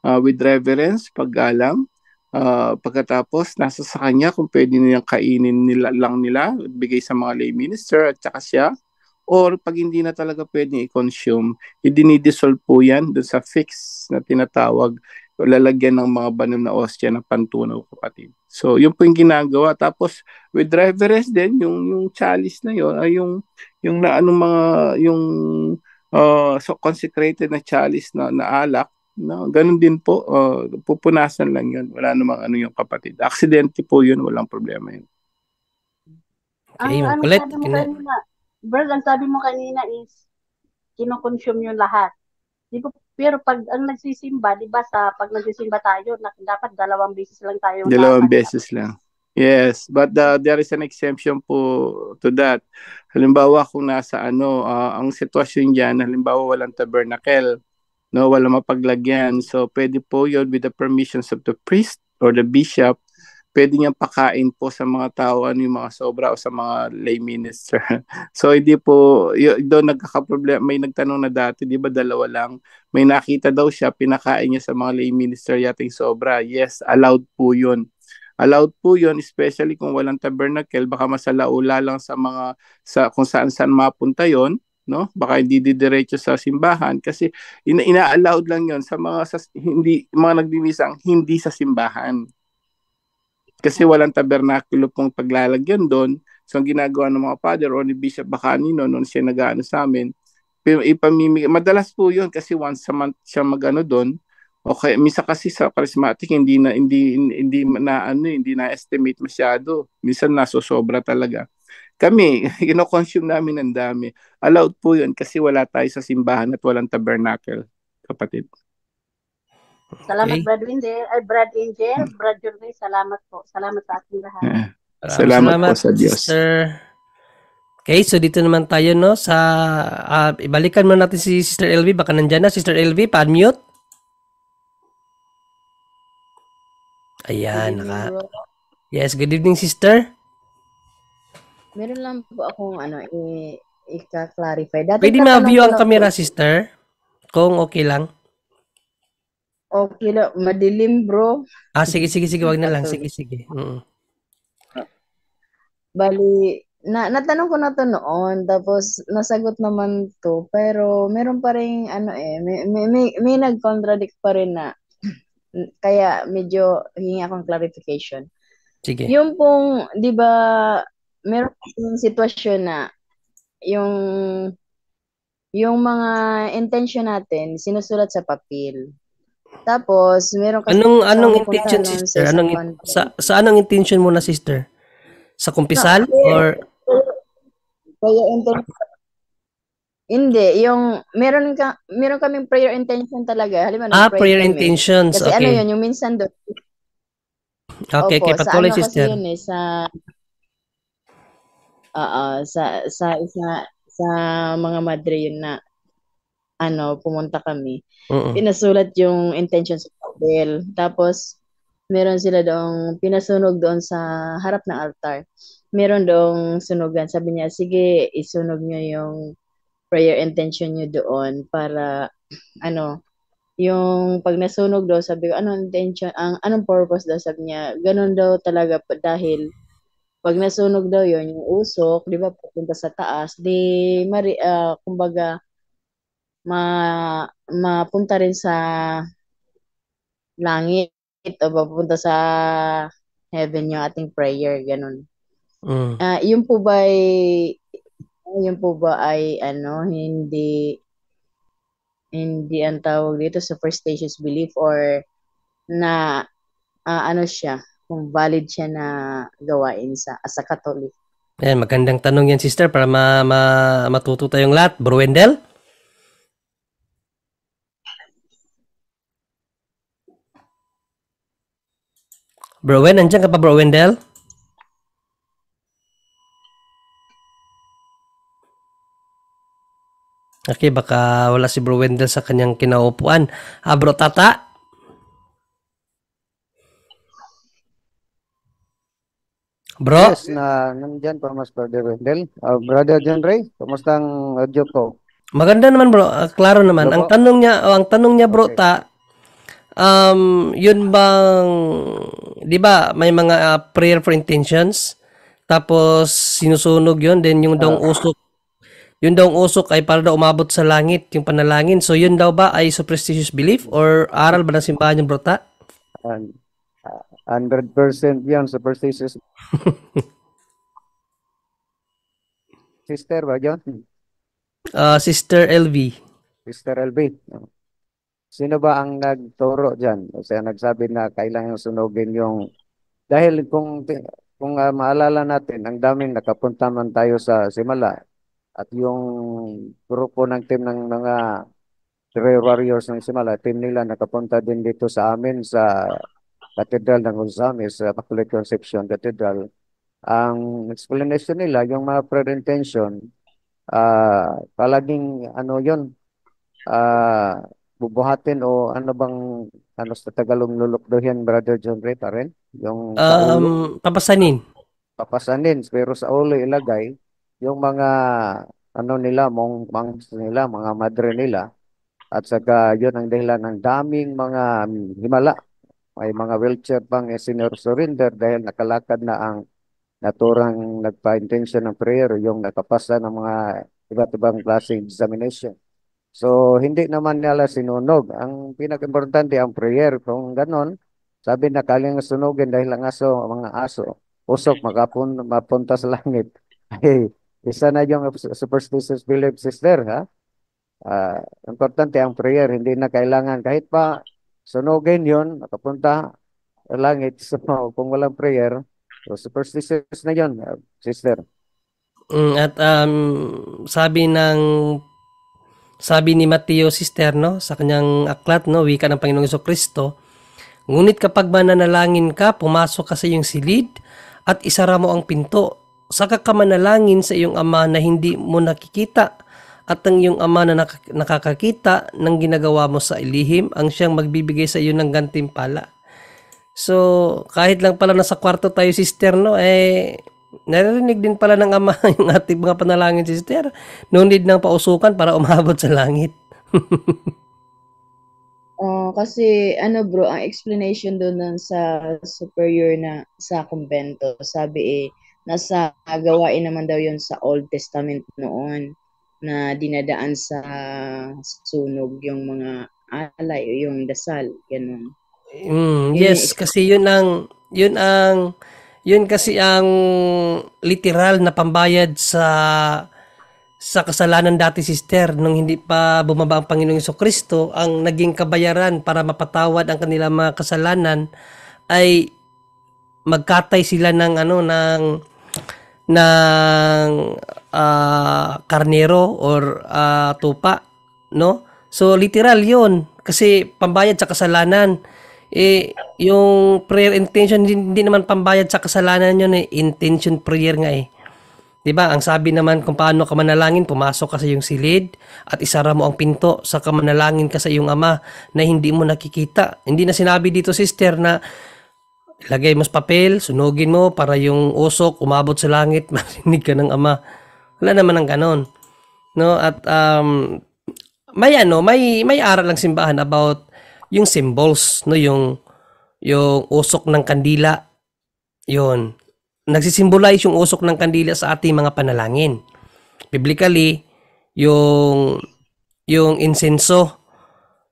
uh, with reverence, paggalang. Uh, pagkatapos, nasa sa kanya kung pwede nilang kainin nila, lang nila, bigay sa mga lay minister at saka siya. Or pag hindi na talaga pwede i-consume, i-dinidissolve po yan doon sa fix na tinatawag lalagyan ng mga banom na ostya na pantunaw kapatid. So, yun po yung ginagawa. Tapos, with reverence din, yung, yung chalice na yun, ay yung, yung na, ano, mga, yung uh, so consecrated na chalice na, na alak, no? ganun din po, uh, pupunasan lang yun. Wala namang ano yung kapatid. Aksidente po yun, walang problema yun. Okay, ang, ano sabi mo kanina, Berg, ang sabi mo kanina is, kinokonsume yung lahat. Di ko pero pag ang nagsisimba, di ba sa pag nagsisimba tayo, na, dapat dalawang beses lang tayo. Dalawang dapat. beses lang. Yes, but uh, there is an exemption po to that. Halimbawa kung nasa ano, uh, ang sitwasyon diyan, halimbawa walang tabernacle, no, walang mapaglagyan. So pwede po 'yon with the permissions of the priest or the bishop pwede niyang pakain po sa mga tao ano yung mga sobra o sa mga lay minister. [LAUGHS] so hindi po y- doon nagkakaproblema may nagtanong na dati 'di ba dalawa lang may nakita daw siya pinakain niya sa mga lay minister yating sobra. Yes, allowed po 'yun. Allowed po 'yon especially kung walang tabernacle baka masalaula lang sa mga sa kung saan-saan mapunta 'yon no? Baka hindi didiretso sa simbahan kasi ina- ina-allowed lang 'yon sa mga sa, hindi mga nagdimisang hindi sa simbahan. Kasi walang tabernakulo pong paglalagyan doon. So, ang ginagawa ng mga father o ni Bishop Bacanino noon siya nag-ano sa amin, ipamimigay. Madalas po yun kasi once a month siya mag-ano doon. Okay, minsan kasi sa charismatic hindi na hindi hindi na ano, hindi na estimate masyado. Minsan nasosobra talaga. Kami, [LAUGHS] ino-consume namin ng dami. Allowed po yun kasi wala tayo sa simbahan at walang tabernacle, kapatid. Salamat, okay. Brad Windel. Ay, Brad Angel. Brad Jorge, salamat po. Salamat sa ating lahat. Yeah. Salamat, salamat po sa Diyos. Sir. Okay, so dito naman tayo no sa uh, ibalikan muna natin si Sister LV baka nandiyan na Sister LV pa-mute. Ayan, naka. Yes, good evening sister. Meron lang po akong ano i- i clarify Dati Pwede ma-view ang camera, sister? Kung okay lang. Okay na, madilim bro. Ah, sige, sige, sige, wag na lang. Sige, sige. Mm. Bali, na, natanong ko na to noon, tapos nasagot naman to, pero meron pa rin, ano eh, may, may, may, may nag-contradict pa rin na, [CLEARS THROAT] kaya medyo hingi akong clarification. Sige. Yung pong, di ba, meron yung sitwasyon na, yung, yung mga intention natin, sinusulat sa papel. Tapos, meron kasi... Anong, anong intention, sister? Sa anong, sa, sa anong intention mo na, sister? Sa kumpisal? No, ah, eh, or... Kaya intention hindi, yung meron ka meron kaming prayer intention talaga. Halimbawa, ah, prayer, prayer intentions. Kasi ano okay. ano 'yun, yung minsan do. Okay, Opo, okay, patuloy ano sister. Kasi yun, eh, sa uh, uh, sa sa isa sa mga madre yun na ano, pumunta kami. Uh-uh. Pinasulat yung intentions of the bell. Tapos, meron sila doong pinasunog doon sa harap ng altar. Meron doong sunugan. Sabi niya, sige, isunog niyo yung prayer intention niyo doon para, ano, yung pag nasunog daw, sabi ko, anong intention, ang, anong purpose daw, sabi niya, ganun daw talaga dahil pag nasunog daw yon yung usok, di ba, pupunta sa taas, di, mari, uh, kumbaga, ma mapunta rin sa langit o mapunta sa heaven yung ating prayer, ganun. Mm. Uh, yun po ba ay, yun po ba ay, ano, hindi, hindi ang tawag dito, sa first superstitious belief or na, uh, ano siya, kung valid siya na gawain sa, as a Catholic. Ayan, magandang tanong yan, sister, para ma, ma, matuto tayong lahat. Bruendel? Berwen anjing apa Bro Wendel? Okay, baka wala si Bro Wendell sa kanyang kinaupuan. Ah, Bro Tata? Bro? Yes, na nandiyan pa mas Brother Wendell. Uh, ah, Brother John Ray, kamusta ang audio eh, ko? Maganda naman bro, uh, klaro naman. Bro, ang tanong niya, oh, ang tanong niya bro okay. Ta, um, yun bang, di ba, may mga uh, prayer for intentions, tapos sinusunog yun, then yung daw ah. usok, yun daw usok ay para daw umabot sa langit, yung panalangin. So yun daw ba ay superstitious belief or aral ba ng simbahan yung brota? 100% ah, yan, superstitious. [LAUGHS] sister ba yun? Uh, sister LV. Sister LV. Sino ba ang nagturo diyan? O siya nagsabi na kailangan sunugin yung dahil kung kung uh, maalala natin, ang daming nakapunta man tayo sa Simala at yung grupo ng team ng mga Three Warriors ng Simala, team nila nakapunta din dito sa amin sa Cathedral ng Gonzales, sa Catholic Conception Cathedral. Ang explanation nila, yung mga pre-intention, uh, ah, palaging ano yun, uh, bubuhatin o ano bang ano sa Tagalog lulukduhin Brother John Ray pa Yung um, papasanin. Papasanin pero sa ulo ilagay yung mga ano nila, mong mangs nila, mga madre nila at saka yun ang dahilan ng daming mga himala may mga wheelchair pang senior surrender dahil nakalakad na ang naturang nagpa-intention ng prayer yung nakapasa ng mga iba't ibang klaseng examination. So, hindi naman nila sinunog. Ang pinaka-importante ang prayer. Kung ganon, sabi na kaling sunugin dahil ang aso, mga aso, usok, makapun, mapunta sa langit. [LAUGHS] Ay, isa na yung superstitious belief, sister, ha? Uh, importante ang prayer. Hindi na kailangan. Kahit pa sunugin yon makapunta sa langit. [LAUGHS] So, kung walang prayer, so superstitious na yon sister. Mm, at um, sabi ng sabi ni Mateo Cisterno sa kanyang aklat, no, wika ng Panginoong Yeso Kristo, Ngunit kapag mananalangin ka, pumasok ka sa iyong silid at isara mo ang pinto. Saka ka manalangin sa iyong ama na hindi mo nakikita at ang iyong ama na nak- nakakakita ng ginagawa mo sa ilihim ang siyang magbibigay sa iyo ng gantimpala. So, kahit lang pala nasa kwarto tayo, sister, no, eh, Naririnig din pala ng Ama [LAUGHS] yung ating mga panalangin, sister. No need ng pausukan para umabot sa langit. [LAUGHS] Oo, kasi ano bro, ang explanation doon nun sa superior na sa kumbento, sabi eh, nasa gawain naman daw yon sa Old Testament noon na dinadaan sa sunog yung mga alay o yung dasal, ganun. Mm, yes, kasi yun ang, yun ang yun kasi ang literal na pambayad sa sa kasalanan dati sister nung hindi pa bumaba ang Panginoong Iso Kristo, ang naging kabayaran para mapatawad ang kanilang mga kasalanan ay magkatay sila ng ano ng ng uh, karnero or uh, tupa no so literal yun kasi pambayad sa kasalanan eh, yung prayer intention, hindi, hindi naman pambayad sa kasalanan yun eh. Intention prayer nga eh. ba diba? Ang sabi naman kung paano ka manalangin, pumasok ka sa iyong silid at isara mo ang pinto sa kamanalangin ka sa iyong ama na hindi mo nakikita. Hindi na sinabi dito sister na lagay mo sa papel, sunugin mo para yung usok umabot sa langit, [LAUGHS] marinig ka ng ama. Wala naman ang ganon. No? At um, may ano, may may aral lang simbahan about yung symbols, no? Yung, yung usok ng kandila. Yun. Nagsisimbolize yung usok ng kandila sa ating mga panalangin. Biblically, yung, yung insenso,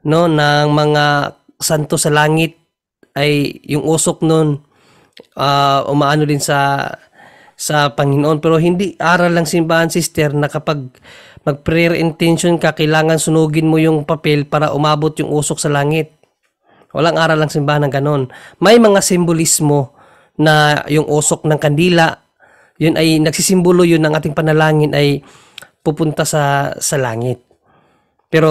no? Ng mga santo sa langit ay yung usok noon uh, ah, umaano din sa sa Panginoon pero hindi aral lang simbahan sister na kapag mag prayer intention ka, kailangan sunugin mo yung papel para umabot yung usok sa langit. Walang aral lang simbahan ng ganon. May mga simbolismo na yung usok ng kandila, yun ay nagsisimbolo yun ng ating panalangin ay pupunta sa, sa langit. Pero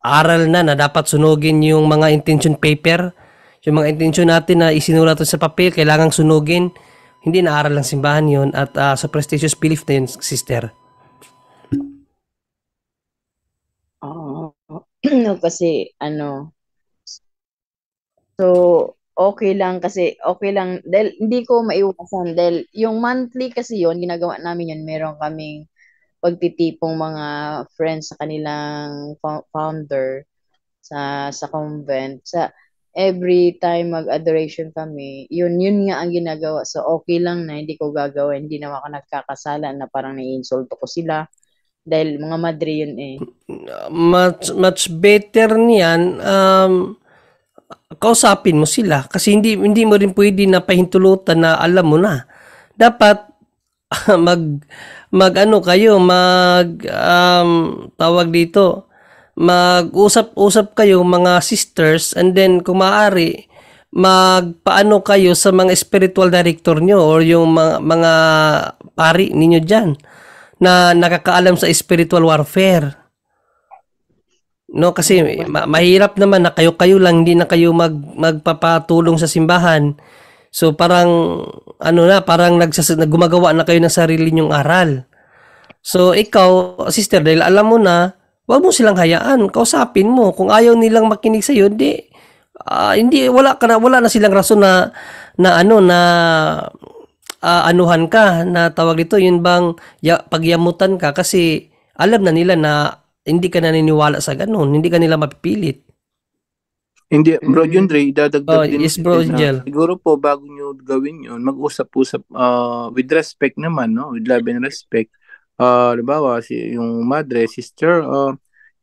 aral na na dapat sunugin yung mga intention paper, yung mga intention natin na isinulat sa papel, kailangan sunugin. Hindi na aral lang simbahan yun at uh, sa belief na yun, sister. [CLEARS THROAT] no, kasi ano, so okay lang kasi okay lang dahil hindi ko maiwasan dahil yung monthly kasi yon ginagawa namin yun meron kaming pagtitipong mga friends sa kanilang founder sa sa convent sa every time mag adoration kami yun yun nga ang ginagawa so okay lang na hindi ko gagawin hindi na ako nagkakasala na parang naiinsulto ko sila dahil mga madre yun eh. Much, much better niyan, um, kausapin mo sila. Kasi hindi, hindi mo rin pwede na pahintulutan na alam mo na. Dapat [LAUGHS] mag, mag ano kayo, mag, um, tawag dito, mag-usap-usap kayo mga sisters and then kung maaari, magpaano kayo sa mga spiritual director nyo or yung mga, mga pari ninyo dyan na nakakaalam sa spiritual warfare. No kasi ma- mahirap naman na kayo-kayo lang hindi na kayo mag magpapatulong sa simbahan. So parang ano na parang nagsas gumagawa na kayo ng sarili ninyong aral. So ikaw, sister, dahil alam mo na, huwag mo silang hayaan, kausapin mo. Kung ayaw nilang makinig sa iyo, hindi uh, hindi wala ka na, wala na silang rason na na ano na uh, anuhan ka na tawag dito, yun bang ya, pagyamutan ka kasi alam na nila na hindi ka naniniwala sa ganun, hindi ka nila mapipilit. Hindi, Bro Jundre, idadagdag oh, din. Yes, Bro ah. Jel. Siguro po, bago nyo gawin yun, mag-usap-usap uh, ah, with respect naman, no? with love and respect. Uh, ah, labawa, si, yung madre, sister, uh,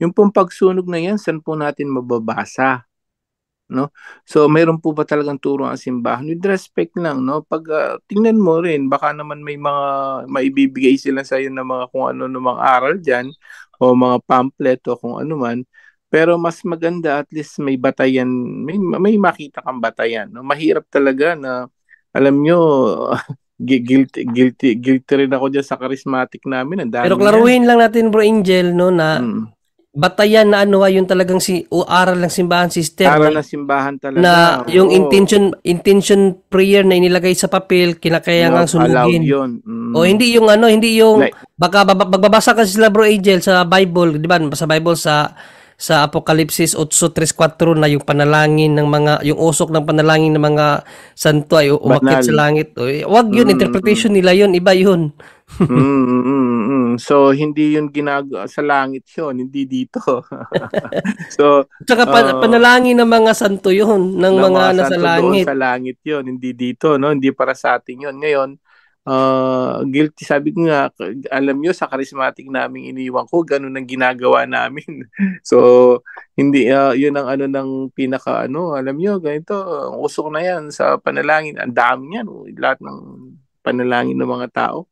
yung pong pagsunog na yan, saan po natin mababasa? no? So meron po ba talagang turo ang simbahan? With respect lang, no? Pag uh, tingnan mo rin, baka naman may mga maibibigay sila sa iyo ng mga kung ano ng mga aral diyan o mga pamphlet o kung ano man. Pero mas maganda at least may batayan, may may makita kang batayan, no? Mahirap talaga na alam nyo, [LAUGHS] guilty, guilty, guilty rin ako dyan sa charismatic namin. Ang dami Pero klaruhin yan. lang natin bro Angel no na hmm batayan na ano ah, yung talagang si o aral ng simbahan sister aral ng simbahan talaga na oh. yung intention intention prayer na inilagay sa papel kinakaya no, nga sunugin yun. Mm. o hindi yung ano hindi yung like, baka magbabasa kasi sila bro angel sa bible di ba sa bible sa sa Apocalypse 83 na yung panalangin ng mga yung usok ng panalangin ng mga santo ay umakyat sa langit. O, wag yun mm. interpretation mm. nila yun, iba yun. Mm mm, mm, mm, So hindi 'yun ginag sa langit 'yun, hindi dito. [LAUGHS] so Tsaka pa, uh, panalangin ng mga santo 'yun, ng, ng mga, mga nasa langit. Doon, sa langit 'yun, hindi dito, no? Hindi para sa atin 'yun. Ngayon, uh, guilty sabi ko nga alam niyo sa charismatic naming iniwan ko ganun ang ginagawa namin [LAUGHS] so hindi uh, yun ang ano ng pinaka ano alam niyo ganito usok na yan sa panalangin ang dami niyan oh, lahat ng panalangin ng mga tao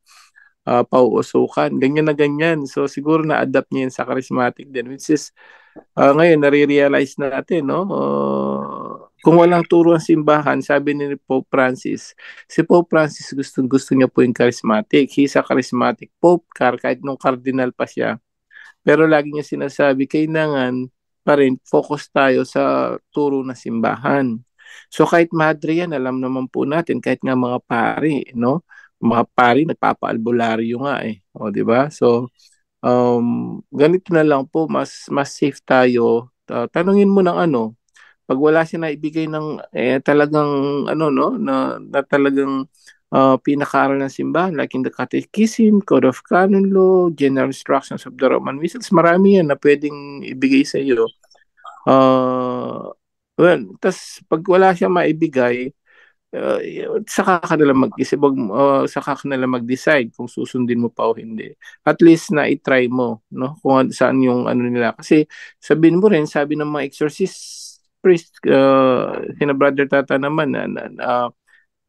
uh, pauusukan, ganyan na ganyan. So siguro na-adapt niya yun sa charismatic din, which is uh, ngayon nare-realize natin, no? Uh, kung walang turuan simbahan, sabi ni Pope Francis, si Pope Francis gustong gusto niya po yung charismatic. He's a charismatic Pope, car, kahit nung cardinal pa siya. Pero lagi niya sinasabi, kailangan pa rin focus tayo sa turo na simbahan. So kahit madre yan, alam naman po natin, kahit nga mga pari, no? mga pari nagpapaalbularyo nga eh. O, di ba? So, um, ganito na lang po, mas, mas safe tayo. Uh, tanungin mo ng ano, pag wala siya na ibigay ng eh, talagang ano no na, na talagang uh, pinakaaral ng simbahan like in the catechism, code of canon law, general instructions of the Roman missals, marami yan na pwedeng ibigay sa iyo. Uh, well, tas pag wala siya maibigay, uh, saka ka na lang mag-isip, uh, saka ka na lang mag-decide kung susundin mo pa o hindi. At least na i-try mo, no? Kung saan yung ano nila. Kasi sabihin mo rin, sabi ng mga exorcist priest, uh, sina Brother Tata naman, na, na, uh,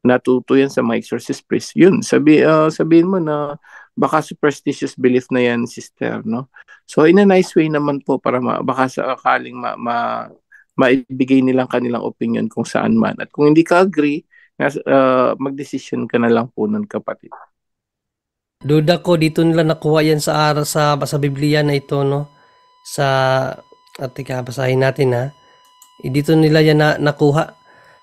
natuto yan sa mga exorcist priest. Yun, sabi, uh, sabihin mo na baka superstitious belief na yan, sister, no? So, in a nice way naman po para ma, baka sa akaling ma, ma, maibigay nilang kanilang opinion kung saan man. At kung hindi ka agree, uh, magdesisyon ka na lang po nun kapatid. Duda ko dito nila nakuha yan sa ara sa, sa Biblia na ito no. Sa at teka basahin natin ha. E, dito nila yan na, nakuha.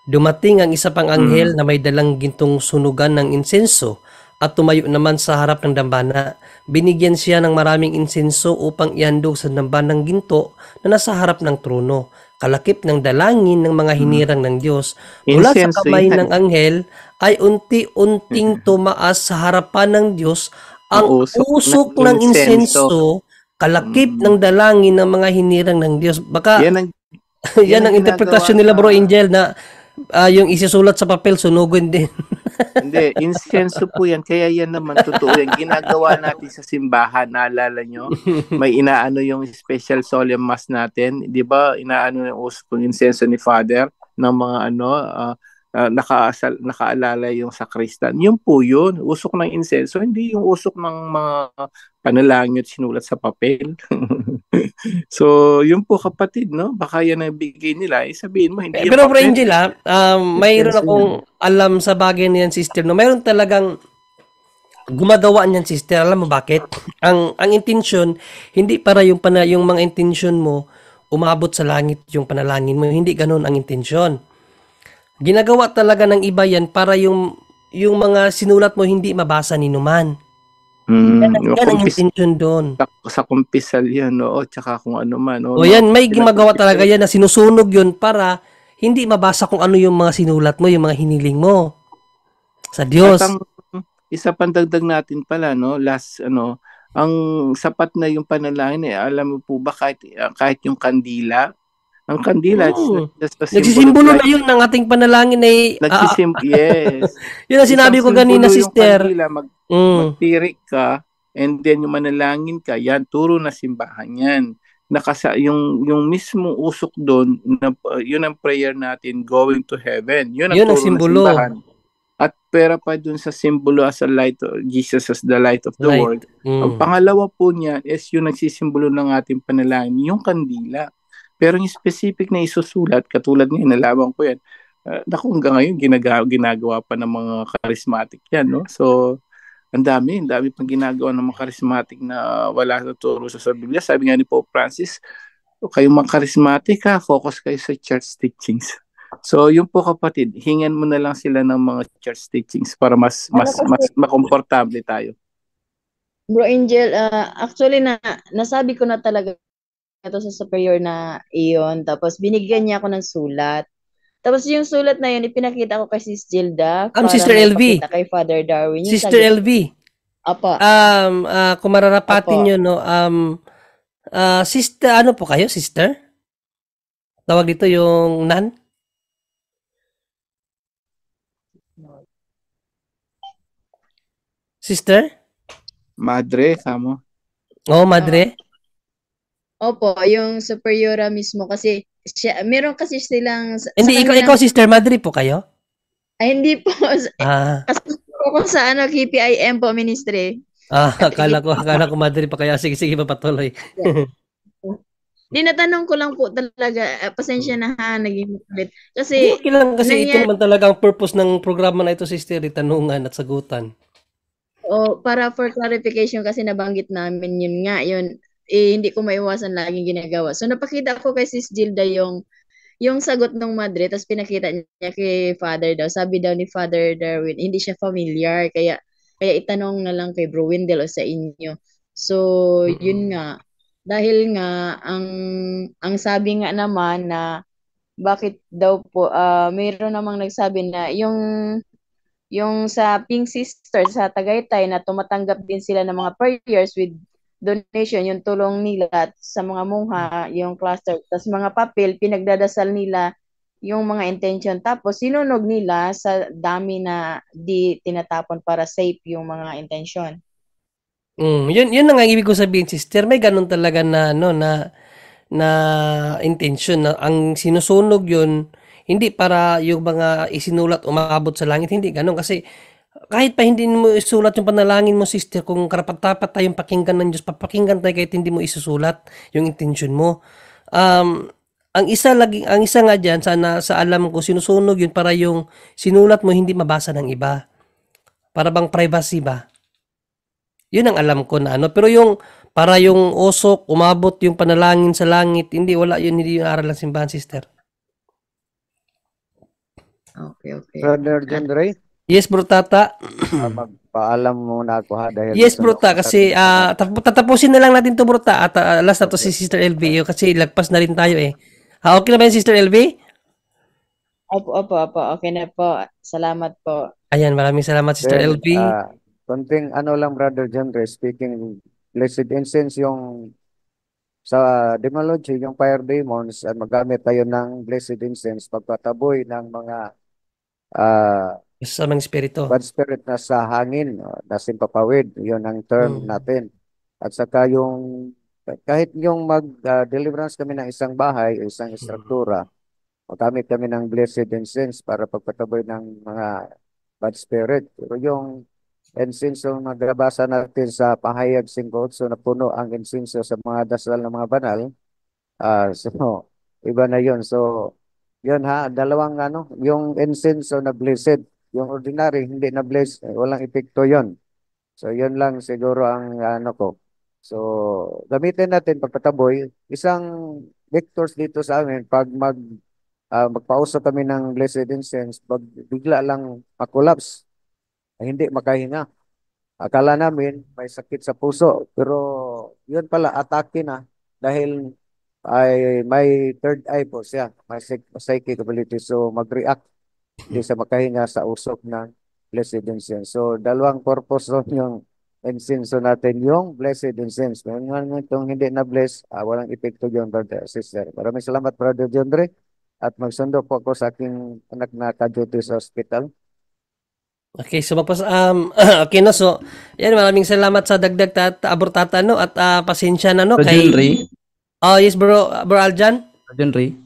Dumating ang isa pang anghel mm. na may dalang gintong sunugan ng insenso at tumayo naman sa harap ng dambana. Binigyan siya ng maraming insenso upang ihandog sa dambanang ginto na nasa harap ng trono kalakip ng dalangin ng mga mm. hinirang ng Diyos mula sa kamay ng anghel ay unti-unting tumaas sa harapan ng Diyos ang usok, usok ng insenso, kalakip mm. ng dalangin ng mga hinirang ng Diyos. Baka yan ang, [LAUGHS] yan ang interpretasyon nila Bro Angel na uh, yung isisulat sa papel sunugin din. [LAUGHS] Hindi, incense po yan. Kaya yan naman totoo Yung Ginagawa natin sa simbahan, naalala nyo? [LAUGHS] May inaano yung special solemn mass natin. Di ba, inaano yung uso ng insenso ni Father ng mga ano, uh, uh, nakaasal, nakaalala yung sakristan. Yun po yun, usok ng incense. So, hindi yung usok ng mga panalangin sinulat sa papel. [LAUGHS] so, yun po kapatid, no? Baka yan ang bigay nila. Eh, sabihin mo, hindi eh, Pero papel. Angel, ha? Ah, um, mayroon akong alam sa bagay niyan, sister. No? Mayroon talagang gumagawa niyan, sister. Alam mo bakit? Ang ang intention, hindi para yung, pana, yung mga intention mo umabot sa langit yung panalangin mo. Hindi ganun ang intention. Ginagawa talaga ng iba yan para yung yung mga sinulat mo hindi mabasa ni numan. Mm, yan, yan ang intention doon. Sa, sa kumpisal yan, oo, tsaka kung ano man. Oo, o yan, may gimagawa talaga yan na sinusunog yun para hindi mabasa kung ano yung mga sinulat mo, yung mga hiniling mo sa Diyos. ang, isa pang dagdag natin pala, no, last, ano, ang sapat na yung panalangin eh. Alam mo po ba kahit, kahit yung kandila, ang kandila, oh. just Nagsisimbolo na yun ng ating panalangin ay... Ah, ah, Nagsisim- [LAUGHS] yes. yun ang sinabi ko kanina, sister. Yung kandila, mag, mm. magtirik ka, and then yung manalangin ka, yan, turo na simbahan yan. Nakasa, yung, yung mismo usok doon, na, yun ang prayer natin, going to heaven. Yun ang, yun ang simbolo. simbahan. At pera pa dun sa simbolo as a light, Jesus as the light of the light. world. Mm. Ang pangalawa po niyan is yung nagsisimbolo ng ating panalangin, yung kandila. Pero yung specific na isusulat, katulad ng nalaman ko yan, uh, naku, hanggang ngayon, ginaga- ginagawa pa ng mga charismatic yan, no? So, ang dami, ang dami pang ginagawa ng mga charismatic na wala sa turo sa Biblia. Sabi nga ni Pope Francis, kayong mga charismatic ha, focus kayo sa church teachings. So, yun po kapatid, hingan mo na lang sila ng mga church teachings para mas ano mas mas makomportable tayo. Bro Angel, uh, actually na nasabi ko na talaga ito sa superior na iyon. Tapos binigyan niya ako ng sulat. Tapos yung sulat na yun, ipinakita ko kay Sis Jilda. Um, ah, Sister LV. Kay Father Darwin. Sister sagot, LV. Apa. Um, uh, kung mararapatin nyo, no, um, uh, sister, ano po kayo, sister? Tawag dito yung nan? Sister? Madre, samo. Oh, madre. Opo, yung superiora mismo kasi siya, meron kasi silang... Sa, hindi, sa ikaw, ikaw, Sister Madre po kayo? Ay, hindi po. Ah. Kasi po sa ano, KPIM po, ministry. Ah, akala ko, akala ko Madre pa kaya. Sige, sige, mapatuloy. yeah. [LAUGHS] natanong ko lang po talaga, uh, pasensya na ha, naging makulit. Kasi, okay lang kasi ito naman talaga ang purpose ng programa na ito, Sister, tanungan at sagutan. O, para for clarification kasi nabanggit namin yun nga, yun, eh, hindi ko maiwasan laging ginagawa. So napakita ko kay Sis Gilda yung yung sagot ng madre, tapos pinakita niya kay father daw. Sabi daw ni Father Darwin, hindi siya familiar, kaya kaya itanong na lang kay Bro Wendell o sa inyo. So, yun nga. Dahil nga, ang, ang sabi nga naman na bakit daw po, uh, mayroon namang nagsabi na yung yung sa Pink Sisters sa Tagaytay na tumatanggap din sila ng mga prayers with donation, yung tulong nila sa mga mungha, yung cluster. tas mga papel, pinagdadasal nila yung mga intention. Tapos sinunog nila sa dami na di tinatapon para safe yung mga intention. Mm, yun yun ang ibig ko sabihin, sister. May ganun talaga na no na na intention na ang sinusunog yun hindi para yung mga isinulat umabot sa langit, hindi ganun kasi kahit pa hindi mo isulat yung panalangin mo, sister, kung karapat-dapat tayong pakinggan ng Diyos, papakinggan tayo kahit hindi mo isusulat yung intention mo. Um, ang isa lagi ang isa nga diyan sana sa alam ko sinusunog yun para yung sinulat mo hindi mabasa ng iba. Para bang privacy ba? Yun ang alam ko na ano. Pero yung para yung usok, umabot yung panalangin sa langit, hindi wala yun, hindi yung aral ng simbahan, sister. Okay, okay. Brother John Ray? Yes, bro, tata. Ah, magpaalam muna ako ha. Dahil yes, bro, ta. Kasi uh, tatapusin na lang natin to bro, ta. At uh, last na to si Sister LB. Oh, kasi lagpas na rin tayo eh. Ah, okay na ba yun, Sister LB? Opo, opo, opo. Okay na po. Salamat po. Ayan, maraming salamat, Sister Then, LB. Uh, ano lang, Brother Genre, speaking, blessed incense yung sa demology, yung fire demons, uh, magamit tayo ng blessed incense pagpataboy ng mga uh, Kasamang espiritu. Bad spirit na sa hangin, na simpapawid, yun ang term hmm. natin. At saka yung, kahit yung mag-deliverance ah, uh, kami ng isang bahay, isang istruktura, mm. hmm. magamit kami ng blessed incense para pagpataboy ng mga bad spirit. Pero yung incense yung nagbabasa natin sa pahayag 5.8, so napuno ang incense sa mga dasal ng mga banal, uh, so iba na yun. So, yun ha, dalawang ano, yung incense o na blessed yung ordinary, hindi na bless, eh, walang epekto yon So, yon lang siguro ang ano ko. So, gamitin natin pagpataboy. Isang vectors dito sa amin, pag mag, uh, ah, magpauso kami ng blessed incense, pag bigla lang makulaps, ay hindi makahinga. Akala namin may sakit sa puso, pero yun pala, atake na dahil ay may third eye po siya, may psychic ability. So, mag-react di sa makahinga sa usok ng blessed incense. So, dalawang purpose nun yung incense natin, yung blessed incense. Kung nga itong hindi na-bless, ah, walang epekto yun, brother, sister. Maraming salamat, brother Jondre. At magsundo po ako sa aking anak na kaduty sa hospital. Okay, so mapas um [CLEARS THROAT] okay no so yan maraming salamat sa dagdag tat abortata no at uh, pasensya na no kay Arjun Oh, yes bro, bro Aljan. Arjun Ray.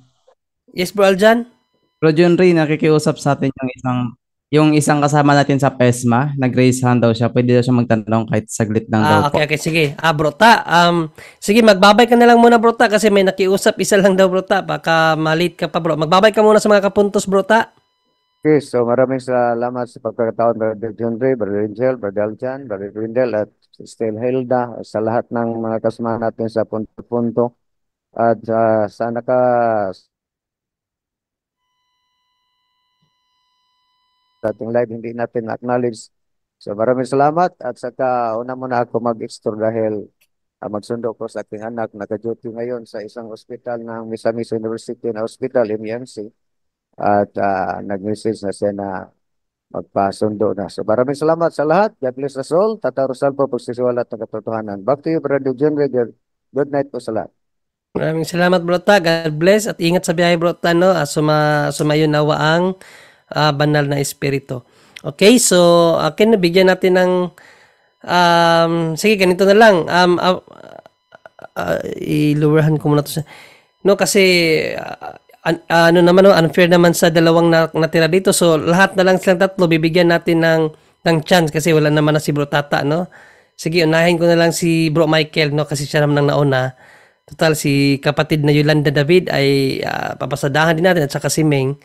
Yes bro Aljan. Pero John Ray, nakikiusap sa atin yung isang yung isang kasama natin sa PESMA, nag-raise hand daw siya. Pwede daw siya magtanong kahit saglit lang ah, daw okay, po. Okay, sige. Ah, Brota, um, sige, magbabay ka na lang muna, Brota, kasi may nakiusap. Isa lang daw, Brota. Baka malit ka pa, bro. Magbabay ka muna sa mga kapuntos, Brota. Okay, so maraming salamat sa pagkakataon, Brother John Ray, Brother Angel, Brother Aljan, Brother Grindel, at Stel Hilda, sa lahat ng mga kasama natin sa punto-punto. At uh, ah, sana ka sa ating live, hindi natin acknowledge. So maraming salamat at saka una muna ako mag-extro dahil uh, magsundo ko sa aking anak. Naka-duty ngayon sa isang hospital ng Misamis University na Hospital, MEMC. At uh, nag-message na siya na magpasundo na. So maraming salamat sa lahat. God bless us all. Tata Rosalpo, pagsisiwala at katotohanan. Back to you, Brother John Rigger. Good night po sa lahat. Maraming salamat, Brota. God bless at ingat sa biyahe, Brota. No? Ah, suma, sumayon nawa ang uh, banal na espiritu. Okay, so okay, ah, nabigyan natin ng um, sige, ganito na lang. Um, uh, uh, ilurahan ko muna to sa no kasi uh, uh, ano naman no, unfair naman sa dalawang na, natira dito. So lahat na lang silang tatlo bibigyan natin ng ng chance kasi wala naman na si Bro Tata, no? Sige, unahin ko na lang si Bro Michael, no? Kasi siya naman ang nauna. Total, si kapatid na Yolanda David ay uh, papasadahan din natin at saka si Ming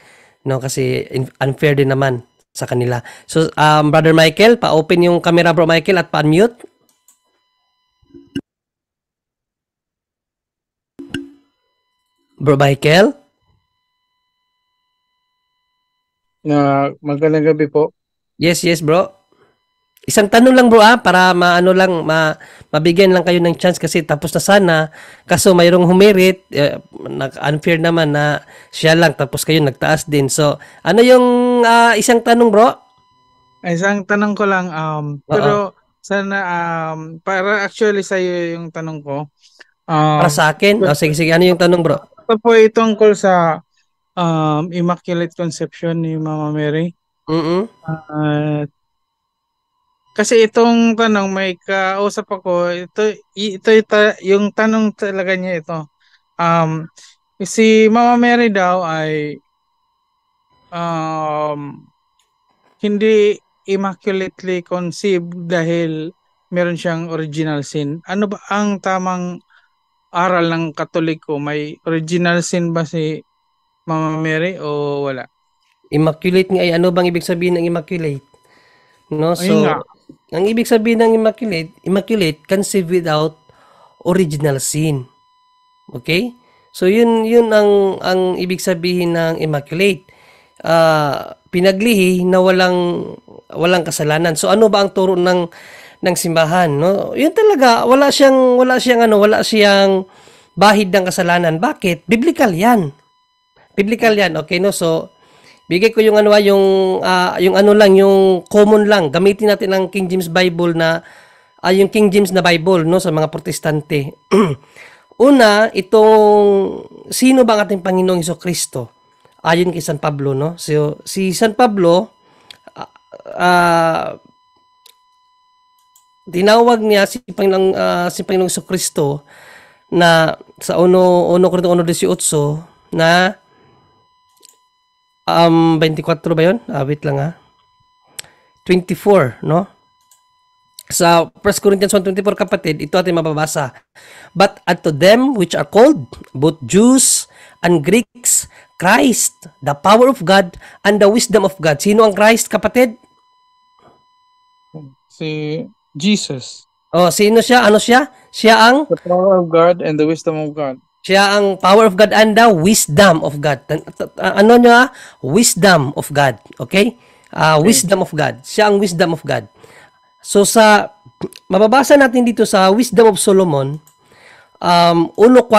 no kasi unfair din naman sa kanila. So um, brother Michael, pa-open yung camera bro Michael at pa unmute Bro Michael? Na uh, magandang gabi po. Yes, yes bro. Isang tanong lang bro ah, para maano lang, ma, mabigyan lang kayo ng chance kasi tapos na sana. Kaso mayroong humirit, eh, unfair naman na siya lang tapos kayo nagtaas din. So, ano yung uh, isang tanong bro? Isang tanong ko lang, um, pero sana, um, para actually sa iyo yung tanong ko. Um, para sa akin? oh, sige, sige, ano yung tanong bro? Ito po itong call sa um, Immaculate Conception ni Mama Mary. Mm-hmm. Uh, kasi itong tanong may kausap ako, ito ito, ito yung tanong talaga niya ito. Um si Mama Mary daw ay um hindi immaculately conceived dahil meron siyang original sin. Ano ba ang tamang aral ng Katoliko? May original sin ba si Mama Mary o wala? Immaculate nga ay eh. ano bang ibig sabihin ng immaculate? No, so ang ibig sabihin ng immaculate, immaculate conceived without original sin. Okay? So yun yun ang ang ibig sabihin ng immaculate. Uh, pinaglihi na walang walang kasalanan. So ano ba ang turo ng ng simbahan, no? Yun talaga wala siyang wala siyang ano, wala siyang bahid ng kasalanan. Bakit? Biblical 'yan. Biblical 'yan. Okay no? So Bigay ko yung ano ah, yung uh, yung ano lang yung common lang. Gamitin natin ang King James Bible na uh, yung King James na Bible no sa mga Protestante. [CLEARS THROAT] Una, itong sino ba ang ating Panginoong Hesus Kristo? Ayon kay San Pablo no. So si San Pablo uh, dinawag niya si Panginoong uh, si Panginoong Hesus Kristo na sa 1 1 Corinto 1:18 na Um, 24 ba yun? Ah, wait lang ha. Ah. 24, no? Sa 1 Corinthians 1.24, kapatid, ito atin mababasa. But unto them which are called, both Jews and Greeks, Christ, the power of God, and the wisdom of God. Sino ang Christ, kapatid? Si Jesus. Oh, sino siya? Ano siya? Siya ang? The power of God and the wisdom of God. Siya ang power of God and the wisdom of God. Ano niya? Wisdom of God. Okay? Uh, wisdom of God. Siya ang wisdom of God. So sa, mababasa natin dito sa Wisdom of Solomon, um, 1.4,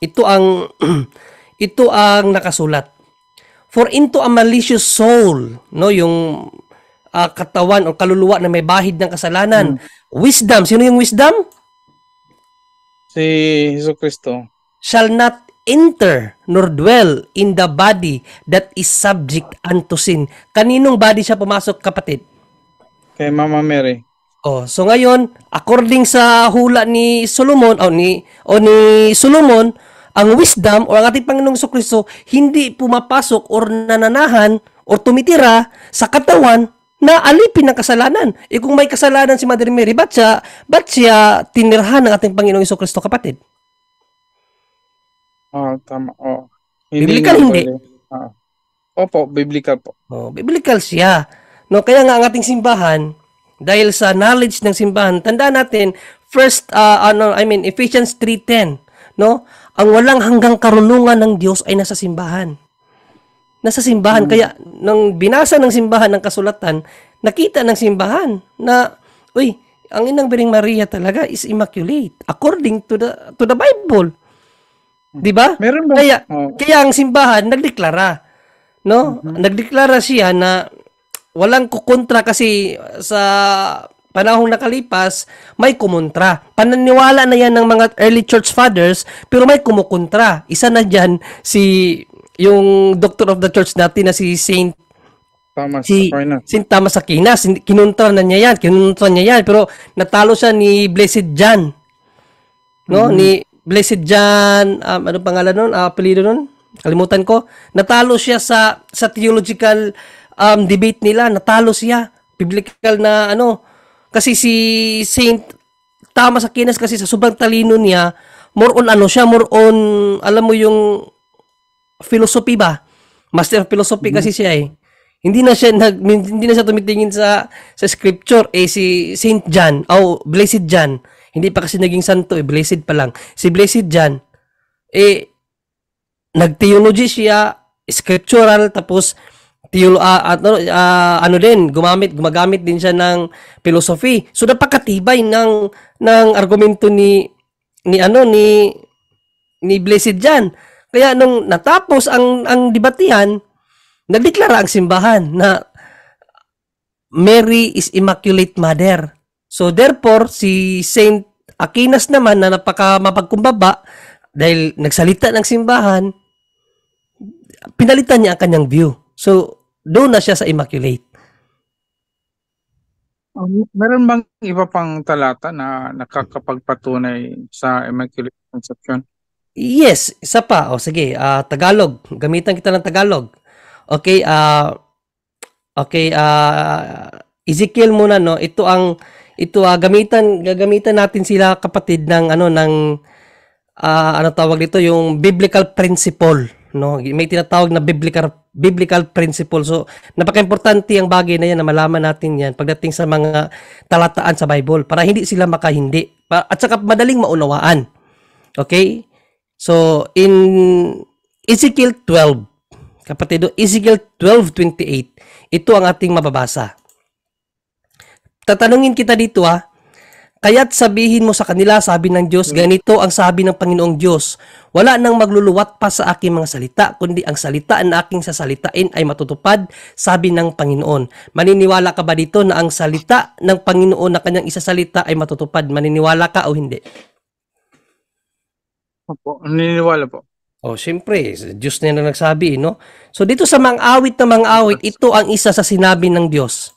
ito ang, [CLEARS THROAT] ito ang nakasulat. For into a malicious soul, no, yung uh, katawan o kaluluwa na may bahid ng kasalanan. Mm. Wisdom. Sino yung wisdom? si Jesucristo shall not enter nor dwell in the body that is subject unto sin. Kaninong body siya pumasok, kapatid? Kay Mama Mary. Oh, so ngayon, according sa hula ni Solomon o ni o ni Solomon, ang wisdom o ang ating Panginoong Kristo hindi pumapasok or nananahan o tumitira sa katawan na alipin ng kasalanan. E eh, kung may kasalanan si Mother Mary, ba't siya, ba't siya tinirhan ng ating Panginoong Iso Kristo, kapatid? Ah, Oo, oh, tama. Oh. Hindi biblical hindi. Ah. Opo, biblical po. Oh, biblical siya. No, kaya nga ang ating simbahan, dahil sa knowledge ng simbahan, tanda natin, first, uh, ano, I mean, Ephesians 3.10, no? Ang walang hanggang karunungan ng Diyos ay nasa simbahan nasa simbahan. Hmm. Kaya nang binasa ng simbahan ng kasulatan, nakita ng simbahan na, uy, ang inang Biring Maria talaga is immaculate according to the to the Bible. Hmm. 'Di ba? Kaya oh. kaya ang simbahan nagdeklara, no? Mm-hmm. Nagdeklara siya na walang kukontra kasi sa panahong nakalipas may kumontra. Pananiwala na 'yan ng mga early church fathers pero may kumukontra. Isa na diyan si yung Doctor of the Church natin na si Saint Thomas si, Aquinas. Saint Thomas Aquinas, kinontra na niya yan, kinontra niya yan, pero natalo siya ni Blessed John. No, mm-hmm. ni Blessed John, um, ano pangalan noon? Uh, ah, apelyido noon? Kalimutan ko. Natalo siya sa sa theological um, debate nila, natalo siya. Biblical na ano, kasi si Saint Thomas Aquinas kasi sa sobrang talino niya, more on ano siya, more on alam mo yung philosophy ba? Master of philosophy mm-hmm. kasi siya eh. Hindi na siya nag, hindi na siya tumitingin sa sa scripture eh si Saint John, oh Blessed John. Hindi pa kasi naging santo eh, blessed pa lang. Si Blessed John eh nag siya, scriptural tapos teolo uh, ah, ah, ano, uh, ano din gumamit gumagamit din siya ng philosophy. So napakatibay ng ng argumento ni ni ano ni ni Blessed John. Kaya nung natapos ang ang debatihan, nagdeklara ang simbahan na Mary is Immaculate Mother. So therefore, si Saint Aquinas naman na napaka mapagkumbaba dahil nagsalita ng simbahan, pinalitan niya ang kanyang view. So doon na siya sa Immaculate. Um, meron bang iba pang talata na nakakapagpatunay sa Immaculate Conception? Yes, isa pa. O oh, sige, uh, Tagalog. Gamitan kita ng Tagalog. Okay, uh, okay, uh, Ezekiel muna no. Ito ang ito uh, gamitan gagamitan natin sila kapatid ng ano ng uh, ano tawag dito yung biblical principle no may tinatawag na biblical biblical principle so napakaimportante ang bagay na yan na malaman natin yan pagdating sa mga talataan sa Bible para hindi sila makahindi at saka madaling maunawaan okay So, in Ezekiel 12, kapatido, Ezekiel 12.28, ito ang ating mababasa. Tatanungin kita dito ha, ah. Kaya't sabihin mo sa kanila, sabi ng Diyos, hmm. ganito ang sabi ng Panginoong Diyos, wala nang magluluwat pa sa aking mga salita, kundi ang salita na aking sasalitain ay matutupad, sabi ng Panginoon. Maniniwala ka ba dito na ang salita ng Panginoon na kanyang isasalita ay matutupad? Maniniwala ka o hindi? Opo, naniniwala po. Oh, siyempre, Diyos na na nagsabi, no? So dito sa mang-awit na mang-awit, ito ang isa sa sinabi ng Diyos.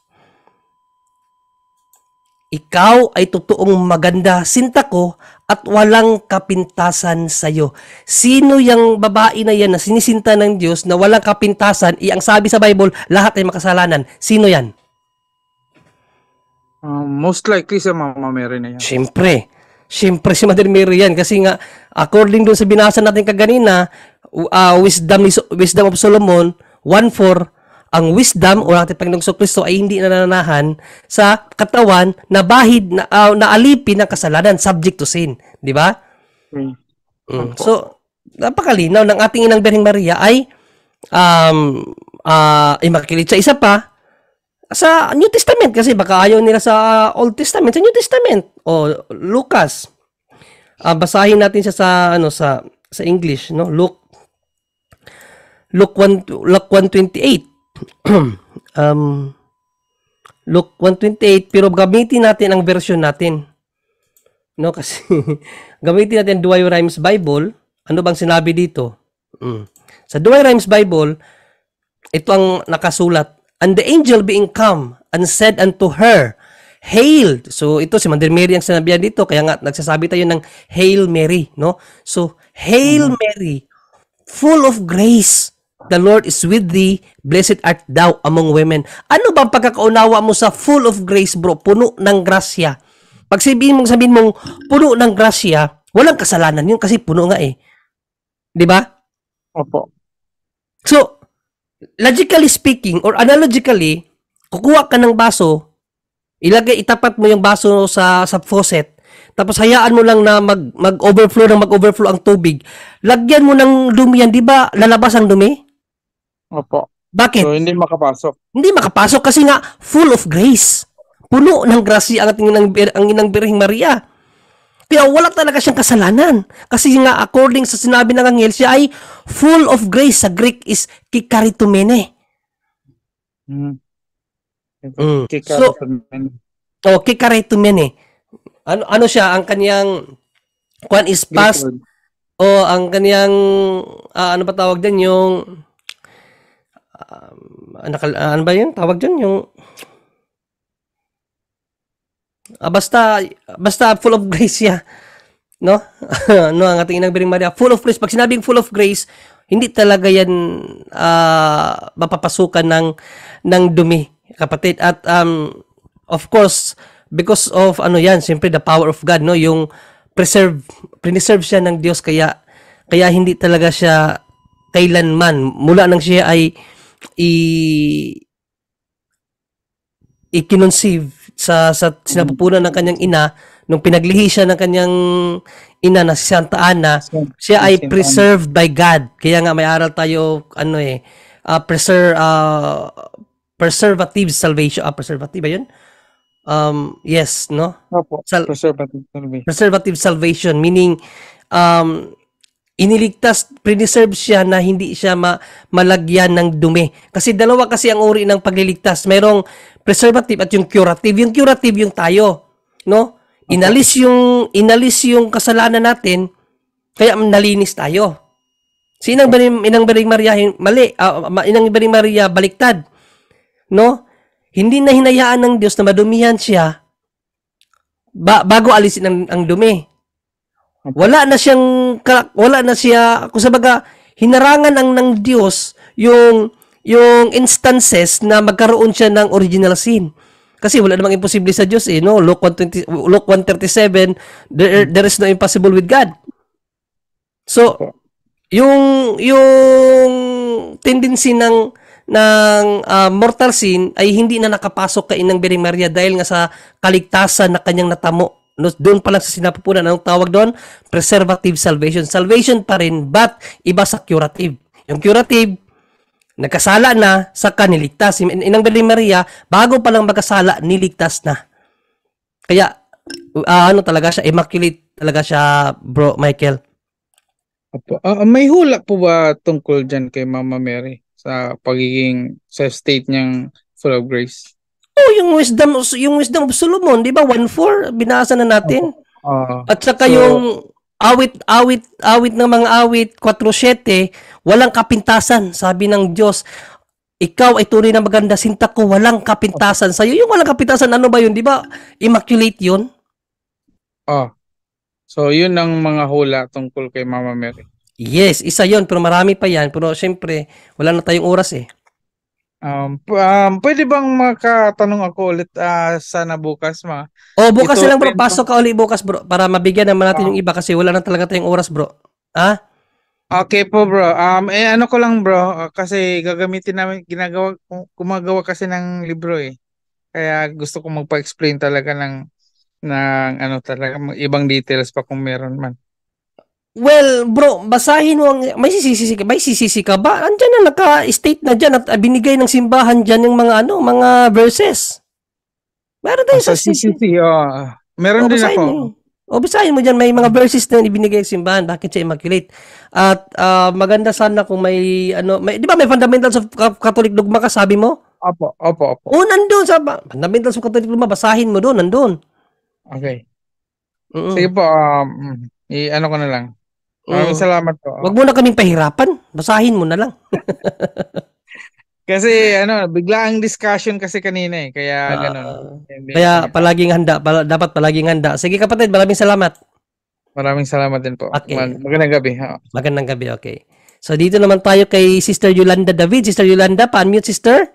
Ikaw ay totoong maganda, sinta ko, at walang kapintasan sa iyo. Sino yung babae na yan na sinisinta ng Diyos na walang kapintasan? Iyang sabi sa Bible, lahat ay makasalanan. Sino yan? Uh, most likely sa Mama Mary na yan. Siyempre. Siyempre si Mother Mary yan kasi nga according doon sa binasa natin kaganina, uh, wisdom, ni, wisdom of Solomon 1.4, ang wisdom o ating Panginoong Kristo ay hindi nananahan sa katawan na bahid na, uh, na ng kasalanan, subject to sin. Di ba? Hmm. Mm. Mm. So, napakalinaw ng ating Inang Birheng Maria ay um, uh, ah, immaculate. Sa isa pa, sa New Testament kasi baka ayaw nila sa Old Testament, sa New Testament o Lucas. Uh, basahin natin siya sa ano sa sa English, no? Luke Luke 1 Luke 128. [CLEARS THROAT] um Luke 128 pero gamitin natin ang version natin. No kasi [LAUGHS] gamitin natin Douay Rhymes Bible. Ano bang sinabi dito? Mm. Sa Douay Rhymes Bible, ito ang nakasulat And the angel being come and said unto her, Hail! So ito si Mother Mary ang sinabihan dito, kaya nga nagsasabi tayo ng Hail Mary, no? So, Hail mm-hmm. Mary, full of grace, the Lord is with thee, blessed art thou among women. Ano ba pagkakaunawa mo sa full of grace, bro? Puno ng grasya. Pag sabihin mong sabihin mong puno ng grasya, walang kasalanan yun kasi puno nga eh. 'Di ba? Opo. So, logically speaking or analogically, kukuha ka ng baso, ilagay itapat mo yung baso sa sa faucet, tapos hayaan mo lang na mag mag-overflow ng mag-overflow ang tubig. Lagyan mo ng dumi yan, 'di ba? Lalabas ang dumi? Opo. Bakit? So, hindi makapasok. Hindi makapasok kasi nga full of grace. Puno ng grasya ang ating ang inang Birheng Maria. Kaya wala talaga siyang kasalanan. Kasi nga according sa sinabi ng angel, siya ay full of grace. Sa Greek is kikaritumene. Mm. Mm. So, oh, kikaritumene. Ano, ano siya? Ang kaniyang kwan is past. O ang kaniyang uh, ah, ano ba tawag din yung um, nakal, uh, ano ba yun? Tawag dyan yung Uh, basta, basta full of grace siya. No? [LAUGHS] no ang ating inang Biring Maria? Full of grace. Pag sinabing full of grace, hindi talaga yan uh, mapapasukan ng, ng dumi, kapatid. At um, of course, because of ano yan, siyempre the power of God, no? Yung preserve, preserve siya ng Diyos kaya kaya hindi talaga siya kailanman mula nang siya ay i i ikinonseive sa, sa sinapupunan ng kanyang ina, nung pinaglihi siya ng kanyang ina na si Santa Ana, siya ay preserved by God. Kaya nga may aral tayo, ano eh, uh, preserve, uh, preservative salvation. Ah, preservative ba yun? Um, yes, no? Opo, Sal- preservative salvation. Preservative salvation, meaning, um, iniligtas, preserve siya na hindi siya ma- malagyan ng dumi. Kasi dalawa kasi ang uri ng pagliligtas. Merong preservative at yung curative. Yung curative yung tayo, no? Inalis yung inalis yung kasalanan natin, kaya nalinis tayo. Si Inang Bering, Inang Bering Maria, mali, uh, Inang Bering Maria, baliktad. No? Hindi na hinayaan ng Diyos na madumihan siya ba, bago alisin ang, ang dumi. Wala na siyang wala na siya kusabaga hinarangan ang ng Diyos yung yung instances na magkaroon siya ng original sin. Kasi wala namang imposible sa Diyos eh, no? Luke 120, Luke 137, there, there is no impossible with God. So, yung yung tendency ng ng uh, mortal sin ay hindi na nakapasok kay Inang Bering Maria dahil nga sa kaligtasan na kanyang natamo no, doon pa lang sa sinapupunan, anong tawag doon? Preservative salvation. Salvation pa rin, but iba sa curative. Yung curative, nagkasala na, sa saka niligtas. Inang Bili Maria, bago pa lang magkasala, niligtas na. Kaya, uh, ano talaga siya, immaculate talaga siya, bro, Michael. Opo. Uh, may hula po ba tungkol dyan kay Mama Mary sa pagiging, sa state niyang full of grace? Oh, yung wisdom yung wisdom of Solomon, 'di ba? 1:4 binasa na natin. Uh, At saka so, yung awit awit awit ng mga awit 4:7, walang kapintasan, sabi ng Diyos. Ikaw ay tunay na maganda, sinta ko, walang kapintasan sa iyo. Yung walang kapintasan, ano ba yun, di ba? Immaculate yun? Oh. So, yun ang mga hula tungkol kay Mama Mary. Yes, isa yun, pero marami pa yan. Pero, syempre, wala na tayong oras eh. Um, um, pwede bang makatanong ako ulit uh, sana bukas ma? Oh, bukas Ito, lang bro. Pasok ka ulit bukas bro para mabigyan naman natin oh. yung iba kasi wala na talaga tayong oras bro. Ha? Okay po bro. Um, eh ano ko lang bro kasi gagamitin namin ginagawa kumagawa kasi ng libro eh. Kaya gusto ko magpa-explain talaga ng ng ano talaga ibang details pa kung meron man. Well, bro, basahin mo ang may sisisi ka, may sisisi ka ba? Andiyan na naka-state na diyan at ah, binigay ng simbahan diyan yung mga ano, mga verses. Meron din sa sisisi. Ah, oh. meron o, din ako. Mo. O oh, basahin mo diyan may mga verses na ibinigay ng simbahan bakit siya immaculate. At uh, maganda sana kung may ano, may, di ba may fundamentals of Catholic dogma ka sabi mo? Opo, opo, opo. O oh, nandoon sa fundamentals of Catholic dogma, basahin mo doon, nandoon. Okay. Mm-mm. Sige po, um, i-ano ko na lang. Maraming mm. salamat po. Wag mo na kaming pahirapan. Basahin mo na lang. [LAUGHS] kasi ano, bigla ang discussion kasi kanina eh. Kaya uh, ganun. Kaya palaging handa. Pala, dapat palaging handa. Sige kapatid, maraming salamat. Maraming salamat din po. Okay. Mag- magandang gabi. Ha? Magandang gabi, okay. So dito naman tayo kay Sister Yolanda David. Sister Yolanda, pa-unmute sister.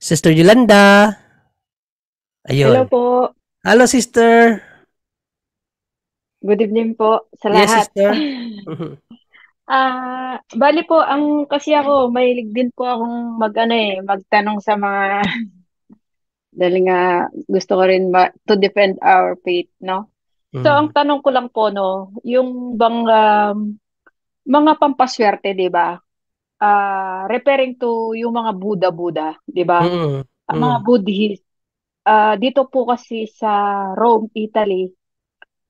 Sister Yolanda. Ayun. Hello po. Hello, sister. Good evening po sa lahat. Yes, sister. [LAUGHS] Ah, uh, bali po ang kasi ako mahilig din po akong mag, ano eh, magtanong sa mga [LAUGHS] dahil nga gusto ko rin ma- to defend our faith, no? Mm. So ang mm. tanong ko lang po no, yung bang um, mga pampaswerte, 'di ba? Uh, referring to yung mga Buddha Buddha, 'di ba? Mm. Mm. mga Buddhist uh, dito po kasi sa Rome, Italy,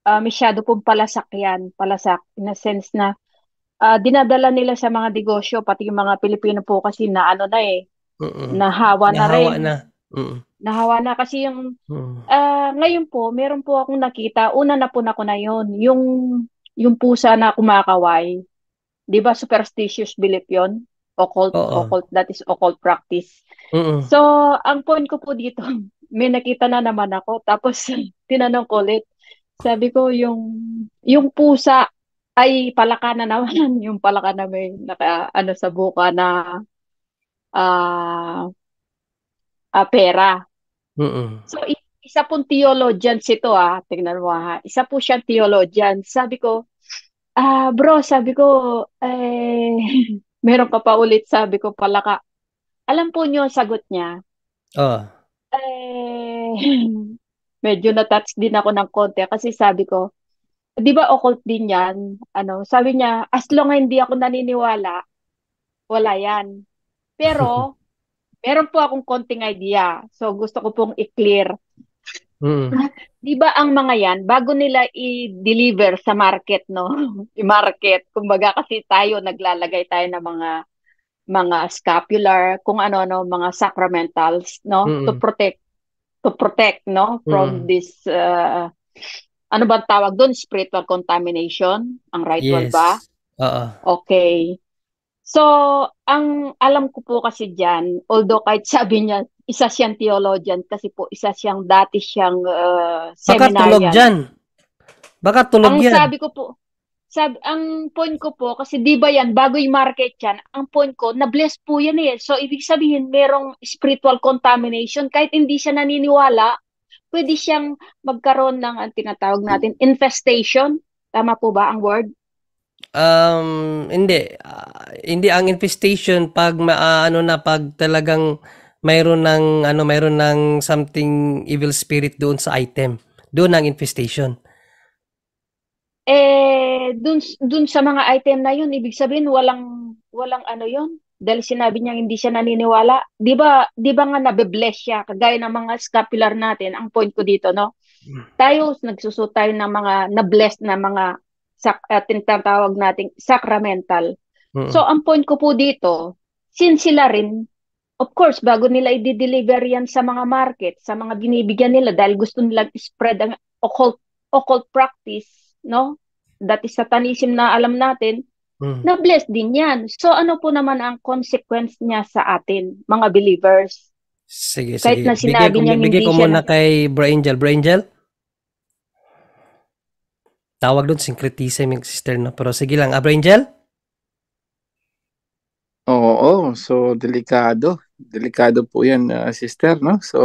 uh, masyado pong palasak yan, palasak in a sense na uh, dinadala nila sa mga negosyo, pati yung mga Pilipino po kasi na ano na eh, Mm-mm. nahawa na Nahawa rin. Na. Nahawa na kasi yung, mm uh, ngayon po, meron po akong nakita, una na po na ko na yun, yung, yung pusa na kumakaway. Di ba superstitious belief yon Occult, Oo. occult, that is occult practice. Mm-mm. So, ang point ko po dito, may nakita na naman ako. Tapos, [LAUGHS] tinanong ko ulit. Sabi ko, yung, yung pusa, ay palaka na naman. [LAUGHS] Yung palaka na may, naka, ano, sa buka na, ah, uh, uh, pera. Uh-uh. So, isa pong theologian ito ah, tingnan mo ha. Ah. Isa po siyang theologian. Sabi ko, ah, bro, sabi ko, eh, [LAUGHS] meron ka pa ulit, sabi ko, palaka. Alam po niyo ang sagot niya. Ah. Uh. [LAUGHS] medyo na-touch din ako ng konti kasi sabi ko, di ba occult din yan? Ano, sabi niya, as long hindi ako naniniwala, wala yan. Pero, [LAUGHS] meron po akong konting idea. So, gusto ko pong i-clear. Mm. [LAUGHS] di ba ang mga yan, bago nila i-deliver sa market, no? I-market. Kumbaga kasi tayo, naglalagay tayo ng mga mga scapular, kung ano-ano, mga sacramentals, no? Mm-hmm. To protect to protect no from mm. this uh, ano ba tawag doon spiritual contamination ang right yes. word ba uh-uh. okay so ang alam ko po kasi diyan although kahit sabi niya isa siyang theologian kasi po isa siyang dati siyang uh, seminarian baka tulog diyan baka tulog ang yan ang sabi ko po sab ang point ko po, kasi di ba yan, bago yung market yan, ang point ko, na-bless po yan eh. So, ibig sabihin, merong spiritual contamination. Kahit hindi siya naniniwala, pwede siyang magkaroon ng ang tinatawag natin, infestation. Tama po ba ang word? Um, hindi. Uh, hindi ang infestation pag uh, ano na pag talagang mayroon ng ano mayroon ng something evil spirit doon sa item. Doon ang infestation. Eh, dun, dun sa mga item na yun, ibig sabihin, walang, walang ano yun. Dahil sinabi niya hindi siya naniniwala. Di ba, di ba nga nabibless siya, kagaya ng mga scapular natin, ang point ko dito, no? Tayo, nagsusot tayo ng mga na-bless na mga sak, uh, tinatawag nating sacramental. Uh-huh. So, ang point ko po dito, since sila rin Of course, bago nila i-deliver yan sa mga market, sa mga binibigyan nila dahil gusto nilang spread ang occult, occult practice, no? That is satanism na alam natin. Hmm. Na blessed din 'yan. So ano po naman ang consequence niya sa atin, mga believers? Sige, Kahit sige. na sinabi bigay, niya bigay, ko muna na- kay Bro Angel. Bro Angel? Tawag doon, syncretism yung sister na. Pero sige lang. Ah, Bro Angel? Oo, so delikado. Delikado po yan, uh, sister, no? So,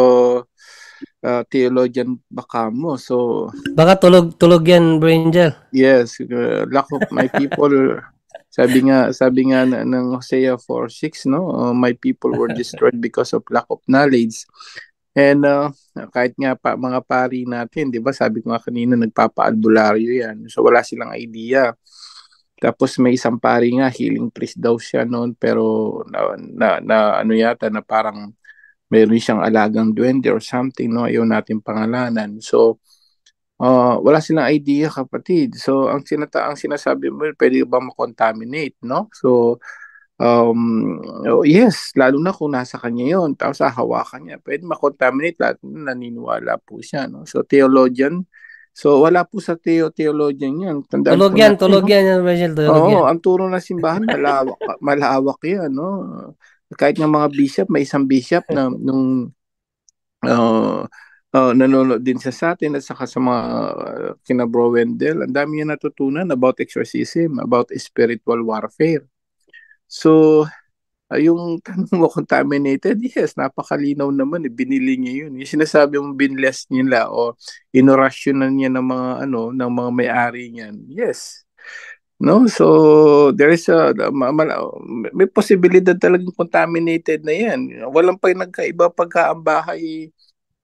uh, theologian baka mo. So baka tulog tulog yan, Brangel. Yes, uh, lack of my people. [LAUGHS] sabi nga sabi nga ng Hosea 4:6 no, uh, my people were destroyed because of lack of knowledge. And uh, kahit nga pa, mga pari natin, 'di ba? Sabi ko nga kanina nagpapaalbularyo 'yan. So wala silang idea. Tapos may isang pari nga healing priest daw siya noon pero na, na, na ano yata na parang meron siyang alagang duwende or something, no? Ayaw natin pangalanan. So, uh, wala silang idea kapatid. So, ang, sinata ang sinasabi mo, pwede ba makontaminate, no? So, um, oh, yes, lalo na kung nasa kanya yon tapos ah, hawakan niya, pwede makontaminate, lalo na naniniwala po siya, no? So, theologian, So wala po sa teo theologian 'yan. Tandaan tulog yan, natin, tulog no? yan, Rachel, tulog Oo, yan. ang turo ng simbahan malawak malawak 'yan, no kahit ng mga bishop, may isang bishop na nung uh, uh, nanonood din siya sa atin at saka sa mga uh, kina Bro Wendell, ang dami niya natutunan about exorcism, about spiritual warfare. So, uh, yung tanong mo contaminated, yes, napakalinaw naman, eh, binili niya yun. Yung sinasabi mong binless nila o inorasyonan niya ng mga ano, ng mga may-ari niyan, yes, No? So, there is a, may posibilidad talagang contaminated na yan. Walang pa nagkaiba pagka ang bahay,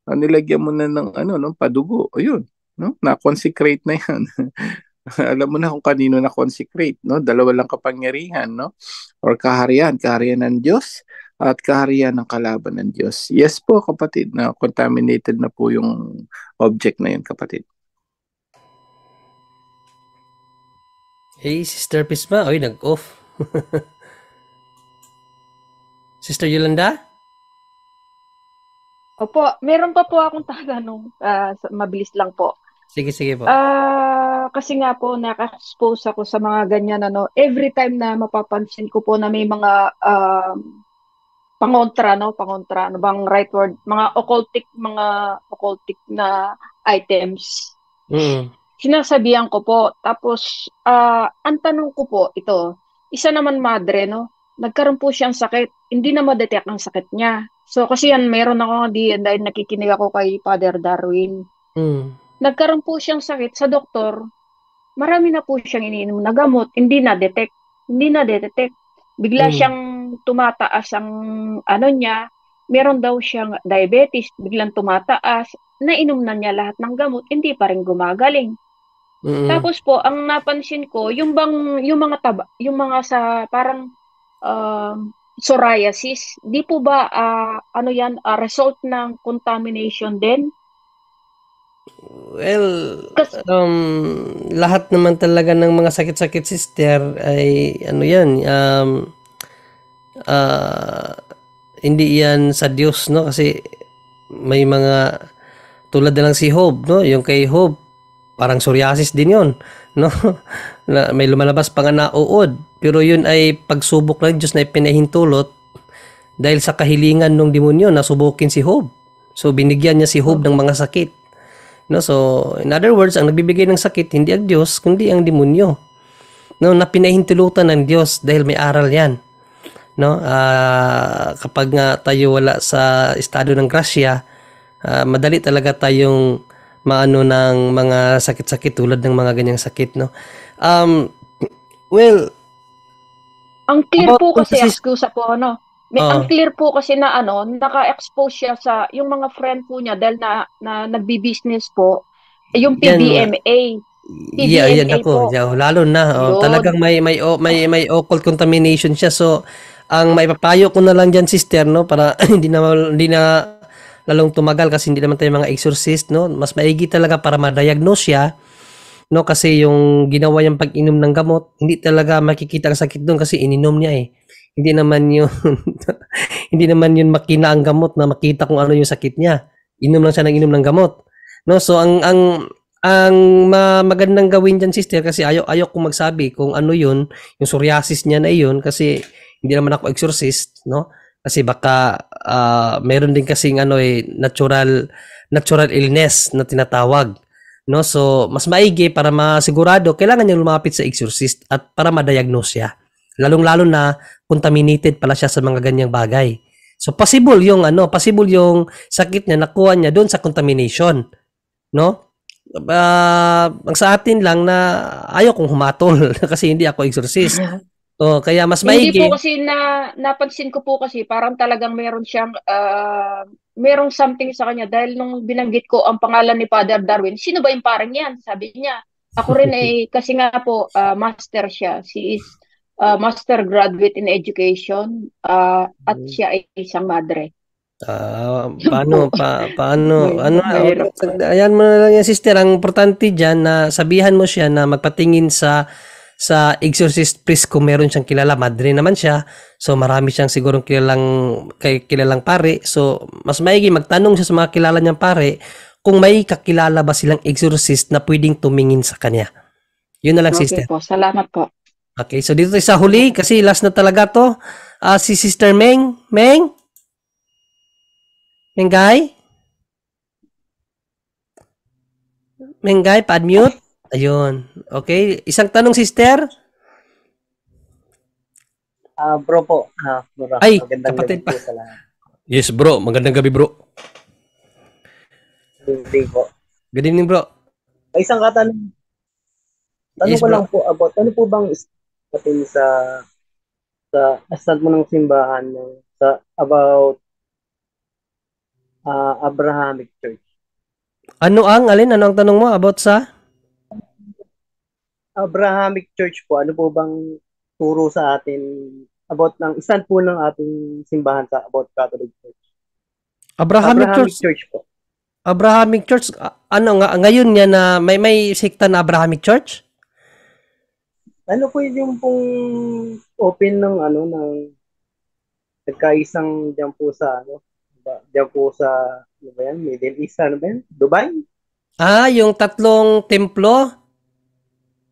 ah, nilagyan mo na ng ano, no? padugo. Ayun, no? na-consecrate na yan. [LAUGHS] alam mo na kung kanino na consecrate, no? Dalawa lang kapangyarihan, no? Or kaharian, kaharian ng Diyos at kaharian ng kalaban ng Diyos. Yes po, kapatid, na contaminated na po yung object na yun, kapatid. Hey, Sister Pisma. Oy, nag-off. [LAUGHS] Sister Yolanda? Opo, meron pa po akong tatanong. Uh, mabilis lang po. Sige, sige po. Uh, kasi nga po, naka-expose ako sa mga ganyan. Ano, every time na mapapansin ko po na may mga uh, pangontra, no? Pangontra, ano bang right word? Mga occultic, mga occultic na items. Mm sinasabihan ko po. Tapos, uh, ang tanong ko po, ito, isa naman madre, no? Nagkaroon po siyang sakit. Hindi na ma-detect ang sakit niya. So, kasi yan, meron ako di, dahil nakikinig ako kay Father Darwin. Mm. Nagkaroon po siyang sakit sa doktor. Marami na po siyang iniinom na gamot. Hindi na-detect. Hindi na-detect. Bigla mm. siyang tumataas ang ano niya. Meron daw siyang diabetes. Biglang tumataas. Nainom na niya lahat ng gamot. Hindi pa rin gumagaling. Mm-hmm. Tapos po, ang napansin ko, yung bang yung mga taba, yung mga sa parang um uh, psoriasis, di po ba uh, ano yan, uh, result ng contamination din? Well, um, lahat naman talaga ng mga sakit-sakit sister ay ano yan, um, uh, hindi yan sa Diyos, no? Kasi may mga tulad na lang si Hope, no? Yung kay Hope Parang psoriasis din yon no? [LAUGHS] Na may lumalabas pa nga nauod. Pero yun ay pagsubok ng Diyos na ipinahintulot dahil sa kahilingan ng demonyo na subukin si Job. So binigyan niya si Job ng mga sakit. No, so in other words, ang nagbibigay ng sakit hindi ang Diyos kundi ang demonyo. No, na pinahintulutan ng Diyos dahil may aral 'yan. No, uh, kapag nga tayo wala sa estado ng grasya, uh, madali talaga tayong maano ng mga sakit-sakit tulad ng mga ganyang sakit, no? Um, well, ang clear po kasi, si... excusa po, ano? May, uh, ang clear po kasi na ano, naka-expose siya sa yung mga friend po niya dahil na, na nagbi-business po, eh, yung PBMA. Ah. PBMA yeah, yan ako. Po. lalo na, oh, Yun. talagang may may oh, may may occult contamination siya. So, ang maipapayo ko na lang diyan sister no para [LAUGHS] hindi na hindi na lalong tumagal kasi hindi naman tayo mga exorcist, no? Mas maigi talaga para ma-diagnose siya, no? Kasi yung ginawa niyang pag-inom ng gamot, hindi talaga makikita ang sakit doon kasi ininom niya eh. Hindi naman yun, [LAUGHS] hindi naman yun makina ang gamot na makita kung ano yung sakit niya. Inom lang siya ng inom ng gamot. No? So, ang, ang, ang magandang gawin dyan sister kasi ayaw, ayaw kong magsabi kung ano yun, yung psoriasis niya na yun kasi hindi naman ako exorcist, no? Kasi baka uh, meron din kasing ano eh, natural natural illness na tinatawag. No? So, mas maigi para masigurado, kailangan niya lumapit sa exorcist at para ma-diagnose siya. Lalong-lalo na contaminated pala siya sa mga ganyang bagay. So, possible yung ano, possible yung sakit niya nakuha niya doon sa contamination. No? Uh, ang sa atin lang na ayaw kong humatol [LAUGHS] kasi hindi ako exorcist. [LAUGHS] Oh, kaya mas maigi. Hindi po kasi na napansin ko po kasi parang talagang meron siyang uh, merong something sa kanya dahil nung binanggit ko ang pangalan ni Father Darwin, sino ba yung parang yan? Sabi niya. Ako rin eh, ay [LAUGHS] kasi nga po uh, master siya. She is uh, master graduate in education uh, at hmm. siya ay isang madre. Ah, uh, paano pa, paano [LAUGHS] ano ayan mo na lang yan sister ang importante diyan na sabihan mo siya na magpatingin sa sa Exorcist priest kung meron siyang kilala. Madre naman siya. So marami siyang sigurong kilalang, kay, kilalang pare. So mas maigi magtanong siya sa mga kilala niyang pare kung may kakilala ba silang exorcist na pwedeng tumingin sa kanya. Yun na lang okay sister. Po. Salamat po. Okay, so dito tayo sa huli kasi last na talaga to. Uh, si Sister Meng. Meng? Menggay? Menggay, pa-unmute? Ayun. Okay. Isang tanong, sister? Ah, uh, bro po. Ah, uh, bro. Ay, magandang kapatid pa. Yes, bro. Magandang gabi, bro. Good evening po. Good evening, bro. May isang katanong. Tanong yes, ko bro. lang po about, ano po bang natin sa sa asad mo ng simbahan ng sa about uh, Abrahamic Church. Ano ang alin ano ang tanong mo about sa Abrahamic Church po, ano po bang turo sa atin about ng stand po ng ating simbahan sa about Catholic Church? Abrahamic, Abrahamic Church, Church po. Abrahamic Church, ano nga ngayon niya na may may sekta na Abrahamic Church? Ano po yung pong open ng ano ng nagkaisang diyan po sa ano diyan po sa ano ba yan Middle East ano ba yan Dubai? Ah, yung tatlong templo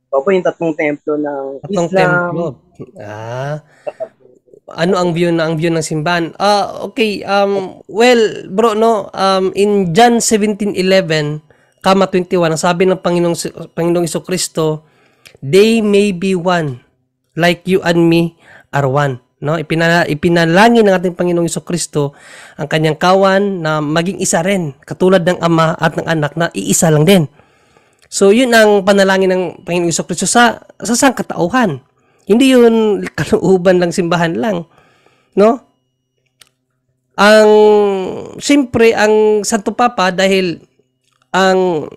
Opo, yung tatlong templo ng tatlong Islam. templo. Ah. Ano ang view na ang view ng simbahan? Ah, uh, okay. Um well, bro no, um in John 17:11, kama 21, ang sabi ng Panginoong Panginoong Kristo, they may be one like you and me are one. No, ipinala, ipinalangin ng ating Panginoong Kristo ang kanyang kawan na maging isa rin, katulad ng Ama at ng Anak na iisa lang din. So, yun ang panalangin ng Panginoong Iso Kristo sa, sa sangkatauhan. Hindi yun kalooban lang, simbahan lang. No? Ang, siyempre, ang Santo Papa, dahil ang,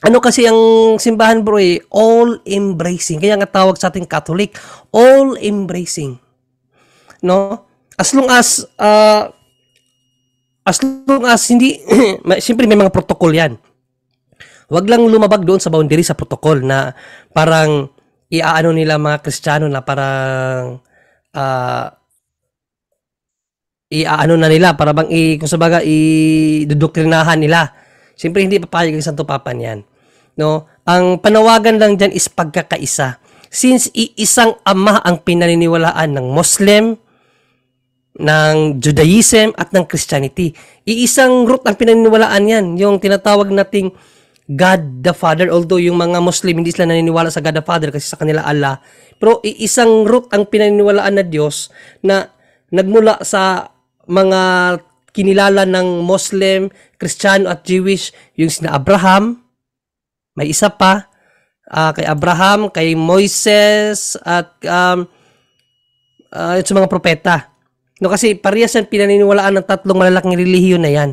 ano kasi ang simbahan bro eh, all-embracing. Kaya nga tawag sa ating Catholic, all-embracing. No? As long as, uh, as long as hindi, [CLEARS THROAT] siyempre may mga protocol yan Wag lang lumabag doon sa boundary sa protocol na parang iaano nila mga Kristiyano na parang uh, iaano na nila para bang i kung sabaga i dudoktrinahan nila. Siyempre hindi papayag ang Santo Papa niyan. No? Ang panawagan lang diyan is pagkakaisa. Since iisang ama ang pinaniniwalaan ng Muslim, ng Judaism at ng Christianity. Iisang root ang pinaniniwalaan yan, yung tinatawag nating God the Father. Although yung mga Muslim hindi sila naniniwala sa God the Father kasi sa kanila Allah. Pero isang root ang pinaniniwalaan na Diyos na nagmula sa mga kinilala ng Muslim, Kristiyano at Jewish, yung sina Abraham, may isa pa, uh, kay Abraham, kay Moises, at um, uh, sa mga propeta. No, kasi parehas yan pinaniniwalaan ng tatlong malalaking relihiyon na yan.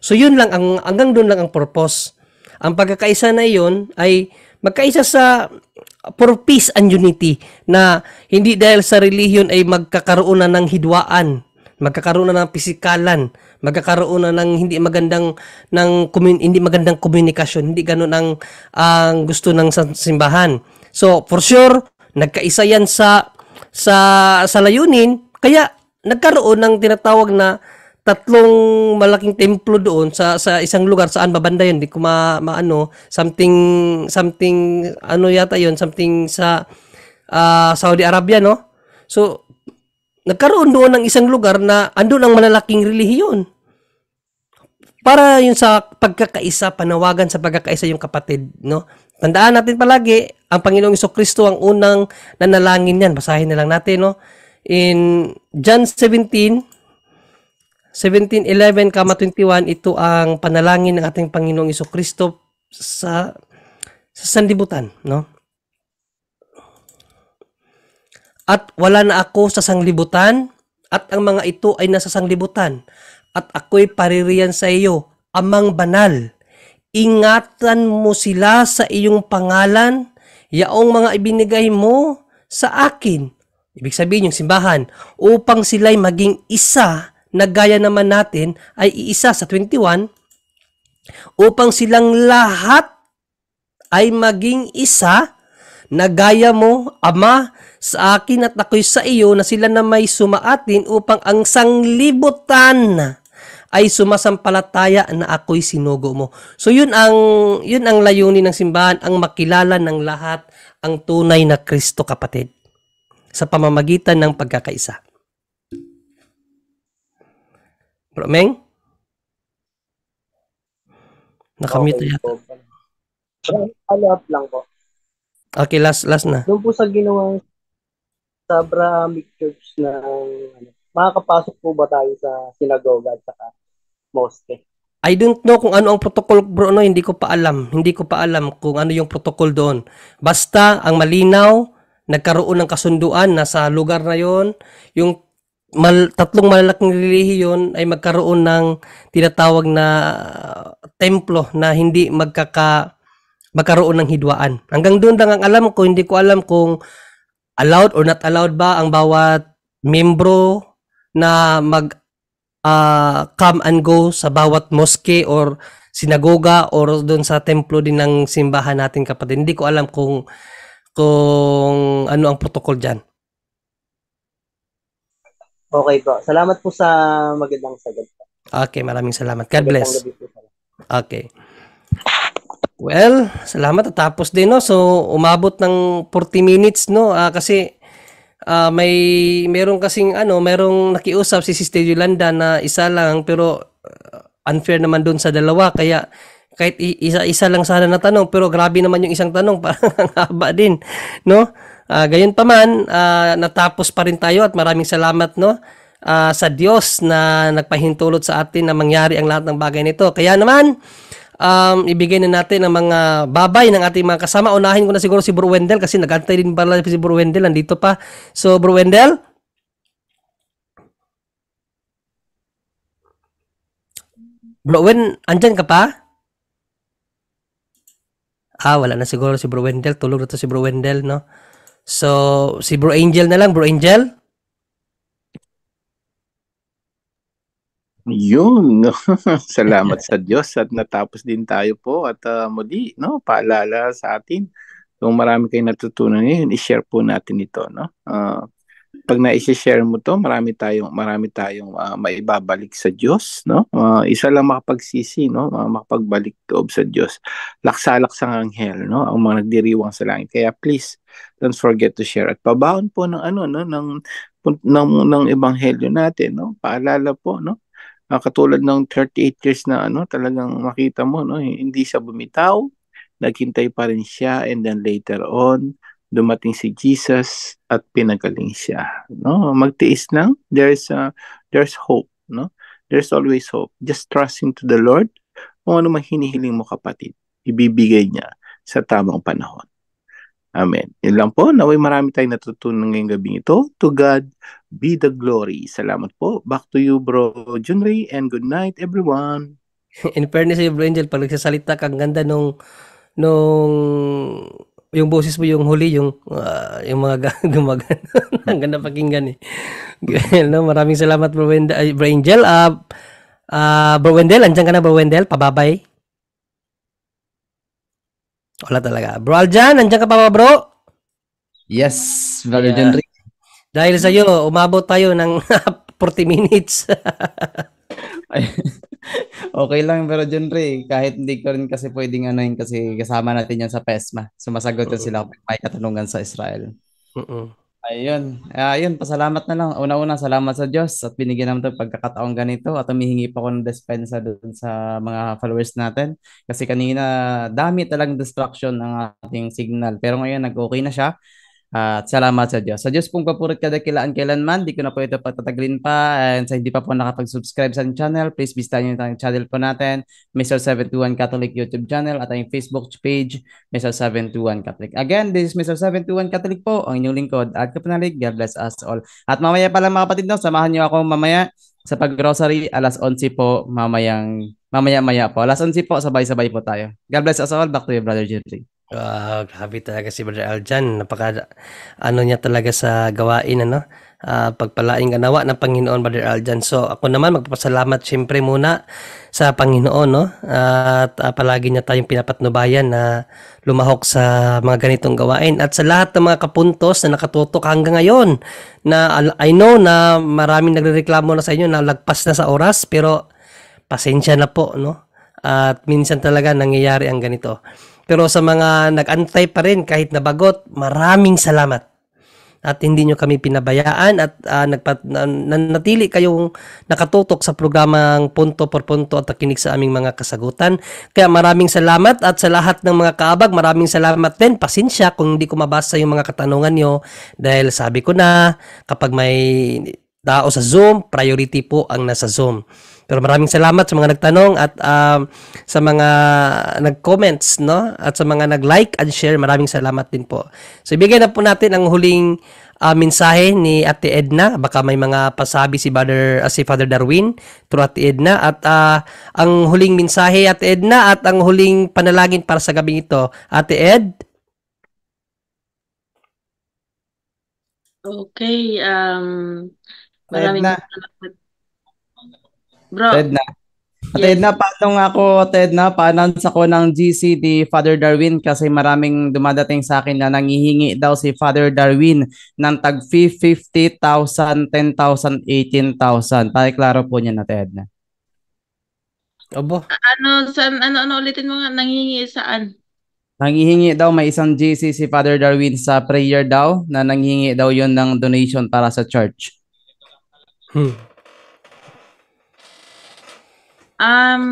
So yun lang, ang, hanggang doon lang ang purpose. Ang pagkakaisa na iyon ay magkaisa sa for peace and unity na hindi dahil sa relihiyon ay magkakaroon na ng hidwaan, magkakaroon na ng pisikalan, magkakaroon na ng hindi magandang ng hindi magandang komunikasyon, hindi ganoon ang ang gusto ng simbahan. So, for sure, nagkaisa yan sa sa sa layunin kaya nagkaroon ng tinatawag na tatlong malaking templo doon sa sa isang lugar saan babanda yun, di ko ma, maano, something something ano yata yun, something sa uh, Saudi Arabia, no? So nagkaroon doon ng isang lugar na andun ang malalaking relihiyon. Para yun sa pagkakaisa, panawagan sa pagkakaisa yung kapatid, no? Tandaan natin palagi, ang Panginoong Kristo ang unang nanalangin yan Basahin na lang natin, no? In John 17, 17:11 kama 21 ito ang panalangin ng ating Panginoong Iso Kristo sa sa sanlibutan, no? At wala na ako sa sanglibutan at ang mga ito ay nasa sanglibutan at ako'y paririyan sa iyo, amang banal. Ingatan mo sila sa iyong pangalan, yaong mga ibinigay mo sa akin. Ibig sabihin yung simbahan, upang sila'y maging isa na gaya naman natin ay iisa sa 21 upang silang lahat ay maging isa na gaya mo, Ama, sa akin at ako'y sa iyo na sila na may sumaatin upang ang sanglibutan ay sumasampalataya na ako'y sinugo mo. So yun ang yun ang layunin ng simbahan, ang makilala ng lahat ang tunay na Kristo kapatid sa pamamagitan ng pagkakaisa. Bro, Meng? Nakamute okay, yata. Follow ah, up lang po. Okay, last, last na. Doon po sa ginawa sa Abrahamic Church na ano, makakapasok po ba tayo sa sinagoga at saka mosque? I don't know kung ano ang protocol bro no, hindi ko pa alam. Hindi ko pa alam kung ano yung protocol doon. Basta ang malinaw, nagkaroon ng kasunduan na sa lugar na yon, yung mal, tatlong malalaking relihiyon ay magkaroon ng tinatawag na uh, templo na hindi magkaka magkaroon ng hidwaan. Hanggang doon lang ang alam ko, hindi ko alam kung allowed or not allowed ba ang bawat membro na mag uh, come and go sa bawat mosque or sinagoga or doon sa templo din ng simbahan natin kapatid. Hindi ko alam kung kung ano ang protocol diyan. Okay po. Salamat po sa magandang sagot. Okay, maraming salamat. God bless. Okay. Well, salamat. Tapos din, no? So, umabot ng 40 minutes, no? Uh, kasi uh, may meron kasing ano, merong nakiusap si Sister Yolanda na isa lang pero ah, unfair naman doon sa dalawa kaya kahit isa-isa lang sana na tanong pero grabe naman yung isang tanong [LAUGHS] parang ang haba din no uh, gayon pa man uh, natapos pa rin tayo at maraming salamat no uh, sa Diyos na nagpahintulot sa atin na mangyari ang lahat ng bagay nito kaya naman um, ibigay na natin ang mga babay ng ating mga kasama unahin ko na siguro si Bro Wendell kasi nagantay din pala si Bro Wendell nandito pa so Bro Wendell Bro Wen andyan ka pa ah, wala na siguro si Bro Wendell. Tulog na to si Bro Wendell, no? So, si Bro Angel na lang. Bro Angel? Yun. [LAUGHS] Salamat sa Diyos at natapos din tayo po. At uh, muli, no, paalala sa atin. Kung marami kayong natutunan ngayon, i-share po natin ito. No? Uh, pag na-share mo to, marami tayong marami tayong uh, maibabalik sa Diyos, no? Uh, isa lang makapagsisi, no? Uh, makapagbalik koob sa Diyos. Laksa-laksang anghel, no? Ang mga nagdiriwang sa langit. Kaya please, don't forget to share. At pabaon po ng ano, no? Ng, ng, ng, ng ebanghelyo natin, no? Paalala po, no? Uh, katulad ng 38 years na ano, talagang makita mo, no? Hindi siya bumitaw, naghintay pa rin siya and then later on, dumating si Jesus at pinagaling siya no magtiis lang there's uh, there's hope no there's always hope just trust into the Lord kung ano man hinihiling mo kapatid ibibigay niya sa tamang panahon Amen. Yun lang po. Naway marami tayong natutunan ngayong gabi ito. To God be the glory. Salamat po. Back to you, Bro Junry. And good night, everyone. [LAUGHS] In fairness, Bro Angel, pag nagsasalita kang ganda nung nung yung boses mo yung huli yung uh, yung mga [LAUGHS] gumagana ang ganda pakinggan eh no maraming salamat bro Wendel uh, bro Angel uh, uh, bro Wendel andiyan ka na bro Wendel pababay wala talaga bro Aljan andiyan ka pa ba bro yes brother yeah. Henry dahil sa iyo umabot tayo ng 40 [LAUGHS] minutes okay lang pero John Ray, kahit hindi ko rin kasi pwedeng ano yun kasi kasama natin yan sa PESMA. Sumasagot uh-huh. sila kung may katanungan sa Israel. Uh-uh. Ayun. Ayun, ah, pasalamat na lang. Una-una, salamat sa Diyos at binigyan naman ito pagkakataong ganito at humihingi pa ako ng dispensa doon sa mga followers natin. Kasi kanina, dami talang distraction ng ating signal. Pero ngayon, nag-okay na siya. At salamat sa Diyos. Sa Diyos pong papurit kada kilaan kailanman. Di ko na po ito patataglin pa. And sa hindi pa po nakapag-subscribe sa channel, please visit nyo ang channel po natin, Mr. 721 Catholic YouTube channel at ang Facebook page, Mr. 721 Catholic. Again, this is Mr. 721 Catholic po, ang inyong lingkod at kapanalig. God bless us all. At mamaya pa lang mga kapatid, no, samahan nyo ako mamaya sa paggrocery alas 11 po mamayang mamaya-maya po. Alas 11 po sabay-sabay po tayo. God bless us all. Back to you, Brother Jeffrey. Wow, ah, grabe talaga si Brother Aljan. Napaka ano niya talaga sa gawain ano. Uh, pagpalaing ganawa ng Panginoon Brother Aljan. So ako naman magpapasalamat siyempre muna sa Panginoon no. at uh, palagi niya tayong pinapatnubayan na lumahok sa mga ganitong gawain at sa lahat ng mga kapuntos na nakatutok hanggang ngayon na I know na maraming nagrereklamo na sa inyo na lagpas na sa oras pero pasensya na po no. At minsan talaga nangyayari ang ganito. Pero sa mga nag-antay pa rin kahit nabagot, maraming salamat. At hindi nyo kami pinabayaan at uh, ah, nagpat, na, nanatili kayong nakatutok sa programang Punto por Punto at nakinig sa aming mga kasagutan. Kaya maraming salamat at sa lahat ng mga kaabag, maraming salamat din. Pasensya kung hindi ko mabasa yung mga katanungan nyo dahil sabi ko na kapag may tao sa Zoom, priority po ang nasa Zoom. Pero maraming salamat sa mga nagtanong at um, sa mga nag-comments, no? At sa mga nag-like and share, maraming salamat din po. So ibigay na po natin ang huling uh, mensahe ni Ate Edna. Baka may mga pasabi si Father, uh, ah, si Father Darwin through Ate Edna. At uh, ang huling mensahe Ate Edna at ang huling panalangin para sa gabing ito. Ate Ed? Okay. Um, maraming salamat Bro. Ted na. Yes. Ted na, paano nga ako, Ted na, pa sa ko ng GC ni Father Darwin kasi maraming dumadating sa akin na nangihingi daw si Father Darwin ng tag 50,000, 10,000, 18,000. klaro po niya na, Ted na. Obo. Ano, san, ano, ano, ulitin mo nga, nangihingi saan? Nangihingi daw, may isang GC si Father Darwin sa prayer daw na nangihingi daw yon ng donation para sa church. Hmm. Um,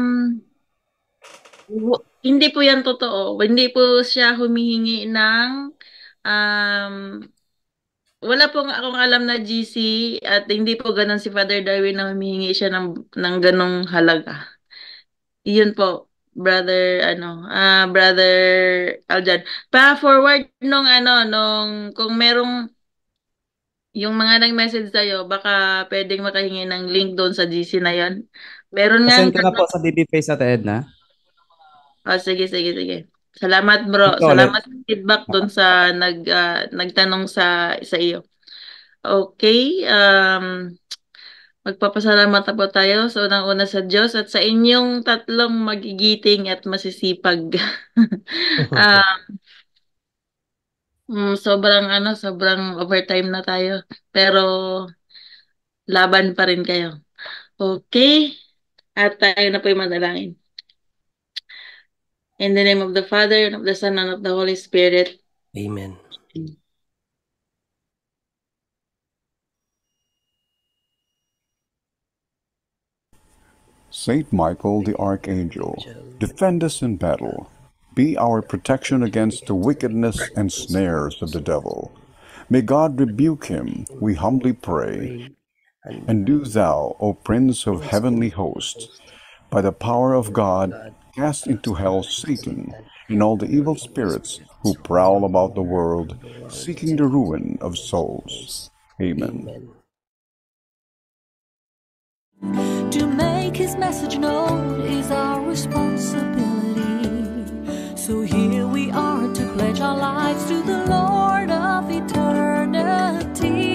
w- hindi po yan totoo. Hindi po siya humihingi ng um, wala po akong alam na GC at hindi po ganun si Father Darwin na humihingi siya ng, ng ganong halaga. Yun po, brother, ano, uh, brother Aljan. Pa-forward nung ano, nung kung merong yung mga nag-message sa'yo, baka pwedeng makahingi ng link doon sa GC na yon Meron nga. Send ko na po sa BB Face at Edna. Oh, sige, sige, sige. Salamat bro. Ito, Salamat sa feedback doon sa nag uh, nagtanong sa sa iyo. Okay, um magpapasalamat po tayo sa unang-una sa Diyos at sa inyong tatlong magigiting at masisipag. [LAUGHS] [LAUGHS] um, hmm, sobrang ano, sobrang overtime na tayo. Pero laban pa rin kayo. Okay. At tayo na po'y In the name of the Father, and of the Son, and of the Holy Spirit. Amen. Saint Michael the Archangel, defend us in battle. Be our protection against the wickedness and snares of the devil. May God rebuke him, we humbly pray, and do thou, O Prince of heavenly hosts, by the power of God, cast into hell Satan and all the evil spirits who prowl about the world, seeking the ruin of souls. Amen. To make his message known is our responsibility. So here we are to pledge our lives to the Lord of eternity.